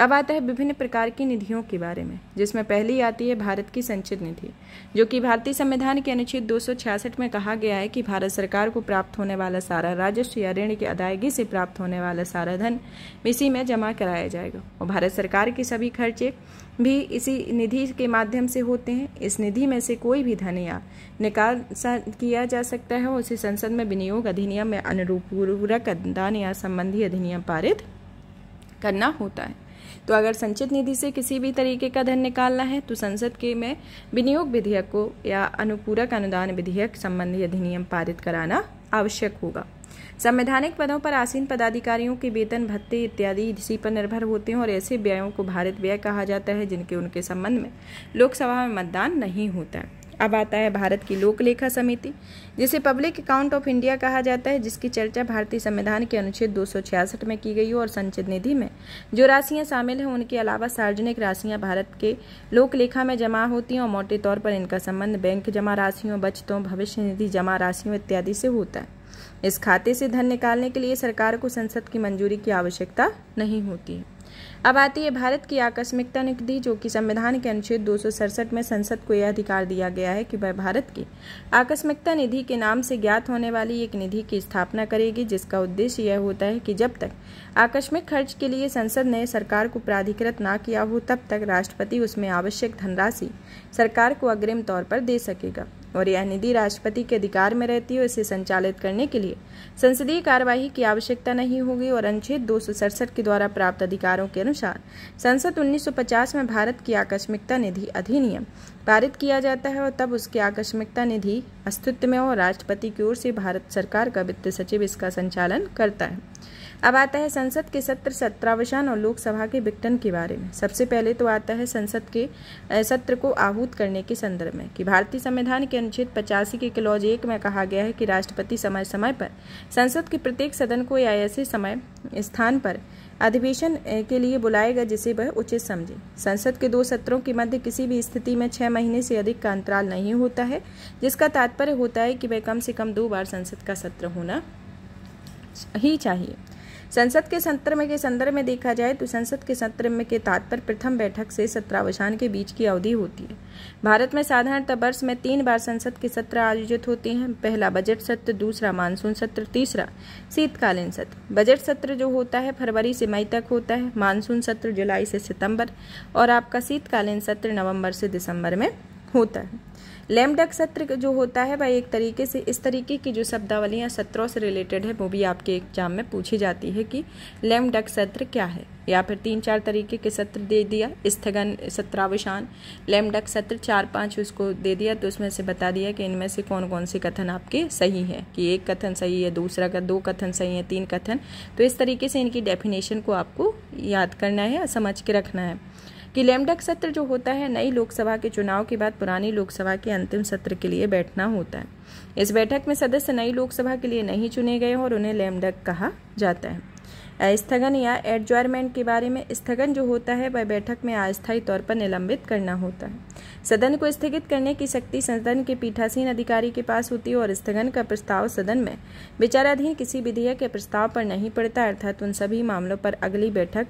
अब आता है विभिन्न प्रकार की निधियों के बारे में जिसमें पहली आती है भारत की संचित निधि जो कि भारतीय संविधान के अनुच्छेद 266 में कहा गया है कि भारत सरकार को प्राप्त होने वाला सारा राजस्व या ऋण की अदायगी से प्राप्त होने वाला सारा धन इसी में जमा कराया जाएगा और भारत सरकार के सभी खर्चे भी इसी निधि के माध्यम से होते हैं इस निधि में से कोई भी धन या निकाल किया जा सकता है और उसे संसद में विनियोग अधिनियम में अनुरूप दान या संबंधी अधिनियम पारित करना होता है तो अगर संचित निधि से किसी भी तरीके का धन निकालना है तो संसद के में विनियोग विधेयक को या अनुपूरक अनुदान विधेयक संबंधी अधिनियम पारित कराना आवश्यक होगा संवैधानिक पदों पर आसीन पदाधिकारियों के वेतन भत्ते इत्यादि इसी पर निर्भर होते हैं और ऐसे व्ययों को भारत व्यय कहा जाता है जिनके उनके संबंध में लोकसभा में मतदान नहीं होता है अब आता है भारत की लोक लेखा समिति जिसे पब्लिक अकाउंट ऑफ इंडिया कहा जाता है जिसकी चर्चा भारतीय संविधान के अनुच्छेद दो में की गई और संचित निधि में जो राशियां शामिल हैं उनके अलावा सार्वजनिक राशियां भारत के लोक लेखा में जमा होती हैं और मोटे तौर पर इनका संबंध बैंक जमा राशियों बचतों भविष्य निधि जमा राशियों इत्यादि से होता है इस खाते से धन निकालने के लिए सरकार को संसद की मंजूरी की आवश्यकता नहीं होती है अब आती है भारत की आकस्मिकता निधि जो कि संविधान के अनुच्छेद दो में संसद को यह अधिकार दिया गया है कि वह भारत की आकस्मिकता निधि के नाम से ज्ञात होने वाली एक निधि की स्थापना करेगी जिसका उद्देश्य यह होता है कि जब तक आकस्मिक खर्च के लिए संसद ने सरकार को प्राधिकृत ना किया हो तब तक राष्ट्रपति उसमें आवश्यक धनराशि सरकार को अग्रिम तौर पर दे सकेगा और यह निधि राष्ट्रपति के अधिकार में रहती है इसे संचालित करने के लिए संसदीय कार्यवाही की आवश्यकता नहीं होगी और अनुच्छेद दो के द्वारा प्राप्त अधिकारों के अनुसार संसद 1950 में भारत की आकस्मिकता निधि अधिनियम पारित किया जाता है और तब उसकी आकस्मिकता निधि अस्तित्व में और राष्ट्रपति की ओर से भारत सरकार का वित्त सचिव इसका संचालन करता है अब आता है संसद के सत्र सत्रावसान और लोकसभा के विघटन के बारे में सबसे पहले तो आता है संसद के सत्र को आहूत करने के संदर्भ में कि भारतीय संविधान के अनुच्छेद पचासी के क्लॉज एक में कहा गया है कि राष्ट्रपति समय समय पर संसद के प्रत्येक सदन को या ऐसे समय स्थान पर अधिवेशन के लिए बुलाएगा जिसे वह उचित समझे संसद के दो सत्रों के मध्य किसी भी स्थिति में छह महीने से अधिक का अंतराल नहीं होता है जिसका तात्पर्य होता है कि वह कम से कम दो बार संसद का सत्र होना ही चाहिए संसद के सत्र में के संदर्भ में देखा जाए तो संसद के सत्र में के तात्पर्य प्रथम बैठक से सत्रावसान के बीच की अवधि होती है भारत में साधारणतः वर्ष में तीन बार संसद के सत्र आयोजित होते हैं पहला बजट सत्र दूसरा मानसून सत्र तीसरा शीतकालीन सत्र बजट सत्र जो होता है फरवरी से मई तक होता है मानसून सत्र जुलाई से सितंबर और आपका शीतकालीन सत्र नवम्बर से दिसंबर में होता है लैमडक सत्र जो होता है वह एक तरीके से इस तरीके की जो शब्दावली या सत्रों से रिलेटेड है वो भी आपके एग्जाम में पूछी जाती है कि लैमडक सत्र क्या है या फिर तीन चार तरीके के सत्र दे दिया स्थगन सत्रावसान लैमडक सत्र चार पाँच उसको दे दिया तो उसमें से बता दिया कि इनमें से कौन कौन से कथन आपके सही है कि एक कथन सही है दूसरा का दो कथन सही है तीन कथन तो इस तरीके से इनकी डेफिनेशन को आपको याद करना है या समझ के रखना है कि लेमडक सत्र जो होता है नई लोकसभा के चुनाव के बाद पुरानी लोकसभा के अंतिम सत्र के लिए बैठना होता है इस बैठक में सदस्य नई लोकसभा के लिए नहीं चुने गए और उन्हें लेमडक कहा जाता है स्थगन या एडजॉयरमेंट के बारे में स्थगन जो होता है वह बैठक में अस्थायी तौर पर निलंबित करना होता है सदन को स्थगित करने की शक्ति सदन के पीठासीन अधिकारी के पास होती है और स्थगन का प्रस्ताव सदन में विचाराधीन किसी विधेयक के प्रस्ताव पर नहीं पड़ता अर्थात उन सभी मामलों पर अगली बैठक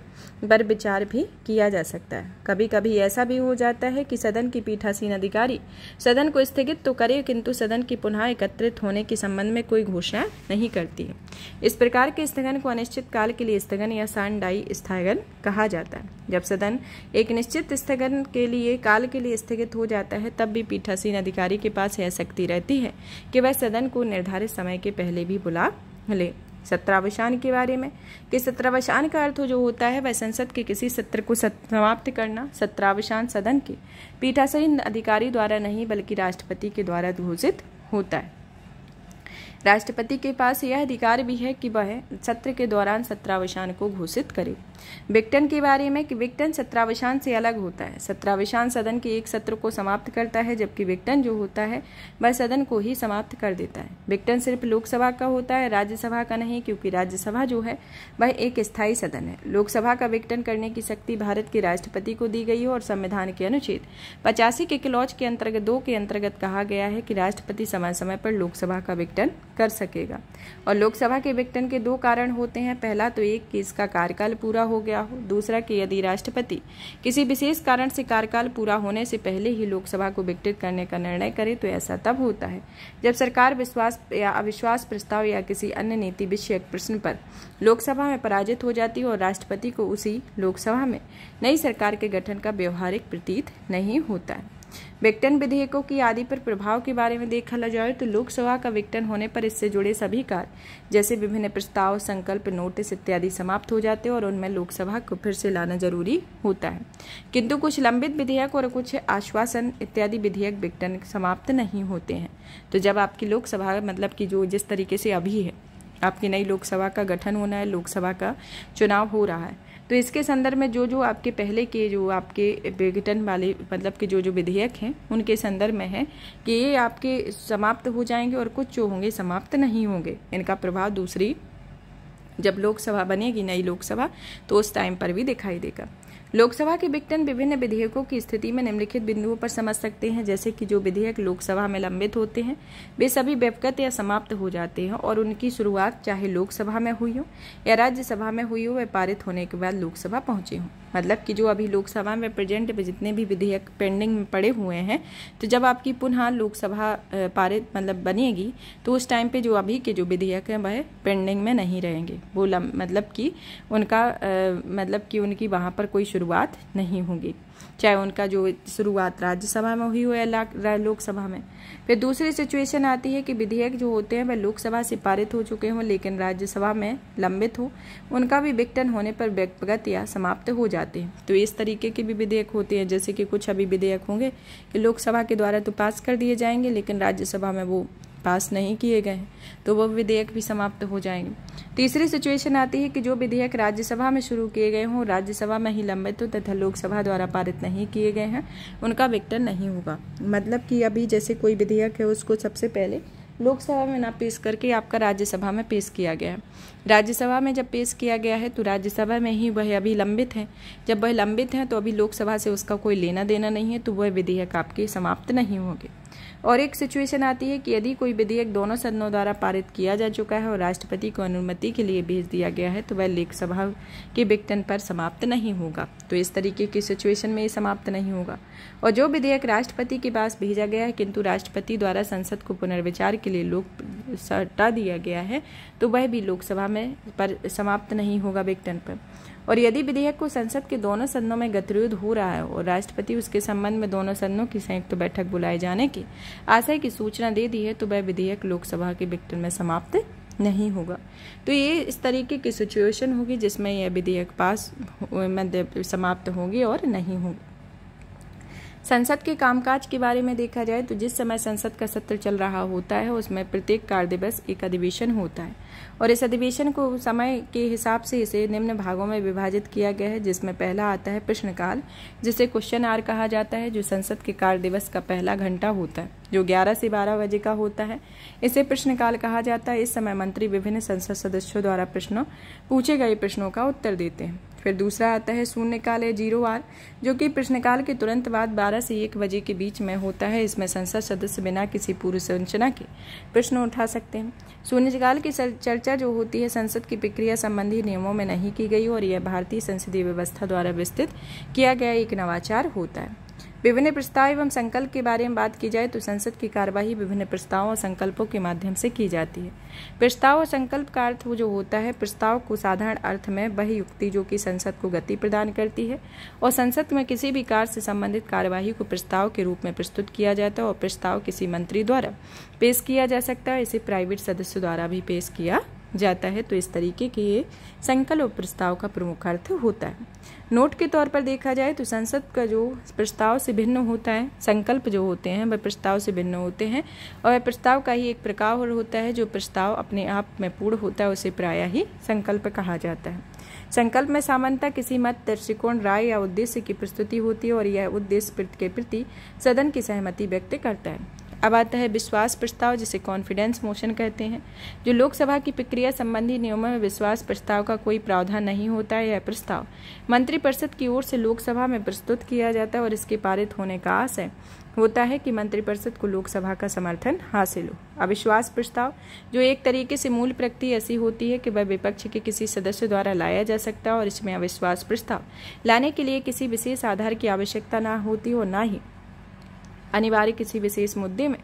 पर विचार भी किया जा सकता है कभी कभी ऐसा भी हो जाता है कि सदन की पीठासीन अधिकारी सदन को स्थगित तो करे किंतु सदन की पुनः एकत्रित होने के संबंध में कोई घोषणा नहीं करती इस प्रकार के स्थगन को अनिश्चित काल के लिए स्थगन या सांडाई स्थगन कहा जाता है जब सदन एक निश्चित स्थगन के लिए काल के लिए स्थगित हो जाता है तब भी पीठासीन अधिकारी के पास यह शक्ति रहती है कि वह सदन को निर्धारित समय के पहले भी बुला ले सत्रावसान के बारे में कि सत्रावसान का अर्थ जो होता है वह संसद के किसी सत्र को समाप्त करना सत्रावसान सदन के पीठासीन अधिकारी द्वारा नहीं बल्कि राष्ट्रपति के द्वारा घोषित होता है राष्ट्रपति के पास यह अधिकार भी है कि वह सत्र के दौरान सत्रावसान को घोषित करे विक्टन के बारे में कि विक्टन सत्रावसान से अलग होता है सत्रावसान सदन के एक सत्र को समाप्त करता है जबकि विक्टन जो होता है वह सदन को ही समाप्त कर देता है विक्टन सिर्फ लोकसभा का होता है राज्यसभा का नहीं क्योंकि राज्यसभा जो है वह एक स्थायी सदन है लोकसभा का विक्टन करने की शक्ति भारत के राष्ट्रपति को दी गई है और संविधान के अनुच्छेद पचासी के क्लॉज के अंतर्गत दो के अंतर्गत कहा गया है कि राष्ट्रपति समय समय पर लोकसभा का विक्टन कर सकेगा और लोकसभा के विघटन के दो कारण होते हैं पहला तो एक कि इसका कार्यकाल पूरा हो गया हो दूसरा कि यदि राष्ट्रपति किसी विशेष कारण से कार्यकाल पूरा होने से पहले ही लोकसभा को विघटित करने का निर्णय करे तो ऐसा तब होता है जब सरकार विश्वास या अविश्वास प्रस्ताव या किसी अन्य नीति विषयक प्रश्न पर लोकसभा में पराजित हो जाती है और राष्ट्रपति को उसी लोकसभा में नई सरकार के गठन का व्यवहारिक प्रतीत नहीं होता है विघटन विधेयकों की आदि पर प्रभाव के बारे में देखा जाए तो लोकसभा का विघटन होने पर इससे जुड़े सभी कार्य जैसे विभिन्न प्रस्ताव संकल्प नोटिस इत्यादि समाप्त हो जाते हैं और उनमें लोकसभा को फिर से लाना जरूरी होता है किंतु कुछ लंबित विधेयक और कुछ आश्वासन इत्यादि विधेयक विघटन समाप्त नहीं होते हैं तो जब आपकी लोकसभा मतलब कि जो जिस तरीके से अभी है आपकी नई लोकसभा का गठन होना है लोकसभा का चुनाव हो रहा है तो इसके संदर्भ में जो जो आपके पहले के जो आपके विघटन वाले मतलब के जो जो विधेयक हैं उनके संदर्भ में है कि ये आपके समाप्त हो जाएंगे और कुछ जो होंगे समाप्त नहीं होंगे इनका प्रभाव दूसरी जब लोकसभा बनेगी नई लोकसभा तो उस टाइम पर भी दिखाई देगा लोकसभा के विघटन विभिन्न विधेयकों की स्थिति में निम्नलिखित बिंदुओं पर समझ सकते हैं जैसे कि जो विधेयक लोकसभा में लंबित होते हैं वे सभी व्यवगत या समाप्त हो जाते हैं और उनकी शुरुआत चाहे लोकसभा में हुई हो या राज्यसभा में हुई हो वे पारित होने के बाद लोकसभा पहुंचे हों मतलब कि जो अभी लोकसभा में प्रेजेंट में जितने भी विधेयक पेंडिंग में पड़े हुए हैं तो जब आपकी पुनः लोकसभा पारित मतलब बनेगी तो उस टाइम पे जो अभी के जो विधेयक हैं वह पेंडिंग में नहीं रहेंगे वो मतलब कि उनका मतलब कि उनकी वहाँ पर कोई शुरुआत नहीं होगी चाहे उनका जो शुरुआत राज्यसभा में हुई हो या लोकसभा में फिर दूसरी सिचुएशन आती है कि विधेयक जो होते हैं वह लोकसभा से पारित हो चुके हों लेकिन राज्यसभा में लंबित हो उनका भी विघटन होने पर व्यक्तिगत या समाप्त हो जाते हैं तो इस तरीके के भी विधेयक होते हैं जैसे कि कुछ अभी विधेयक होंगे कि लोकसभा के द्वारा तो पास कर दिए जाएंगे लेकिन राज्यसभा में वो पास नहीं किए गए हैं तो वह विधेयक भी समाप्त हो जाएंगे तीसरी सिचुएशन आती है कि जो विधेयक राज्यसभा में शुरू किए गए हों राज्यसभा में ही लंबित हो तथा लोकसभा द्वारा पारित नहीं किए गए हैं उनका विक्टर नहीं होगा मतलब कि अभी जैसे कोई विधेयक है उसको सबसे पहले लोकसभा में ना पेश करके आपका राज्यसभा में पेश किया गया है राज्यसभा में जब पेश किया गया है तो राज्यसभा में ही वह अभी लंबित है जब वह लंबित है तो अभी लोकसभा से उसका कोई लेना देना नहीं है तो वह विधेयक आपके समाप्त नहीं होंगे और एक सिचुएशन आती है कि यदि कोई विधेयक दोनों सदनों द्वारा पारित किया जा चुका है और राष्ट्रपति को अनुमति के लिए भेज दिया गया है तो वह लोकसभा के विघटन पर समाप्त नहीं होगा तो इस तरीके की सिचुएशन में ये समाप्त नहीं होगा और जो विधेयक राष्ट्रपति के पास भेजा गया है किंतु राष्ट्रपति द्वारा संसद को पुनर्विचार के लिए लोक सटा दिया गया है तो वह भी लोकसभा में पर समाप्त नहीं होगा विघटन पर और यदि विधेयक को संसद के दोनों सदनों में गतिरोध हो रहा है और राष्ट्रपति उसके संबंध में दोनों सदनों की संयुक्त तो बैठक बुलाए जाने की आशय की सूचना दे दी है तो वह विधेयक लोकसभा के विघटन में समाप्त नहीं होगा तो ये इस तरीके की सिचुएशन होगी जिसमें यह विधेयक पास समाप्त होगी और नहीं होगी संसद के कामकाज के बारे में देखा जाए तो जिस समय संसद का सत्र चल रहा होता है उसमें प्रत्येक कार्य दिवस एक अधिवेशन होता है और इस अधिवेशन को समय के हिसाब से इसे निम्न भागों में विभाजित किया गया है जिसमें पहला आता है प्रश्नकाल जिसे क्वेश्चन आर कहा जाता है जो संसद के कार्य दिवस का पहला घंटा होता है जो 11 से 12 बजे का होता है इसे प्रश्नकाल कहा जाता है इस समय मंत्री विभिन्न संसद सदस्यों द्वारा प्रश्नों पूछे गए प्रश्नों का उत्तर देते हैं फिर दूसरा आता है शून्य काल या जीरो आर जो कि प्रश्नकाल के तुरंत बाद बारह से एक बजे के बीच में होता है इसमें संसद सदस्य बिना किसी पूर्व संरचना के प्रश्न उठा सकते हैं शून्यकाल की चर्चा जो होती है संसद की प्रक्रिया संबंधी नियमों में नहीं की गई और यह भारतीय संसदीय व्यवस्था द्वारा विस्तृत किया गया एक नवाचार होता है विभिन्न प्रस्ताव एवं संकल्प के बारे में बात की जाए तो संसद की कार्यवाही विभिन्न प्रस्तावों और संकल्पों के माध्यम से की जाती है प्रस्ताव और संकल्प का अर्थ वो जो होता है प्रस्ताव को साधारण अर्थ में वह युक्ति जो कि संसद को गति प्रदान करती है और संसद में किसी भी कार्य से संबंधित कार्यवाही को प्रस्ताव के रूप में प्रस्तुत किया जाता है और प्रस्ताव किसी मंत्री द्वारा पेश किया जा सकता है इसे प्राइवेट सदस्य द्वारा भी पेश किया जाता है तो इस तरीके के ये संकल्प प्रस्ताव का प्रमुख अर्थ होता है नोट के तौर पर देखा जाए तो संसद का जो प्रस्ताव से भिन्न होता है संकल्प जो होते हैं वह प्रस्ताव से भिन्न होते हैं और वह प्रस्ताव का ही एक प्रकार होता है जो प्रस्ताव अपने आप में पूर्ण होता है उसे प्राय ही संकल्प कहा जाता है संकल्प में सामान्यता किसी मत दृष्टिकोण राय या उद्देश्य की प्रस्तुति होती है और यह उद्देश्य के प्रति सदन की सहमति व्यक्त करता है अब आता है विश्वास प्रस्ताव जिसे कॉन्फिडेंस मोशन कहते हैं जो लोकसभा की प्रक्रिया संबंधी नियमों में विश्वास प्रस्ताव का कोई प्रावधान नहीं होता है यह प्रस्ताव मंत्रिपरिषद की ओर से लोकसभा में प्रस्तुत किया जाता है और इसके पारित होने का आस है होता है कि मंत्रिपरिषद को लोकसभा का समर्थन हासिल हो अविश्वास प्रस्ताव जो एक तरीके से मूल प्रकृति ऐसी होती है कि वह विपक्ष के किसी सदस्य द्वारा लाया जा सकता है और इसमें अविश्वास प्रस्ताव लाने के लिए किसी विशेष आधार की आवश्यकता न होती हो न ही अनिवार्य किसी विशेष मुद्दे में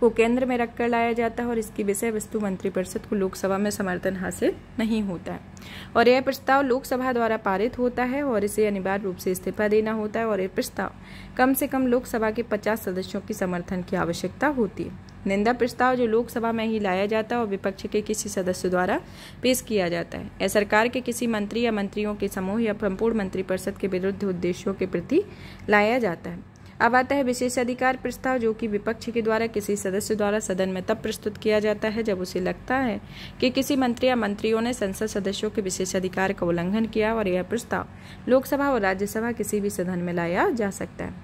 को केंद्र में रखकर लाया जाता है और इसकी विषय वस्तु मंत्रिपरिषद को लोकसभा में समर्थन हासिल नहीं होता है और यह प्रस्ताव लोकसभा द्वारा पारित होता है और इसे अनिवार्य रूप से इस्तीफा देना होता है और यह प्रस्ताव कम से कम लोकसभा के पचास सदस्यों के समर्थन की आवश्यकता होती है निंदा प्रस्ताव जो लोकसभा में ही लाया जाता है और विपक्ष के किसी सदस्य द्वारा पेश किया जाता है यह सरकार के किसी मंत्री या मंत्रियों के समूह या संपूर्ण मंत्रिपरिषद के विरुद्ध उद्देश्यों के प्रति लाया जाता है अब आता है विशेष अधिकार प्रस्ताव जो कि विपक्ष के द्वारा किसी सदस्य द्वारा सदन में तब प्रस्तुत किया जाता है जब उसे लगता है कि किसी मंत्री या मंत्रियों ने संसद सदस्यों के विशेष अधिकार का उल्लंघन किया और यह प्रस्ताव लोकसभा और राज्यसभा किसी भी सदन में लाया जा सकता है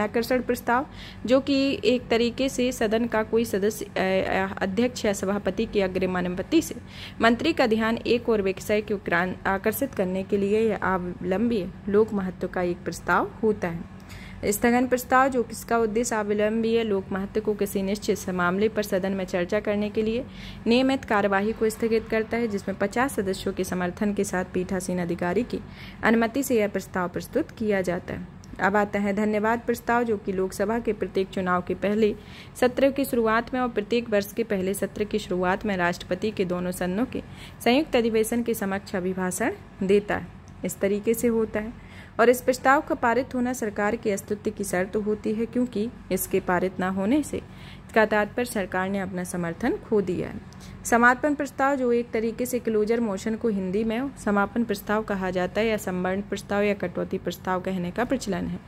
आकर्षण प्रस्ताव जो कि एक तरीके से सदन का कोई सदस्य अध्यक्ष या सभापति की अग्रिम अनुमति से मंत्री का ध्यान एक और व्यवसाय को आकर्षित करने के लिए यह अवलंबी लोक महत्व का एक प्रस्ताव होता है स्थगन प्रस्ताव जो किसका उद्देश्य अविलंबीय लोक महत्व को किसी निश्चित मामले पर सदन में चर्चा करने के लिए नियमित कार्यवाही को स्थगित करता है जिसमें पचास सदस्यों के समर्थन के साथ पीठासीन अधिकारी की अनुमति से यह प्रस्ताव प्रस्तुत किया जाता है अब आता है धन्यवाद प्रस्ताव जो कि लोकसभा के प्रत्येक चुनाव के पहले सत्र की शुरुआत में और प्रत्येक वर्ष के पहले सत्र की शुरुआत में राष्ट्रपति के दोनों सदनों के संयुक्त अधिवेशन के समक्ष अभिभाषण देता है इस तरीके से होता है और इस प्रस्ताव का पारित होना सरकार के अस्तित्व की शर्त होती है क्योंकि इसके पारित न होने से इसका तात्पर्य सरकार ने अपना समर्थन खो दिया है समापन प्रस्ताव जो एक तरीके से क्लोजर मोशन को हिंदी में समापन प्रस्ताव कहा जाता है या संवर्ण प्रस्ताव या कटौती प्रस्ताव कहने का प्रचलन है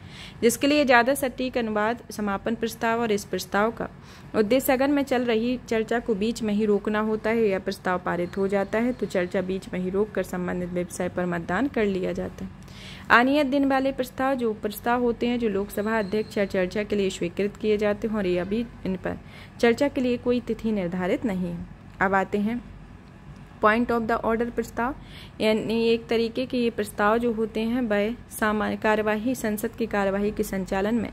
जिसके लिए ज़्यादा सटीक अनुवाद समापन प्रस्ताव और इस प्रस्ताव का उद्देश्य अगर में चल रही चर्चा को बीच में ही रोकना होता है या प्रस्ताव पारित हो जाता है तो चर्चा बीच में ही रोक कर संबंधित व्यवसाय पर मतदान कर लिया जाता है अनियत दिन वाले प्रस्ताव जो प्रस्ताव होते हैं जो लोकसभा अध्यक्ष या चर्चा के लिए स्वीकृत किए जाते हैं और ये अभी इन पर चर्चा के लिए कोई तिथि निर्धारित नहीं है अब आते हैं पॉइंट ऑफ द ऑर्डर प्रस्ताव यानी एक तरीके के ये प्रस्ताव जो होते हैं वह सामान्य कार्यवाही संसद की कार्यवाही के संचालन में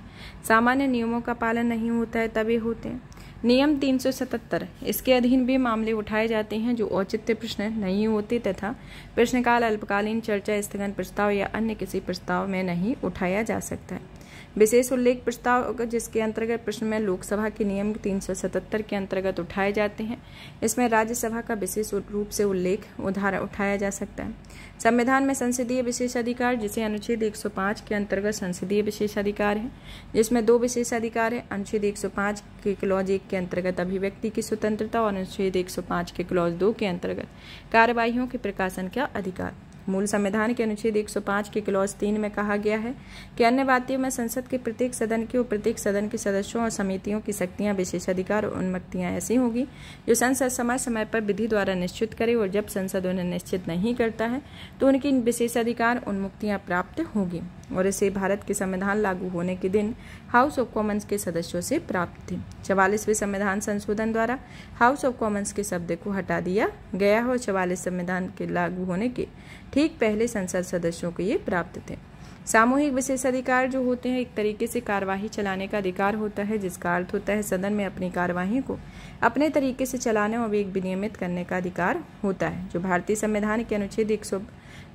सामान्य नियमों का पालन नहीं होता है तभी होते हैं नियम 377 इसके अधीन भी मामले उठाए जाते हैं जो औचित्य प्रश्न नहीं होते तथा प्रश्नकाल अल्पकालीन चर्चा स्थगन प्रस्ताव या अन्य किसी प्रस्ताव में नहीं उठाया जा सकता है विशेष उल्लेख प्रस्ताव जिसके अंतर्गत प्रश्न में लोकसभा के नियम 377 के अंतर्गत उठाए जाते हैं इसमें राज्यसभा का विशेष रूप से उल्लेख उदाहरण उठाया जा सकता है संविधान में संसदीय विशेष अधिकार जिसे अनुच्छेद 105 के अंतर्गत संसदीय विशेष अधिकार है जिसमें दो विशेष अधिकार है अनुच्छेद एक के क्लॉज एक के अंतर्गत अभिव्यक्ति की स्वतंत्रता और अनुच्छेद एक के क्लॉज दो के अंतर्गत कार्यवाही के प्रकाशन का अधिकार मूल संविधान के अनुच्छेद 105 के क्लॉज तीन में कहा गया है कि अन्य वादियों में संसद के प्रत्येक सदन के और प्रत्येक सदन के सदस्यों और समितियों की शक्तियां विशेषाधिकार और उन्मक्तियां ऐसी होगी जो संसद समय समय पर विधि द्वारा निश्चित करे और जब संसद उन्हें निश्चित नहीं करता है तो उनकी विशेषाधिकार उन्मुक्तियां प्राप्त होगी और इसे भारत के संविधान लागू होने के दिन हाउस ऑफ कॉमन्स के सदस्यों से प्राप्त थी चवालीसवें संविधान संशोधन द्वारा हाउस ऑफ कॉमन्स के शब्द को हटा दिया गया है और चवालीस संविधान के लागू होने के ठीक पहले संसद सदस्यों को ये प्राप्त थे सामूहिक विशेषाधिकार जो होते हैं एक तरीके से कार्यवाही चलाने का अधिकार होता है जिसका अर्थ होता है सदन में अपनी कार्यवाही को अपने तरीके से चलाने और वेग विनियमित करने का अधिकार होता है जो भारतीय संविधान के अनुच्छेद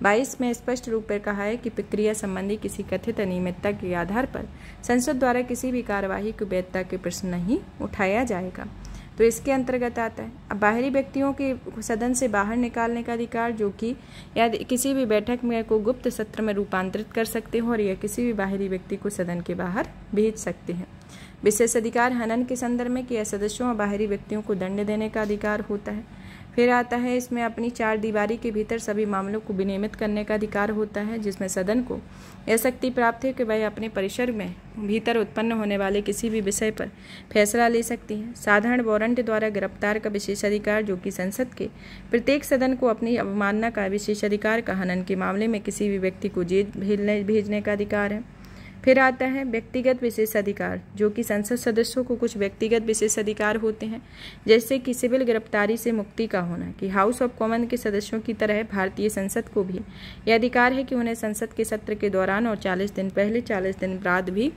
122 में स्पष्ट रूप से कहा है कि प्रक्रिया संबंधी किसी कथित अनियमितता के आधार पर संसद द्वारा किसी भी कार्यवाही को वैधता के प्रश्न नहीं उठाया जाएगा तो इसके अंतर्गत आता है अब बाहरी व्यक्तियों के सदन से बाहर निकालने का अधिकार जो कि या किसी भी बैठक में को गुप्त सत्र में रूपांतरित कर सकते हो और या किसी भी बाहरी व्यक्ति को सदन के बाहर भेज सकते हैं विशेष अधिकार हनन के संदर्भ में कि सदस्यों और बाहरी व्यक्तियों को दंड देने का अधिकार होता है फिर आता है इसमें अपनी चार दीवारी के भीतर सभी मामलों को विनियमित करने का अधिकार होता है जिसमें सदन को यह शक्ति प्राप्त है कि वह अपने परिसर में भीतर उत्पन्न होने वाले किसी भी विषय पर फैसला ले सकती है साधारण वारंट द्वारा गिरफ्तार का विशेष अधिकार जो कि संसद के प्रत्येक सदन को अपनी अवमानना का विशेष अधिकार का हनन के मामले में किसी भी व्यक्ति को जेल भेजने भेजने का अधिकार है फिर आता है व्यक्तिगत विशेष अधिकार जो कि संसद सदस्यों को कुछ व्यक्तिगत विशेष अधिकार होते हैं जैसे कि सिविल गिरफ्तारी से मुक्ति का होना कि हाउस ऑफ कॉमन के सदस्यों की तरह भारतीय संसद को भी यह अधिकार है कि उन्हें संसद के सत्र के दौरान और चालीस दिन पहले चालीस दिन बाद भी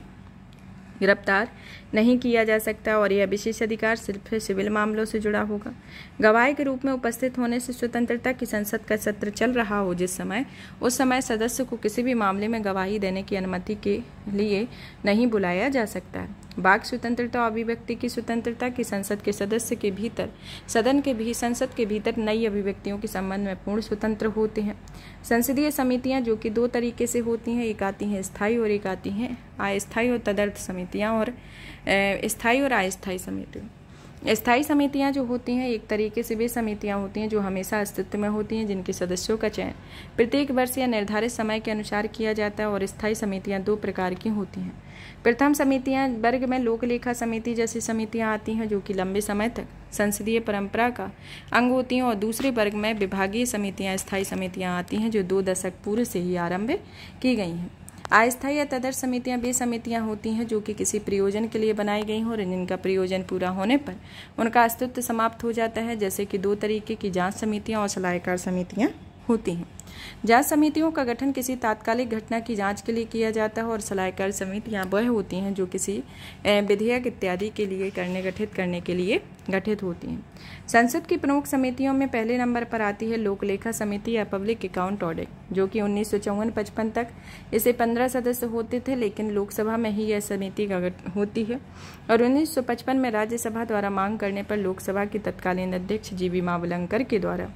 गिरफ्तार नहीं किया जा सकता और यह विशेष अधिकार सिर्फ सिविल मामलों से जुड़ा होगा गवाह के रूप में उपस्थित होने से स्वतंत्रता की संसद का सत्र चल रहा हो जिस समय उस समय सदस्य को किसी भी मामले में गवाही देने की अनुमति के लिए नहीं बुलाया जा सकता है बाघ स्वतंत्रता अभिव्यक्ति की स्वतंत्रता की संसद के सदस्य के भीतर सदन के भी संसद के भीतर नई अभिव्यक्तियों के संबंध में पूर्ण स्वतंत्र होते हैं संसदीय समितियां जो कि दो तरीके से होती हैं एक आती हैं स्थायी और एक आती हैं अस्थायी और तदर्थ समितियां और स्थायी और अस्थायी समितियों स्थायी समितियां जो होती हैं एक तरीके से वे समितियां होती हैं जो हमेशा अस्तित्व में होती हैं जिनके सदस्यों का चयन प्रत्येक वर्ष या निर्धारित समय के अनुसार किया जाता है और स्थायी समितियां दो प्रकार की होती हैं प्रथम समितियां वर्ग में लोकलेखा समिति जैसी समितियां आती हैं जो कि लंबे समय तक संसदीय परंपरा का अंग होती हैं और दूसरे वर्ग में विभागीय समितियां स्थायी समितियां आती हैं जो दो दशक पूर्व से ही आरंभ की गई हैं अस्थायी या तदर समितियां वे समितियां होती हैं जो कि किसी प्रयोजन के लिए बनाई गई हों और जिनका प्रयोजन पूरा होने पर उनका अस्तित्व समाप्त हो जाता है जैसे कि दो तरीके की जांच समितियां और सलाहकार समितियां होती हैं जांच समितियों का गठन किसी तात्कालिक घटना की जांच के लिए किया जाता है और सलाहकार समितियां वह होती हैं जो किसी विधेयक इत्यादि के लिए करने गठित करने के लिए गठित होती हैं संसद की प्रमुख समितियों में पहले नंबर पर आती है लोक लेखा समिति या पब्लिक अकाउंट ऑडिट जो कि उन्नीस सौ तक इसे 15 सदस्य होते थे लेकिन लोकसभा में ही यह समिति होती है और 1955 में राज्यसभा द्वारा मांग करने पर लोकसभा के तत्कालीन अध्यक्ष जी वी मावलंकर के द्वारा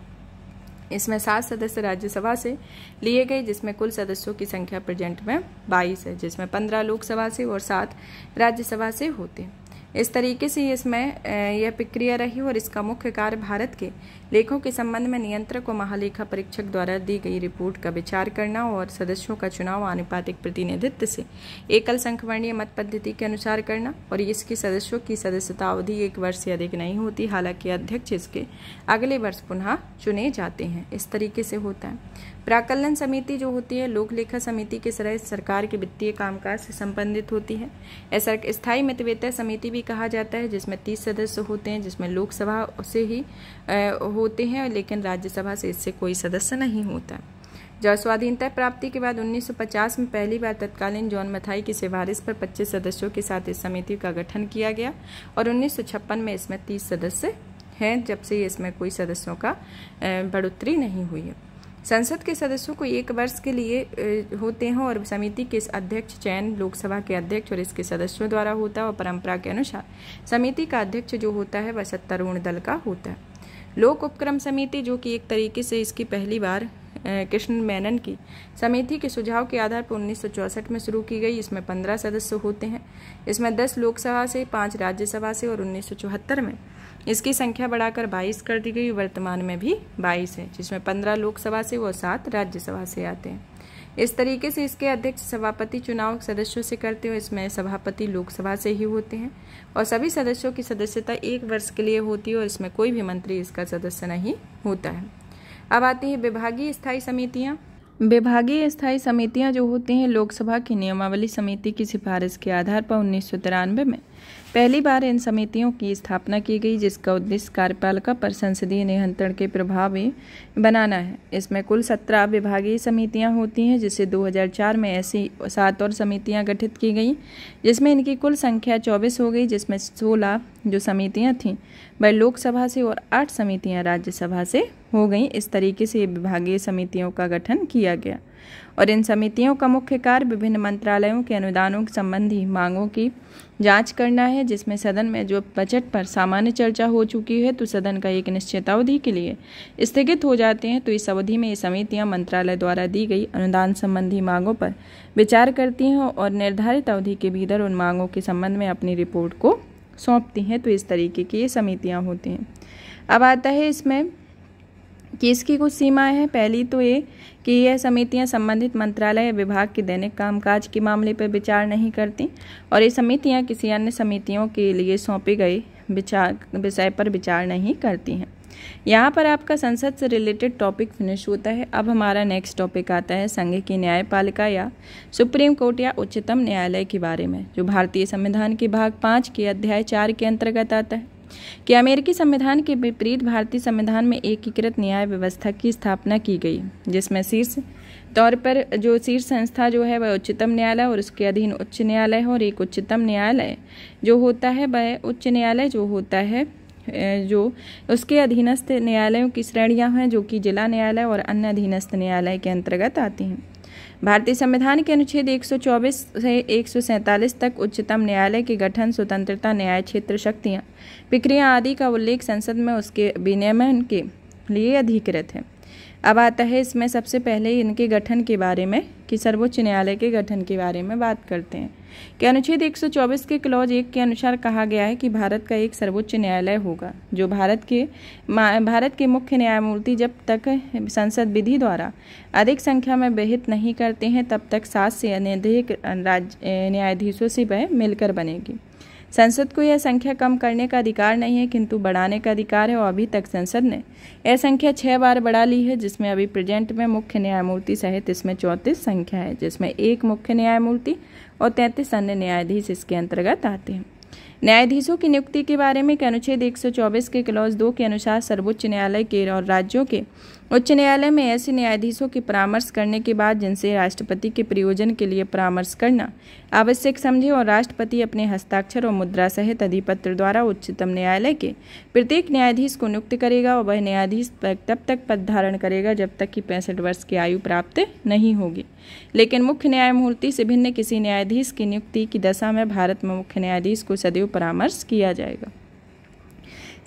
इसमें सात सदस्य राज्यसभा से लिए गए जिसमें कुल सदस्यों की संख्या प्रेजेंट में बाईस है जिसमें 15 लोकसभा से और सात राज्यसभा से होते हैं इस तरीके से इसमें यह प्रक्रिया रही और इसका मुख्य कार्य भारत के लेखों के संबंध में नियंत्रक और महालेखा परीक्षक द्वारा दी गई रिपोर्ट का विचार करना और सदस्यों का चुनाव आनुपातिक प्रतिनिधित्व से एकल संखवर्णीय मत पद्धति के अनुसार करना और इसके सदस्यों की सदस्यता अवधि एक वर्ष से अधिक नहीं होती हालांकि अध्यक्ष इसके अगले वर्ष पुनः चुने जाते हैं इस तरीके से होता है प्राकलन समिति जो होती है लोक लेखा समिति के सराय सरकार के वित्तीय कामकाज से संबंधित होती है ऐसा स्थायी मितवेतय समिति भी कहा जाता है जिसमें तीस सदस्य होते हैं जिसमें लोकसभा से ही होते हैं लेकिन राज्यसभा से इससे कोई सदस्य नहीं होता जो स्वाधीनता प्राप्ति के बाद 1950 में पहली बार तत्कालीन जॉन मथाई की सिफारिश पर 25 सदस्यों के साथ इस समिति का गठन किया गया और उन्नीस में इसमें 30 सदस्य हैं जब से इसमें कोई सदस्यों का बढ़ोतरी नहीं हुई है संसद के सदस्यों को एक वर्ष के लिए होते हैं और समिति के अध्यक्ष चयन लोकसभा के अध्यक्ष और इसके सदस्यों द्वारा होता है और परंपरा के अनुसार समिति का अध्यक्ष जो होता है वह सत्तारूढ़ दल का होता है लोक उपक्रम समिति जो कि एक तरीके से इसकी पहली बार कृष्ण मेनन की समिति के सुझाव के आधार पर उन्नीस में शुरू की गई इसमें पंद्रह सदस्य होते हैं इसमें दस लोकसभा से पाँच राज्यसभा से और उन्नीस में इसकी संख्या बढ़ाकर बाईस कर दी गई वर्तमान में भी बाईस है जिसमें पंद्रह लोकसभा से और सात राज्यसभा से आते हैं इस तरीके से इसके अध्यक्ष सभापति चुनाव सदस्यों से करते हो इसमें सभापति लोकसभा से ही होते हैं और सभी सदस्यों की सदस्यता एक वर्ष के लिए होती है और इसमें कोई भी मंत्री इसका सदस्य नहीं होता है अब आती है विभागीय स्थायी समितियाँ विभागीय स्थायी समितियां जो होती हैं लोकसभा की नियमावली समिति की सिफारिश के आधार पर उन्नीस में पहली बार इन समितियों की स्थापना की गई जिसका उद्देश्य कार्यपालिका पर संसदीय नियंत्रण के प्रभावी बनाना है इसमें कुल सत्रह विभागीय समितियां होती हैं जिसे 2004 में ऐसी सात और समितियां गठित की गई जिसमें इनकी कुल संख्या 24 हो गई जिसमें 16 जो समितियां थीं वह लोकसभा से और आठ समितियां राज्यसभा से हो गई इस तरीके से विभागीय समितियों का गठन किया गया और इन समितियों का मुख्य कार्य विभिन्न मंत्रालयों के अनुदानों संबंधी मांगों की जांच करना है जिसमें सदन में जो बजट पर सामान्य चर्चा हो चुकी है तो सदन का एक निश्चित अवधि के लिए स्थगित हो जाते हैं तो इस अवधि में ये समितियां मंत्रालय द्वारा दी गई अनुदान संबंधी मांगों पर विचार करती हैं और निर्धारित अवधि के भीतर उन मांगों के संबंध में अपनी रिपोर्ट को सौंपती हैं तो इस तरीके की ये समितियाँ होती हैं अब आता है इसमें कि इसकी कुछ सीमाएं हैं पहली तो ये कि यह समितियां संबंधित मंत्रालय या विभाग के दैनिक कामकाज के मामले पर विचार नहीं करती और ये समितियां किसी अन्य समितियों के लिए सौंपी गई विचार विषय पर विचार नहीं करती हैं यहाँ पर आपका संसद से रिलेटेड टॉपिक फिनिश होता है अब हमारा नेक्स्ट टॉपिक आता है संघ की न्यायपालिका या सुप्रीम कोर्ट या उच्चतम न्यायालय के बारे में जो भारतीय संविधान के भाग पाँच के अध्याय चार के अंतर्गत आता है कि अमेरिकी संविधान के विपरीत भारतीय संविधान में एकीकृत न्याय व्यवस्था की स्थापना की गई जिसमें शीर्ष तौर पर जो शीर्ष संस्था जो है वह उच्चतम न्यायालय और उसके अधीन उच्च न्यायालय और एक उच्चतम न्यायालय जो होता है वह उच्च न्यायालय जो होता है जो उसके अधीनस्थ न्यायालयों की श्रेणियां हैं जो कि जिला न्यायालय और अन्य अधीनस्थ न्यायालय के अंतर्गत आती हैं भारतीय संविधान के अनुच्छेद 124 से एक तक उच्चतम न्यायालय के गठन स्वतंत्रता न्याय क्षेत्र शक्तियाँ प्रक्रिया आदि का उल्लेख संसद में उसके विनियमन के लिए अधिकृत है अब आता है इसमें सबसे पहले इनके गठन के बारे में कि सर्वोच्च न्यायालय के गठन के बारे में बात करते हैं कि अनुच्छेद 124 के क्लॉज एक के अनुसार कहा गया है कि भारत का एक सर्वोच्च न्यायालय होगा जो भारत के भारत के मुख्य न्यायमूर्ति जब तक संसद विधि द्वारा अधिक संख्या में विहित नहीं करते हैं तब तक सात से अनधिक राज्य न्यायाधीशों से वह मिलकर बनेगी संसद को यह संख्या कम करने का अधिकार नहीं है किंतु बढ़ाने का अधिकार है और अभी तक संसद ने यह संख्या छह बार बढ़ा ली है जिसमें अभी प्रेजेंट में मुख्य न्यायमूर्ति सहित इसमें चौंतीस संख्या है जिसमें एक मुख्य न्यायमूर्ति और तैंतीस अन्य न्यायाधीश इसके अंतर्गत आते हैं न्यायाधीशों की नियुक्ति के बारे में अनुच्छेद एक के क्लॉज दो के अनुसार सर्वोच्च न्यायालय के और राज्यों के उच्च न्यायालय में ऐसे न्यायाधीशों की परामर्श करने के बाद जिनसे राष्ट्रपति के प्रयोजन के लिए परामर्श करना आवश्यक समझे और राष्ट्रपति अपने हस्ताक्षर और मुद्रा सहित अधिपत्र द्वारा उच्चतम न्यायालय के प्रत्येक न्यायाधीश को नियुक्त करेगा और वह न्यायाधीश तब तक पद धारण करेगा जब तक कि पैंसठ वर्ष की आयु प्राप्त नहीं होगी लेकिन मुख्य न्यायमूर्ति से भिन्न किसी न्यायाधीश की नियुक्ति की दशा में भारत में मुख्य न्यायाधीश को सदैव परामर्श किया जाएगा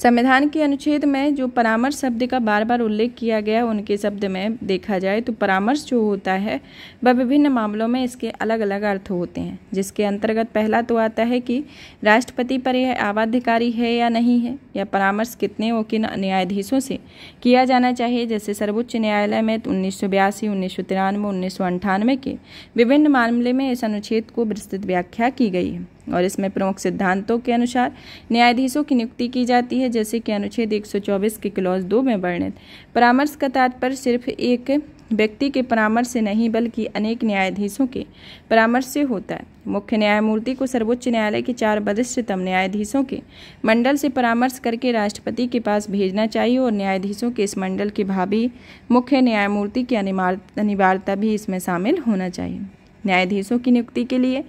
संविधान के अनुच्छेद में जो परामर्श शब्द का बार बार उल्लेख किया गया उनके शब्द में देखा जाए तो परामर्श जो होता है वह विभिन्न मामलों में इसके अलग अलग अर्थ होते हैं जिसके अंतर्गत पहला तो आता है कि राष्ट्रपति पर यह आवाधिकारी है या नहीं है या परामर्श कितने और किन न्यायाधीशों से किया जाना चाहिए जैसे सर्वोच्च न्यायालय में तो उन्नीस सौ बयासी उन्नीस सौ तिरानवे उन्नीस सौ अंठानवे के विभिन्न मामले में इस अनुच्छेद को विस्तृत व्याख्या की गई है और इसमें प्रमुख सिद्धांतों के अनुसार न्यायाधीशों की नियुक्ति की जाती है जैसे कि अनुच्छेद 124 के क्लॉज दो में वर्णित परामर्श का तात्पर्य सिर्फ एक व्यक्ति के परामर्श से नहीं बल्कि अनेक न्यायाधीशों के परामर्श से होता है मुख्य न्यायमूर्ति को सर्वोच्च न्यायालय के चार वरिष्ठतम न्यायाधीशों के मंडल से परामर्श करके राष्ट्रपति के पास भेजना चाहिए और न्यायाधीशों के इस मंडल के भावी मुख्य न्यायमूर्ति की अनिवार्यता भी इसमें शामिल होना चाहिए न्यायाधीशों की नियुक्ति के लिए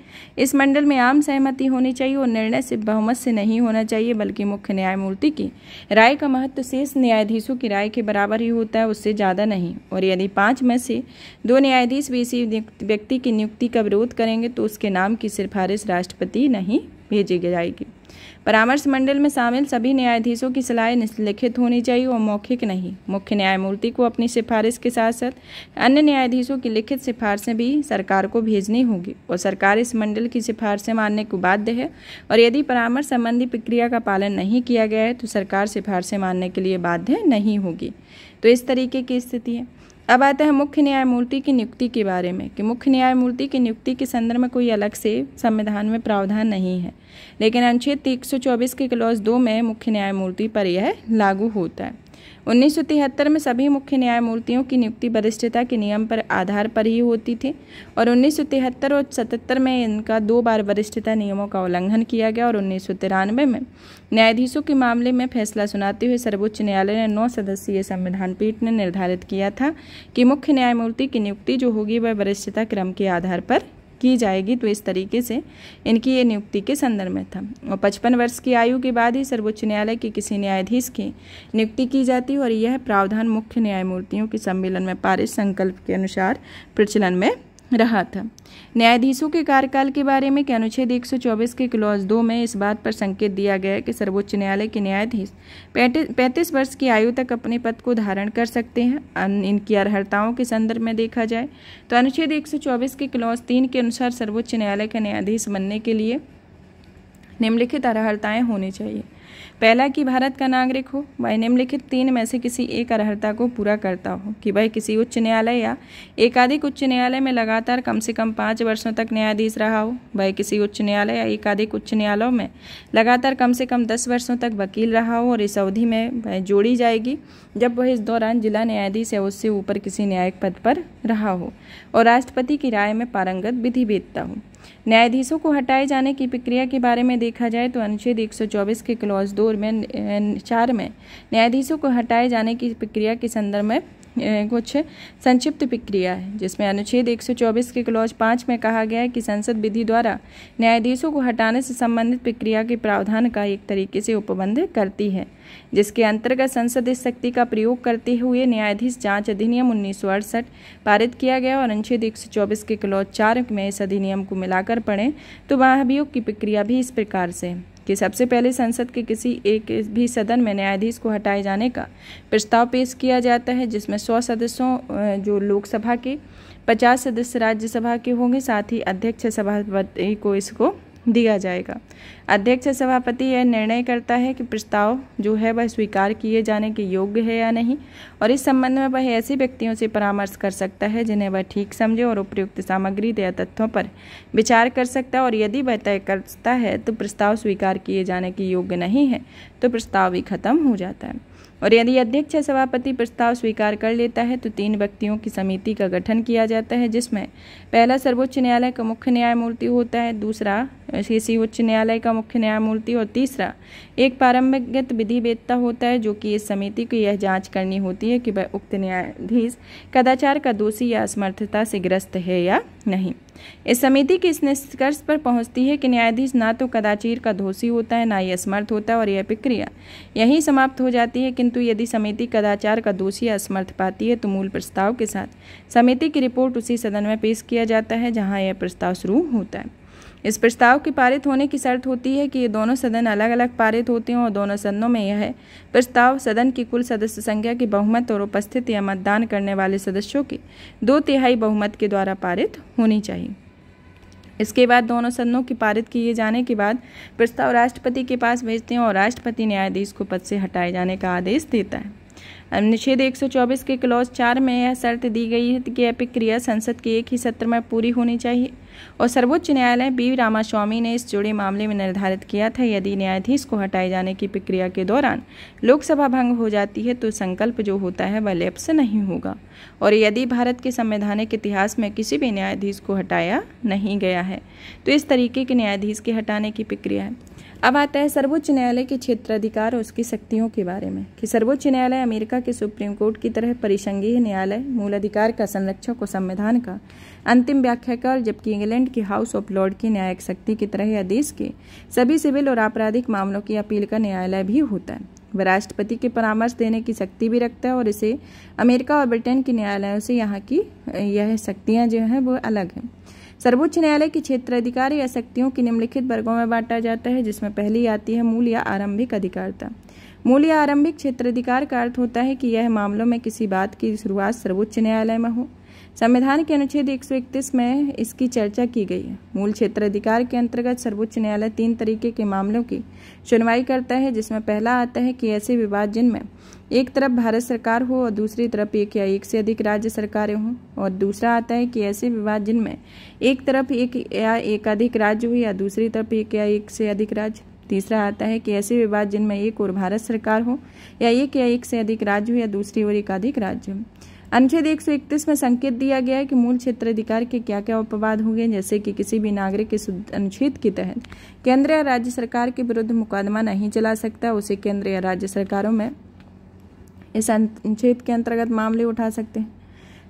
इस मंडल में आम सहमति होनी चाहिए और निर्णय सिर्फ बहुमत से नहीं होना चाहिए बल्कि मुख्य न्यायमूर्ति की राय का महत्व शेष न्यायाधीशों की राय के बराबर ही होता है उससे ज़्यादा नहीं और यदि पाँच में से दो न्यायाधीश भी इसी व्यक्ति की नियुक्ति का विरोध करेंगे तो उसके नाम की सिफारिश राष्ट्रपति नहीं भेजी जाएगी परामर्श मंडल में शामिल सभी न्यायाधीशों की सलाह निलिखित होनी चाहिए और मौखिक नहीं मुख्य न्यायमूर्ति को अपनी सिफारिश के साथ साथ अन्य न्यायाधीशों की लिखित सिफारिशें भी सरकार को भेजनी होगी और सरकार इस मंडल की सिफारिशें मानने को बाध्य है और यदि परामर्श संबंधी प्रक्रिया का पालन नहीं किया गया है तो सरकार सिफारिशें मानने के लिए बाध्य नहीं होगी तो इस तरीके की स्थिति है अब आते हैं मुख्य न्यायमूर्ति की नियुक्ति के बारे में कि मुख्य न्यायमूर्ति की नियुक्ति के संदर्भ में कोई अलग से संविधान में प्रावधान नहीं है लेकिन अनुच्छेद 124 के क्लॉज दो में मुख्य न्यायमूर्ति पर यह लागू होता है उन्नीस में सभी मुख्य न्यायमूर्तियों की नियुक्ति वरिष्ठता के नियम पर आधार पर ही होती थी और उन्नीस और सतहत्तर में इनका दो बार वरिष्ठता नियमों का उल्लंघन किया गया और उन्नीस में न्यायाधीशों के मामले में फैसला सुनाते हुए सर्वोच्च न्यायालय ने नौ सदस्यीय संविधान पीठ ने निर्धारित किया था कि मुख्य न्यायमूर्ति की नियुक्ति जो होगी वह वरिष्ठता क्रम के आधार पर की जाएगी तो इस तरीके से इनकी ये नियुक्ति के संदर्भ में था और पचपन वर्ष की आयु के बाद ही सर्वोच्च न्यायालय के किसी न्यायाधीश की नियुक्ति की जाती है और यह प्रावधान मुख्य न्यायमूर्तियों के सम्मेलन में पारित संकल्प के अनुसार प्रचलन में रहा था न्यायाधीशों के कार्यकाल के बारे में क्या अनुच्छेद एक के क्लॉज दो में इस बात पर संकेत दिया गया कि सर्वोच्च न्यायालय के न्यायाधीश पैंतीस वर्ष की आयु तक अपने पद को धारण कर सकते हैं इनकी अर्हताओं के संदर्भ में देखा जाए तो अनुच्छेद एक के क्लॉज तीन के अनुसार सर्वोच्च न्यायालय का न्यायाधीश बनने के लिए निम्नलिखित अर्हताएँ होनी चाहिए पहला कि भारत का नागरिक हो वह निम्नलिखित तीन में से किसी एक अर्हता को पूरा करता हो कि वह किसी उच्च न्यायालय या एकाधिक उच्च न्यायालय में लगातार कम से कम पाँच वर्षों तक न्यायाधीश रहा हो वह किसी उच्च न्यायालय या एकाधिक उच्च न्यायालयों में लगातार कम से कम दस वर्षों तक वकील रहा हो और इस अवधि में वह जोड़ी जाएगी जब वह इस दौरान जिला न्यायाधीश या उससे ऊपर किसी न्यायिक पद पर रहा हो और राष्ट्रपति की राय में पारंगत विधि बेचता हो न्यायाधीशों को हटाए जाने की प्रक्रिया के बारे में देखा जाए तो अनुच्छेद 124 के क्लॉज दो में अं, चार में न्यायाधीशों को हटाए जाने की प्रक्रिया के संदर्भ में कुछ संक्षिप्त प्रक्रिया है जिसमें अनुच्छेद 124 के क्लॉज पाँच में कहा गया है कि संसद विधि द्वारा न्यायाधीशों को हटाने से संबंधित प्रक्रिया के प्रावधान का एक तरीके से उपबंध करती है जिसके अंतर्गत संसद इस शक्ति का प्रयोग करते हुए न्यायाधीश जांच अधिनियम उन्नीस पारित किया गया और अनुच्छेद एक के क्लॉज चार में इस अधिनियम को मिलाकर पढ़ें तो महाभियोग की प्रक्रिया भी इस प्रकार से कि सबसे पहले संसद के किसी एक भी सदन में न्यायाधीश को हटाए जाने का प्रस्ताव पेश किया जाता है जिसमें सौ सदस्यों जो लोकसभा के पचास सदस्य राज्यसभा के होंगे साथ ही अध्यक्ष सभापति को इसको दिया जाएगा अध्यक्ष सभापति यह निर्णय करता है कि प्रस्ताव जो है वह स्वीकार किए जाने के योग्य है या नहीं और इस संबंध में वह ऐसे व्यक्तियों से परामर्श कर सकता है जिन्हें वह ठीक समझे और उपयुक्त सामग्री या तथ्यों पर विचार कर सकता है और यदि वह तय करता है तो प्रस्ताव स्वीकार किए जाने के योग्य नहीं है तो प्रस्ताव भी खत्म हो जाता है और यदि अध्यक्ष सभापति प्रस्ताव स्वीकार कर लेता है तो तीन व्यक्तियों की समिति का गठन किया जाता है जिसमें पहला सर्वोच्च न्यायालय का मुख्य न्यायमूर्ति होता है दूसरा किसी उच्च न्यायालय का मुख्य न्यायमूर्ति और तीसरा एक पारंपरिक विधिवेदता होता है जो कि इस समिति को यह जांच करनी होती है कि वह उक्त न्यायाधीश कदाचार का दोषी या असमर्थता से ग्रस्त है या नहीं इस समिति के इस निष्कर्ष पर पहुंचती है कि न्यायाधीश ना तो कदाचीर का दोषी होता है ना ही असमर्थ होता है और यह प्रक्रिया यहीं समाप्त हो जाती है किंतु यदि समिति कदाचार का दोषी या असमर्थ पाती है तो मूल प्रस्ताव के साथ समिति की रिपोर्ट उसी सदन में पेश किया जाता है जहाँ यह प्रस्ताव शुरू होता है इस प्रस्ताव के पारित होने की शर्त होती है कि ये दोनों सदन अलग अलग पारित होते हों और दोनों सदनों में यह प्रस्ताव सदन की कुल सदस्य संख्या की बहुमत और उपस्थित या मतदान करने वाले सदस्यों की दो तिहाई बहुमत के द्वारा पारित होनी चाहिए इसके बाद दोनों सदनों के पारित किए जाने के बाद प्रस्ताव राष्ट्रपति के पास भेजते हैं और राष्ट्रपति न्यायाधीश को पद से हटाए जाने का आदेश देता है अनुच्छेद 124 के क्लॉज चार में यह शर्त दी गई है कि यह प्रक्रिया संसद के एक ही सत्र में पूरी होनी चाहिए और सर्वोच्च न्यायालय बी रामास्वामी ने इस जुड़े मामले में निर्धारित किया था यदि न्यायाधीश को हटाए जाने की प्रक्रिया के दौरान लोकसभा भंग हो जाती है तो संकल्प जो होता है वह लेप्स नहीं होगा और यदि भारत के संवैधानिक इतिहास में किसी भी न्यायाधीश को हटाया नहीं गया है तो इस तरीके के न्यायाधीश के हटाने की प्रक्रिया है अब आता है सर्वोच्च न्यायालय के क्षेत्राधिकार और उसकी शक्तियों के बारे में कि सर्वोच्च न्यायालय अमेरिका के सुप्रीम कोर्ट की तरह परिसंघीय न्यायालय मूल अधिकार का संरक्षक और संविधान का अंतिम व्याख्याकार जबकि इंग्लैंड की हाउस ऑफ लॉर्ड की न्यायिक शक्ति की तरह यह देश के सभी सिविल और आपराधिक मामलों की अपील का न्यायालय भी होता है वह राष्ट्रपति के परामर्श देने की शक्ति भी रखता है और इसे अमेरिका और ब्रिटेन के न्यायालयों से यहाँ की यह शक्तियाँ जो हैं वो अलग हैं सर्वोच्च न्यायालय के क्षेत्र अधिकार या शक्तियों की निम्नलिखित वर्गों में बांटा जाता है जिसमें पहली आती है मूल या आरंभिक अधिकारता मूल या आरंभिक क्षेत्राधिकार का अर्थ होता है कि यह मामलों में किसी बात की शुरुआत सर्वोच्च न्यायालय में हो संविधान के अनुच्छेद एक में इसकी चर्चा की गई है मूल क्षेत्राधिकार के अंतर्गत सर्वोच्च न्यायालय तीन तरीके के मामलों की सुनवाई करता है जिसमें पहला आता है कि ऐसे विवाद जिनमें एक तरफ भारत सरकार हो और दूसरी तरफ एक या एक से अधिक राज्य सरकारें हों और दूसरा आता है कि ऐसे विवाद जिनमें एक तरफ एक या एकाधिक राज्य हो या दूसरी तरफ एक या एक से अधिक राज्य तीसरा आता है कि ऐसे विवाद जिनमें एक और भारत सरकार हो या एक या एक से अधिक राज्य हो या दूसरी ओर एकाधिक राज्य हो अनुच्छेद एक में संकेत दिया गया है कि मूल क्षेत्र अधिकार के क्या क्या अपवाद होंगे जैसे कि किसी भी नागरिक के अनुच्छेद के तहत केंद्र या राज्य सरकार के विरुद्ध मुकदमा नहीं चला सकता उसे केंद्र या राज्य सरकारों में इस अनुच्छेद के अंतर्गत मामले उठा सकते हैं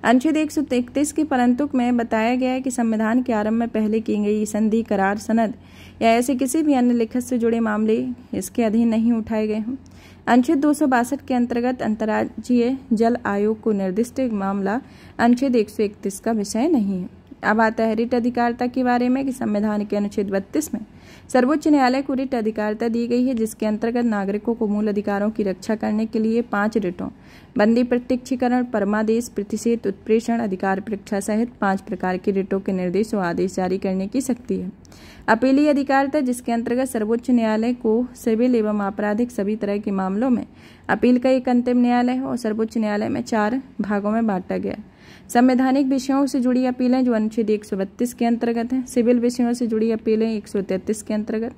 अनुच्छेद एक सौ इकतीस के परंतुक में बताया गया है कि संविधान के आरंभ में पहले की गई संधि करार सनद या ऐसे किसी भी अन्य लिखित से जुड़े मामले इसके अधीन नहीं उठाए गए हैं अनुच्छेद दो के अंतर्गत अंतर्राज्यीय जल आयोग को निर्दिष्ट मामला अनुच्छेद एक का विषय नहीं है अब आता है रिट अधिकारता के बारे में कि संविधान के अनुच्छेद बत्तीस में सर्वोच्च न्यायालय को रिट अधिकारिता दी गई है जिसके अंतर्गत नागरिकों को मूल अधिकारों की रक्षा करने के लिए पांच रिटों बंदी प्रत्यक्षीकरण परमादेश प्रतिषेध उत्प्रेषण अधिकार परीक्षा सहित पांच प्रकार के रिटों के निर्देश और आदेश जारी करने की शक्ति है अपीली अधिकारिता जिसके अंतर्गत सर्वोच्च न्यायालय को सिविल एवं आपराधिक सभी तरह के मामलों में अपील का एक अंतिम न्यायालय है और सर्वोच्च न्यायालय में चार भागों में बांटा गया संवैधानिक विषयों से जुड़ी अपीलें जो अनुच्छेद एक के अंतर्गत हैं सिविल विषयों से जुड़ी अपीलें एक के अंतर्गत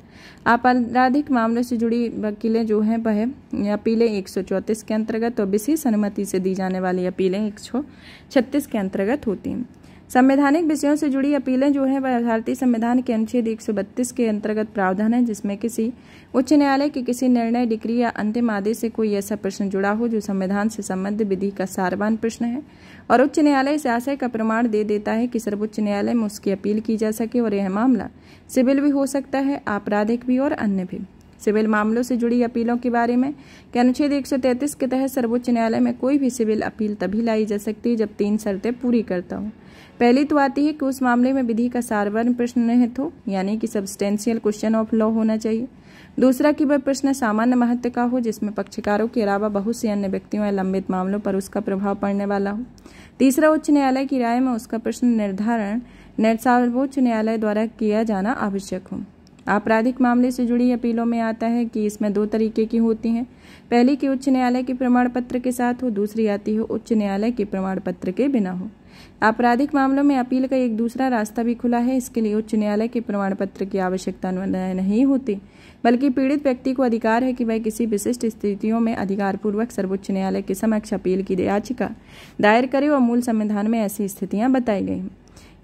आपराधिक मामलों से जुड़ी वकीलें जो हैं वह अपीलें एक के अंतर्गत और विशेष अनुमति से दी जाने वाली अपीलें एक के अंतर्गत होती हैं संवैधानिक विषयों से जुड़ी अपीलें जो है वह भारतीय संविधान के अनुच्छेद एक के अंतर्गत प्रावधान है जिसमें किसी उच्च न्यायालय के किसी निर्णय डिग्री या अंतिम आदेश से कोई ऐसा प्रश्न जुड़ा हो जो संविधान से संबंधित विधि का सारवान प्रश्न है और उच्च न्यायालय इस आशय का प्रमाण दे देता है कि सर्वोच्च न्यायालय में उसकी अपील की जा सके और यह मामला सिविल भी हो सकता है आपराधिक भी और अन्य भी सिविल मामलों से जुड़ी अपीलों के बारे में के अनुच्छेद एक के तहत सर्वोच्च न्यायालय में कोई भी सिविल अपील तभी लाई जा सकती है जब तीन शर्तें पूरी करता हूँ पहली तो आती है कि उस मामले में विधि का सार्वर्ण प्रश्न निहित हो यानी कि सब्सटेंशियल क्वेश्चन ऑफ लॉ होना चाहिए दूसरा कि वह प्रश्न सामान्य महत्व का हो जिसमें पक्षकारों के अलावा बहुत से अन्य व्यक्तियों या लंबित मामलों पर उसका प्रभाव पड़ने वाला हो तीसरा उच्च न्यायालय की राय में उसका प्रश्न निर्धारण सर्वोच्च न्यायालय द्वारा किया जाना आवश्यक हो आपराधिक मामले से जुड़ी अपीलों में आता है कि इसमें दो तरीके की होती हैं पहली की उच्च न्यायालय के प्रमाण पत्र के साथ हो दूसरी आती हो उच्च न्यायालय के प्रमाण पत्र के बिना हो आपराधिक मामलों में अपील का एक दूसरा रास्ता भी खुला है इसके लिए उच्च न्यायालय के प्रमाण पत्र की आवश्यकता नहीं होती बल्कि पीड़ित व्यक्ति को अधिकार है कि वह किसी विशिष्ट स्थितियों में पूर्वक सर्वोच्च न्यायालय के समक्ष अपील की याचिका दायर करे और मूल संविधान में ऐसी स्थितियां बताई गई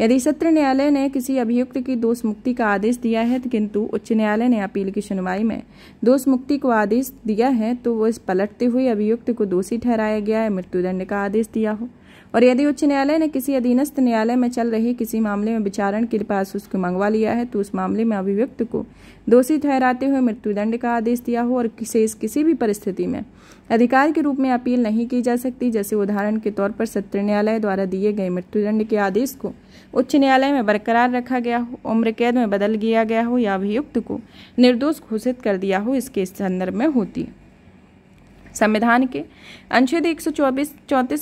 यदि सत्र न्यायालय ने किसी अभियुक्त की दोष मुक्ति का आदेश दिया है किंतु उच्च न्यायालय ने अपील की सुनवाई में दोष मुक्ति को आदेश दिया है तो वो पलटते हुए अभियुक्त को दोषी ठहराया गया है मृत्युदंड का आदेश दिया हो और यदि उच्च न्यायालय ने किसी अधीनस्थ न्यायालय में चल रही किसी मामले में विचारण के पास उसको मंगवा लिया है तो उस मामले में अभिव्यक्त को दोषी ठहराते हुए मृत्युदंड का आदेश दिया हो और शेष किसी भी परिस्थिति में अधिकार के रूप में अपील नहीं की जा सकती जैसे उदाहरण के तौर पर सत्र न्यायालय द्वारा दिए गए मृत्युदंड के आदेश को उच्च न्यायालय में बरकरार रखा गया हो उम्र कैद में बदल दिया गया हो या अभियुक्त को निर्दोष घोषित कर दिया हो इसके संदर्भ में होती है संविधान के अनुच्छेद एक सौ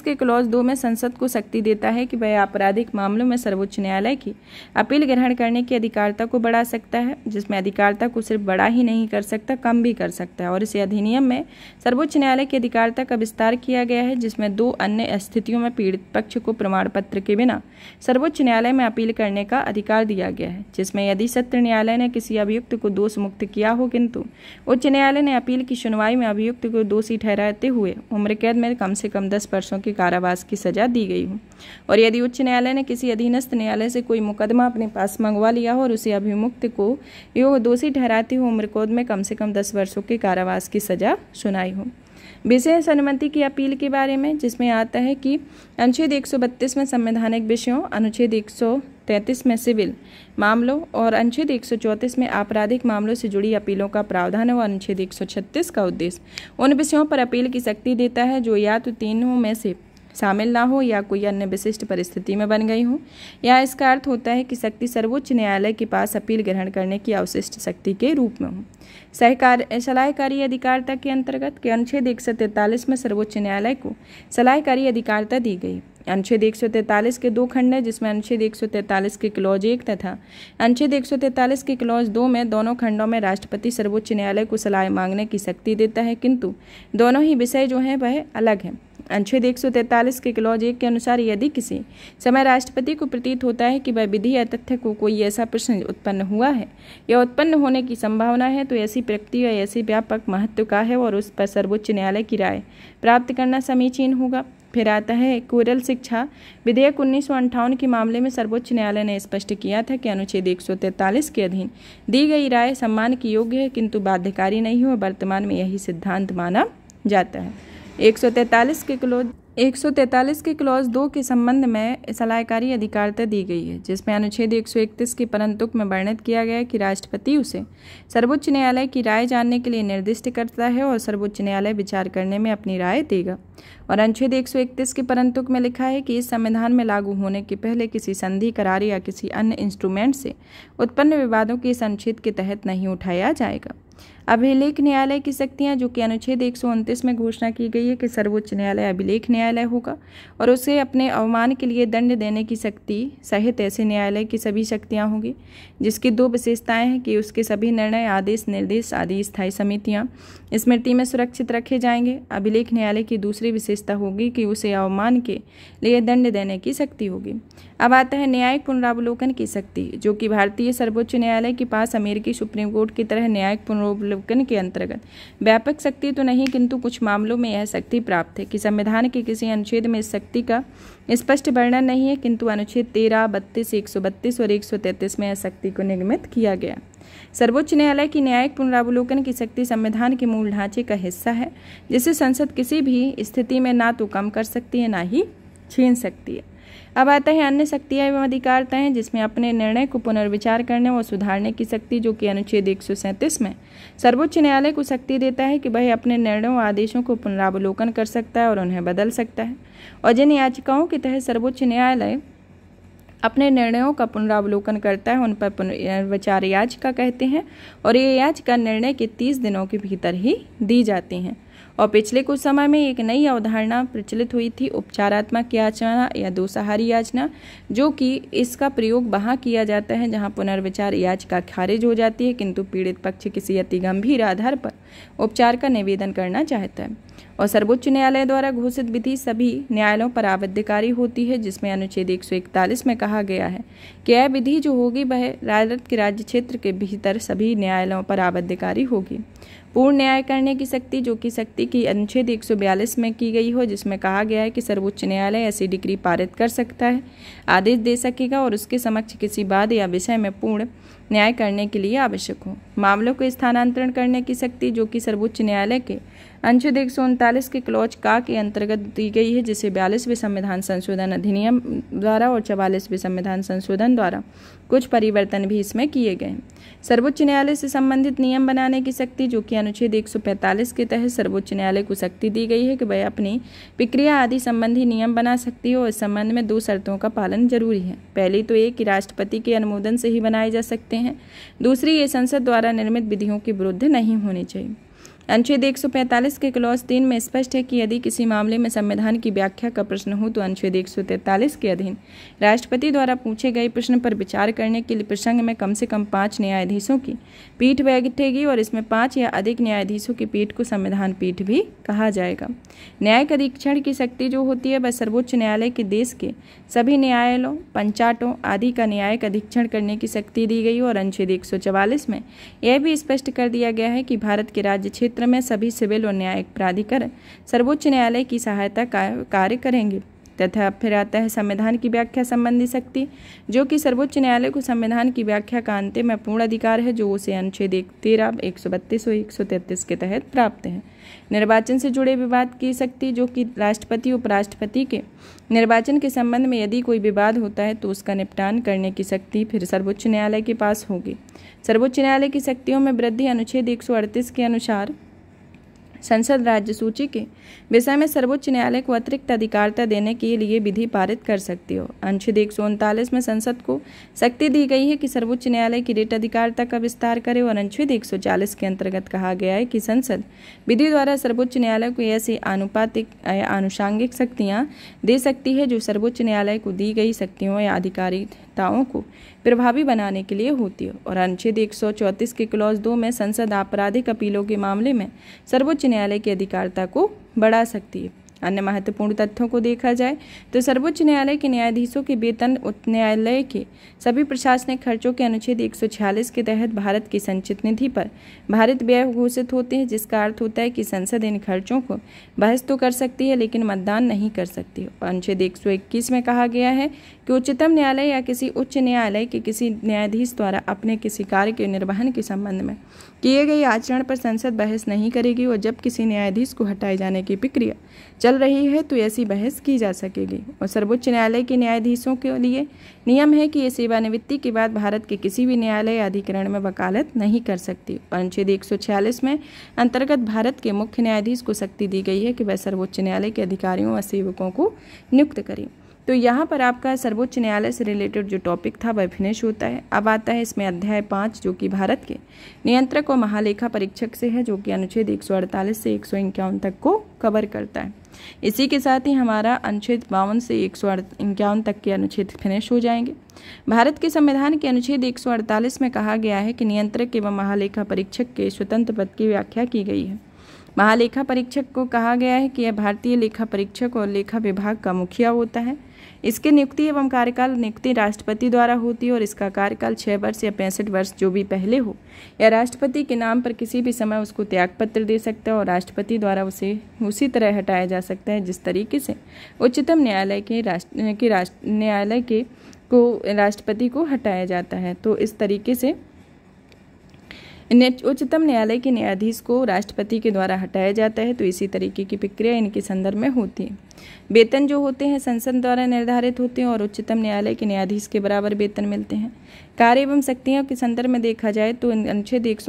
के क्लॉज दो में संसद को शक्ति देता है कि वह आपराधिक मामलों में सर्वोच्च न्यायालय की अपील ग्रहण करने की अधिकारता को बढ़ा सकता है जिसमें अधिकारता को सिर्फ बड़ा ही नहीं कर सकता कम भी कर सकता है और इस अधिनियम में सर्वोच्च न्यायालय की अधिकारता का विस्तार किया गया है जिसमें दो अन्य स्थितियों में पीड़ित पक्ष को प्रमाण पत्र के बिना सर्वोच्च न्यायालय में अपील करने का अधिकार दिया गया है जिसमें यदि सत्र न्यायालय ने किसी अभियुक्त को दोष मुक्त किया हो किंतु उच्च न्यायालय ने अपील की सुनवाई में अभियुक्त को दोषी ठहराते हुए उम्र कैद में कम से कम दस वर्षों के कारावास की सजा दी गई हो और यदि उच्च न्यायालय ने किसी अधीनस्थ न्यायालय से कोई मुकदमा अपने पास मंगवा लिया हो और उसे अभिमुक्त को योग दोषी ठहराते हुए उम्र कैद में कम से कम दस वर्षों के कारावास की सजा सुनाई हो विशेष अनुमति की अपील के बारे में जिसमें आता है कि अनुच्छेद एक में संवैधानिक विषयों अनुच्छेद 133 में सिविल मामलों और अनुच्छेद एक में आपराधिक मामलों से जुड़ी अपीलों का प्रावधान है और अनुच्छेद एक का उद्देश्य उन विषयों पर अपील की शक्ति देता है जो या तो तीनों में से शामिल ना हो या कोई अन्य विशिष्ट परिस्थिति में बन गई हो या इसका अर्थ होता है कि शक्ति सर्वोच्च न्यायालय के पास अपील ग्रहण करने की अवशिष्ट शक्ति के रूप में हो सहकार सलाहकारी अधिकारिता के अंतर्गत के अनुच्छेद एक में सर्वोच्च न्यायालय को सलाहकारी अधिकारिता दी गई अनुच्छेद एक के दो खंड है जिसमें अनुच्छेद एक के क्लॉज एक तथा अनुच्छेद एक के क्लॉज दो में दोनों खंडों में राष्ट्रपति सर्वोच्च न्यायालय को सलाह मांगने की शक्ति देता है किंतु दोनों ही विषय जो हैं वह अलग हैं अनुच्छेद एक के क्लॉज एक के अनुसार यदि किसी समय राष्ट्रपति को प्रतीत होता है कि वह विधि या तथ्य को कोई ऐसा प्रश्न उत्पन्न हुआ है या उत्पन्न होने की संभावना है तो ऐसी प्रकृति या ऐसी व्यापक महत्व का है और उस पर सर्वोच्च न्यायालय की राय प्राप्त करना समीचीन होगा फिर आता है कुरल शिक्षा विधेयक उन्नीस के मामले में सर्वोच्च न्यायालय ने स्पष्ट किया था कि अनुच्छेद एक के अधीन दी गई राय सम्मान की योग्य है किंतु बाध्यकारी नहीं हो वर्तमान में यही सिद्धांत माना जाता है एक के क्लोज 143 के क्लॉज दो के संबंध में सलाहकारी अधिकारता दी गई है जिसमें अनुच्छेद 131 के परंतुक में वर्णित किया गया कि राष्ट्रपति उसे सर्वोच्च न्यायालय की राय जानने के लिए निर्दिष्ट करता है और सर्वोच्च न्यायालय विचार करने में अपनी राय देगा और अनुच्छेद 131 के परंतुक में लिखा है कि इस संविधान में लागू होने के पहले किसी संधि करार या किसी अन्य इंस्ट्रूमेंट से उत्पन्न विवादों के इस अनुच्छेद के तहत नहीं उठाया जाएगा अभिलेख न्यायालय की शक्तियाँ जो कि अनुच्छेद एक में घोषणा की गई है कि सर्वोच्च न्यायालय अभिलेख न्यायालय होगा और उसे अपने अवमान के लिए दंड देने की शक्ति सहित ऐसे न्यायालय की सभी शक्तियाँ होंगी जिसकी दो विशेषताएँ हैं कि उसके सभी निर्णय आदेश निर्देश आदि स्थायी समितियाँ स्मृति में सुरक्षित रखे जाएंगे अभिलेख न्यायालय की दूसरी विशेषता होगी कि उसे अवमान के लिए दंड देने की शक्ति होगी अब आता है न्यायिक पुनरावलोकन की शक्ति जो कि भारतीय सर्वोच्च न्यायालय के पास अमेरिकी सुप्रीम कोर्ट की तरह न्यायिक पुनरावलोक अवलोकन के अंतर्गत व्यापक शक्ति तो नहीं किंतु कुछ मामलों में यह शक्ति प्राप्त है कि संविधान के किसी अनुच्छेद में इस शक्ति का स्पष्ट वर्णन नहीं है किंतु अनुच्छेद तेरह बत्तीस एक और एक में यह शक्ति को निगमित किया गया सर्वोच्च न्यायालय की न्यायिक पुनरावलोकन की शक्ति संविधान के मूल ढांचे का हिस्सा है जिसे संसद किसी भी स्थिति में ना तो कम कर सकती है ना ही छीन सकती है अब आते हैं अन्य शक्तियाँ एवं अधिकारता है जिसमें अपने निर्णय को पुनर्विचार करने और सुधारने की शक्ति जो कि अनुच्छेद एक में सर्वोच्च न्यायालय को शक्ति देता है कि वह अपने निर्णयों और आदेशों को पुनरावलोकन कर सकता है और उन्हें बदल सकता है और जिन याचिकाओं के तहत सर्वोच्च न्यायालय अपने निर्णयों का पुनरावलोकन करता है उन पर पुनर्विचार याचिका कहते हैं और ये याचिका निर्णय के तीस दिनों के भीतर ही दी जाती हैं और पिछले कुछ समय में एक नई अवधारणा प्रचलित हुई थी उपचारात्मक याचना या दोसहारी याचना जो कि इसका प्रयोग वहाँ किया जाता है जहाँ पुनर्विचार याचिका खारिज हो जाती है किंतु पीड़ित पक्ष किसी अति गंभीर आधार पर उपचार का निवेदन करना चाहता है और सर्वोच्च न्यायालय द्वारा घोषित विधि सभी न्यायालयों पर आबद्धकारी होती है जिसमें अनुच्छेद एक में कहा गया है कि यह विधि जो होगी वह भारत के राज्य क्षेत्र के भीतर सभी न्यायालयों पर आबद्धकारी होगी पूर्ण न्याय करने की शक्ति जो कि शक्ति की अनुच्छेद एक में की गई हो जिसमें कहा गया है कि सर्वोच्च न्यायालय ऐसी डिग्री पारित कर सकता है आदेश दे सकेगा और उसके समक्ष किसी बात या विषय में पूर्ण न्याय करने के लिए आवश्यक हो मामलों को स्थानांतरण करने की शक्ति जो कि सर्वोच्च न्यायालय के अनुच्छेद एक के क्लोज का के अंतर्गत दी गई है जिसे बयालीसवें संविधान संशोधन अधिनियम द्वारा और चवालीसवें संविधान संशोधन द्वारा कुछ परिवर्तन भी इसमें किए गए सर्वोच्च न्यायालय से संबंधित नियम बनाने की शक्ति जो कि अनुच्छेद एक के तहत सर्वोच्च न्यायालय को शक्ति दी गई है कि वह अपनी प्रक्रिया आदि संबंधी नियम बना सकती है और इस संबंध में दो शर्तों का पालन जरूरी है पहली तो एक कि राष्ट्रपति के अनुमोदन से ही बनाए जा सकते हैं दूसरी ये संसद द्वारा निर्मित विधियों के विरुद्ध नहीं होनी चाहिए अनुच्छेद 145 के क्लॉज तीन में स्पष्ट है कि यदि किसी मामले में संविधान की व्याख्या का प्रश्न हो तो अनुच्छेद 143 के अधीन राष्ट्रपति द्वारा पूछे गए प्रश्न पर विचार करने के लिए प्रसंग में कम से कम पाँच न्यायाधीशों की पीठ बैठेगी और इसमें पाँच या अधिक न्यायाधीशों की पीठ को संविधान पीठ भी कहा जाएगा न्यायिक अधीक्षण की शक्ति जो होती है वह सर्वोच्च न्यायालय के देश के सभी न्यायालयों पंचाटों आदि का न्यायिक अधीक्षण करने की शक्ति दी गई और अनुच्छेद एक में यह भी स्पष्ट कर दिया गया है कि भारत के राज्य क्षेत्र क्षेत्र में सभी सिविल और न्यायिक प्राधिकरण सर्वोच्च न्यायालय की सहायता का कार्य करेंगे तथा फिर आता है संविधान की व्याख्या संबंधी शक्ति जो कि सर्वोच्च न्यायालय को संविधान की व्याख्या का अंतिम पूर्ण अधिकार है जो उसे अनुच्छेद एक तेरह एक सौ बत्तीस और एक सौ तैंतीस के तहत प्राप्त है निर्वाचन से जुड़े विवाद की शक्ति जो कि राष्ट्रपति उपराष्ट्रपति के निर्वाचन के संबंध में यदि कोई विवाद होता है तो उसका निपटान करने की शक्ति फिर सर्वोच्च न्यायालय के पास होगी सर्वोच्च न्यायालय की शक्तियों में वृद्धि अनुच्छेद एक के अनुसार संसद राज्य सूची के विषय में सर्वोच्च न्यायालय को अतिरिक्त अधिकारता देने के लिए विधि पारित कर सकती हो अनुच्छेद एक में संसद को शक्ति दी गई है कि सर्वोच्च न्यायालय की रेट अधिकारता का विस्तार करे और अनुच्छेद एक के अंतर्गत कहा गया है कि संसद विधि द्वारा सर्वोच्च न्यायालय को ऐसी आनुपातिक आनुषांगिक शक्तियाँ दे सकती है जो सर्वोच्च न्यायालय को दी गई शक्तियों या अधिकारी आवश्यकताओं को प्रभावी बनाने के लिए होती है और अनुच्छेद एक के क्लॉज दो में संसद आपराधिक अपीलों के मामले में सर्वोच्च न्यायालय की अधिकारता को बढ़ा सकती है अन्य महत्वपूर्ण तथ्यों को देखा जाए तो सर्वोच्च न्यायालय के न्यायाधीशों के वेतन उच्च न्यायालय के सभी प्रशासनिक खर्चों के अनुच्छेद 146 के तहत भारत की संचित निधि पर भारत व्यय घोषित होते हैं जिसका अर्थ होता है कि संसद इन खर्चों को बहस तो कर सकती है लेकिन मतदान नहीं कर सकती अनुच्छेद एक में कहा गया है कि उच्चतम न्यायालय या किसी उच्च न्यायालय के किसी न्यायाधीश द्वारा अपने किसी कार्य के निर्वहन के संबंध में किए गए आचरण पर संसद बहस नहीं करेगी और जब किसी न्यायाधीश को हटाए जाने की प्रक्रिया चल रही है तो ऐसी बहस की जा सकेगी और सर्वोच्च न्यायालय के न्यायाधीशों के लिए नियम है कि ये सेवानिवृत्ति के बाद भारत के किसी भी न्यायालय अधिकरण में वकालत नहीं कर सकती अनुच्छेद एक में अंतर्गत भारत के मुख्य न्यायाधीश को शक्ति दी गई है कि वह सर्वोच्च न्यायालय के अधिकारियों व सेवकों को नियुक्त करें तो यहाँ पर आपका सर्वोच्च न्यायालय से रिलेटेड जो टॉपिक था वह फिनिश होता है अब आता है इसमें अध्याय पाँच जो कि भारत के नियंत्रक और महालेखा परीक्षक से है जो कि अनुच्छेद 148 से एक तक को कवर करता है इसी के साथ ही हमारा अनुच्छेद बावन से एक तक के अनुच्छेद फिनिश हो जाएंगे भारत के संविधान के अनुच्छेद एक में कहा गया है कि नियंत्रक एवं महालेखा परीक्षक के स्वतंत्र पद की व्याख्या की गई है महालेखा परीक्षक को कहा गया है कि यह भारतीय लेखा परीक्षक और लेखा विभाग का मुखिया होता है इसके नियुक्ति एवं कार्यकाल नियुक्ति राष्ट्रपति द्वारा होती है और इसका कार्यकाल छः वर्ष या पैंसठ वर्ष जो भी पहले हो या राष्ट्रपति के नाम पर किसी भी समय उसको त्यागपत्र दे सकता है और राष्ट्रपति द्वारा उसे उसी तरह हटाया जा सकता है जिस तरीके से उच्चतम न्यायालय के राष्ट्र के राष्ट्र न्यायालय के को राष्ट्रपति को हटाया जाता है तो इस तरीके से उच्चतम न्यायालय के न्यायाधीश को राष्ट्रपति के द्वारा हटाया जाता है तो इसी तरीके की प्रक्रिया इनके संदर्भ में होती है वेतन जो होते हैं संसद द्वारा निर्धारित होते हैं और उच्चतम न्यायालय के न्यायाधीश के बराबर वेतन मिलते हैं कार्य एवं शक्तियों के संदर्भ में देखा जाए तो अनुच्छेद एक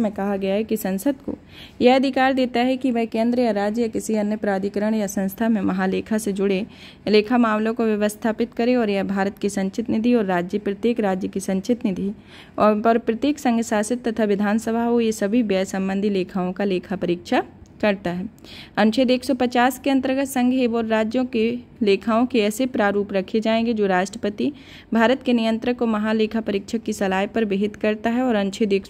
में कहा गया है कि संसद को यह अधिकार देता है कि वह केंद्र या राज्य या किसी अन्य प्राधिकरण या संस्था में महालेखा से जुड़े लेखा मामलों को व्यवस्थापित करे और यह भारत की संचित निधि और राज्य प्रत्येक राज्य की संचित निधि और पर प्रत्येक संघ शासित तथा विधानसभा हो ये सभी व्यय संबंधी लेखाओं का लेखा परीक्षा करता है अनुच्छेद 150 के अंतर्गत संघ एवं राज्यों के लेखाओं के ऐसे प्रारूप रखे जाएंगे जो राष्ट्रपति भारत के नियंत्रक को महालेखा परीक्षक की सलाह पर विहित करता है और अनुच्छेद एक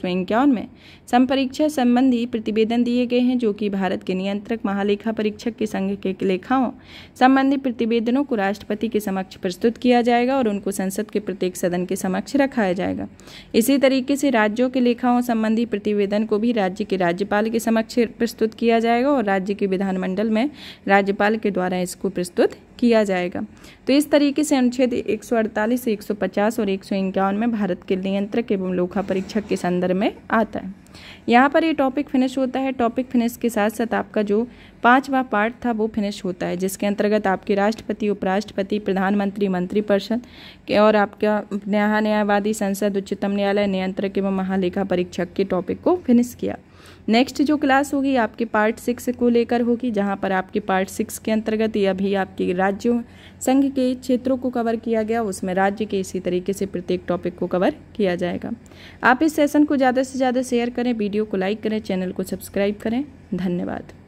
में संपरीक्षा संबंधी प्रतिवेदन दिए गए हैं जो कि भारत के नियंत्रक महालेखा परीक्षक के संघ के लेखाओं संबंधी प्रतिवेदनों को राष्ट्रपति के समक्ष प्रस्तुत किया जाएगा और उनको संसद के प्रत्येक सदन के समक्ष रखाया जाएगा इसी तरीके से राज्यों के लेखाओं संबंधी प्रतिवेदन को भी राज्य के राज्यपाल के समक्ष प्रस्तुत किया किया जाएगा और राज्य के विधानमंडल में राज्यपाल के द्वारा इसको प्रस्तुत किया जाएगा तो इस तरीके से अनुच्छेद 148 से 150 और एक में भारत के नियंत्रक एवं लोखा परीक्षक के संदर्भ में आता है यहाँ पर ये टॉपिक फिनिश होता है टॉपिक फिनिश के साथ साथ आपका जो पांचवा पार्ट था वो फिनिश होता है जिसके अंतर्गत आपके राष्ट्रपति उपराष्ट्रपति प्रधानमंत्री मंत्रिपरिषद और आपका न्याय न्यायवादी संसद उच्चतम न्यायालय नियंत्रक एवं महालेखा परीक्षक के टॉपिक को फिनिश किया नेक्स्ट जो क्लास होगी आपके पार्ट सिक्स को लेकर होगी जहाँ पर आपके पार्ट सिक्स के अंतर्गत या भी आपके राज्यों संघ के क्षेत्रों को कवर किया गया उसमें राज्य के इसी तरीके से प्रत्येक टॉपिक को कवर किया जाएगा आप इस सेशन को ज़्यादा से ज़्यादा शेयर करें वीडियो को लाइक करें चैनल को सब्सक्राइब करें धन्यवाद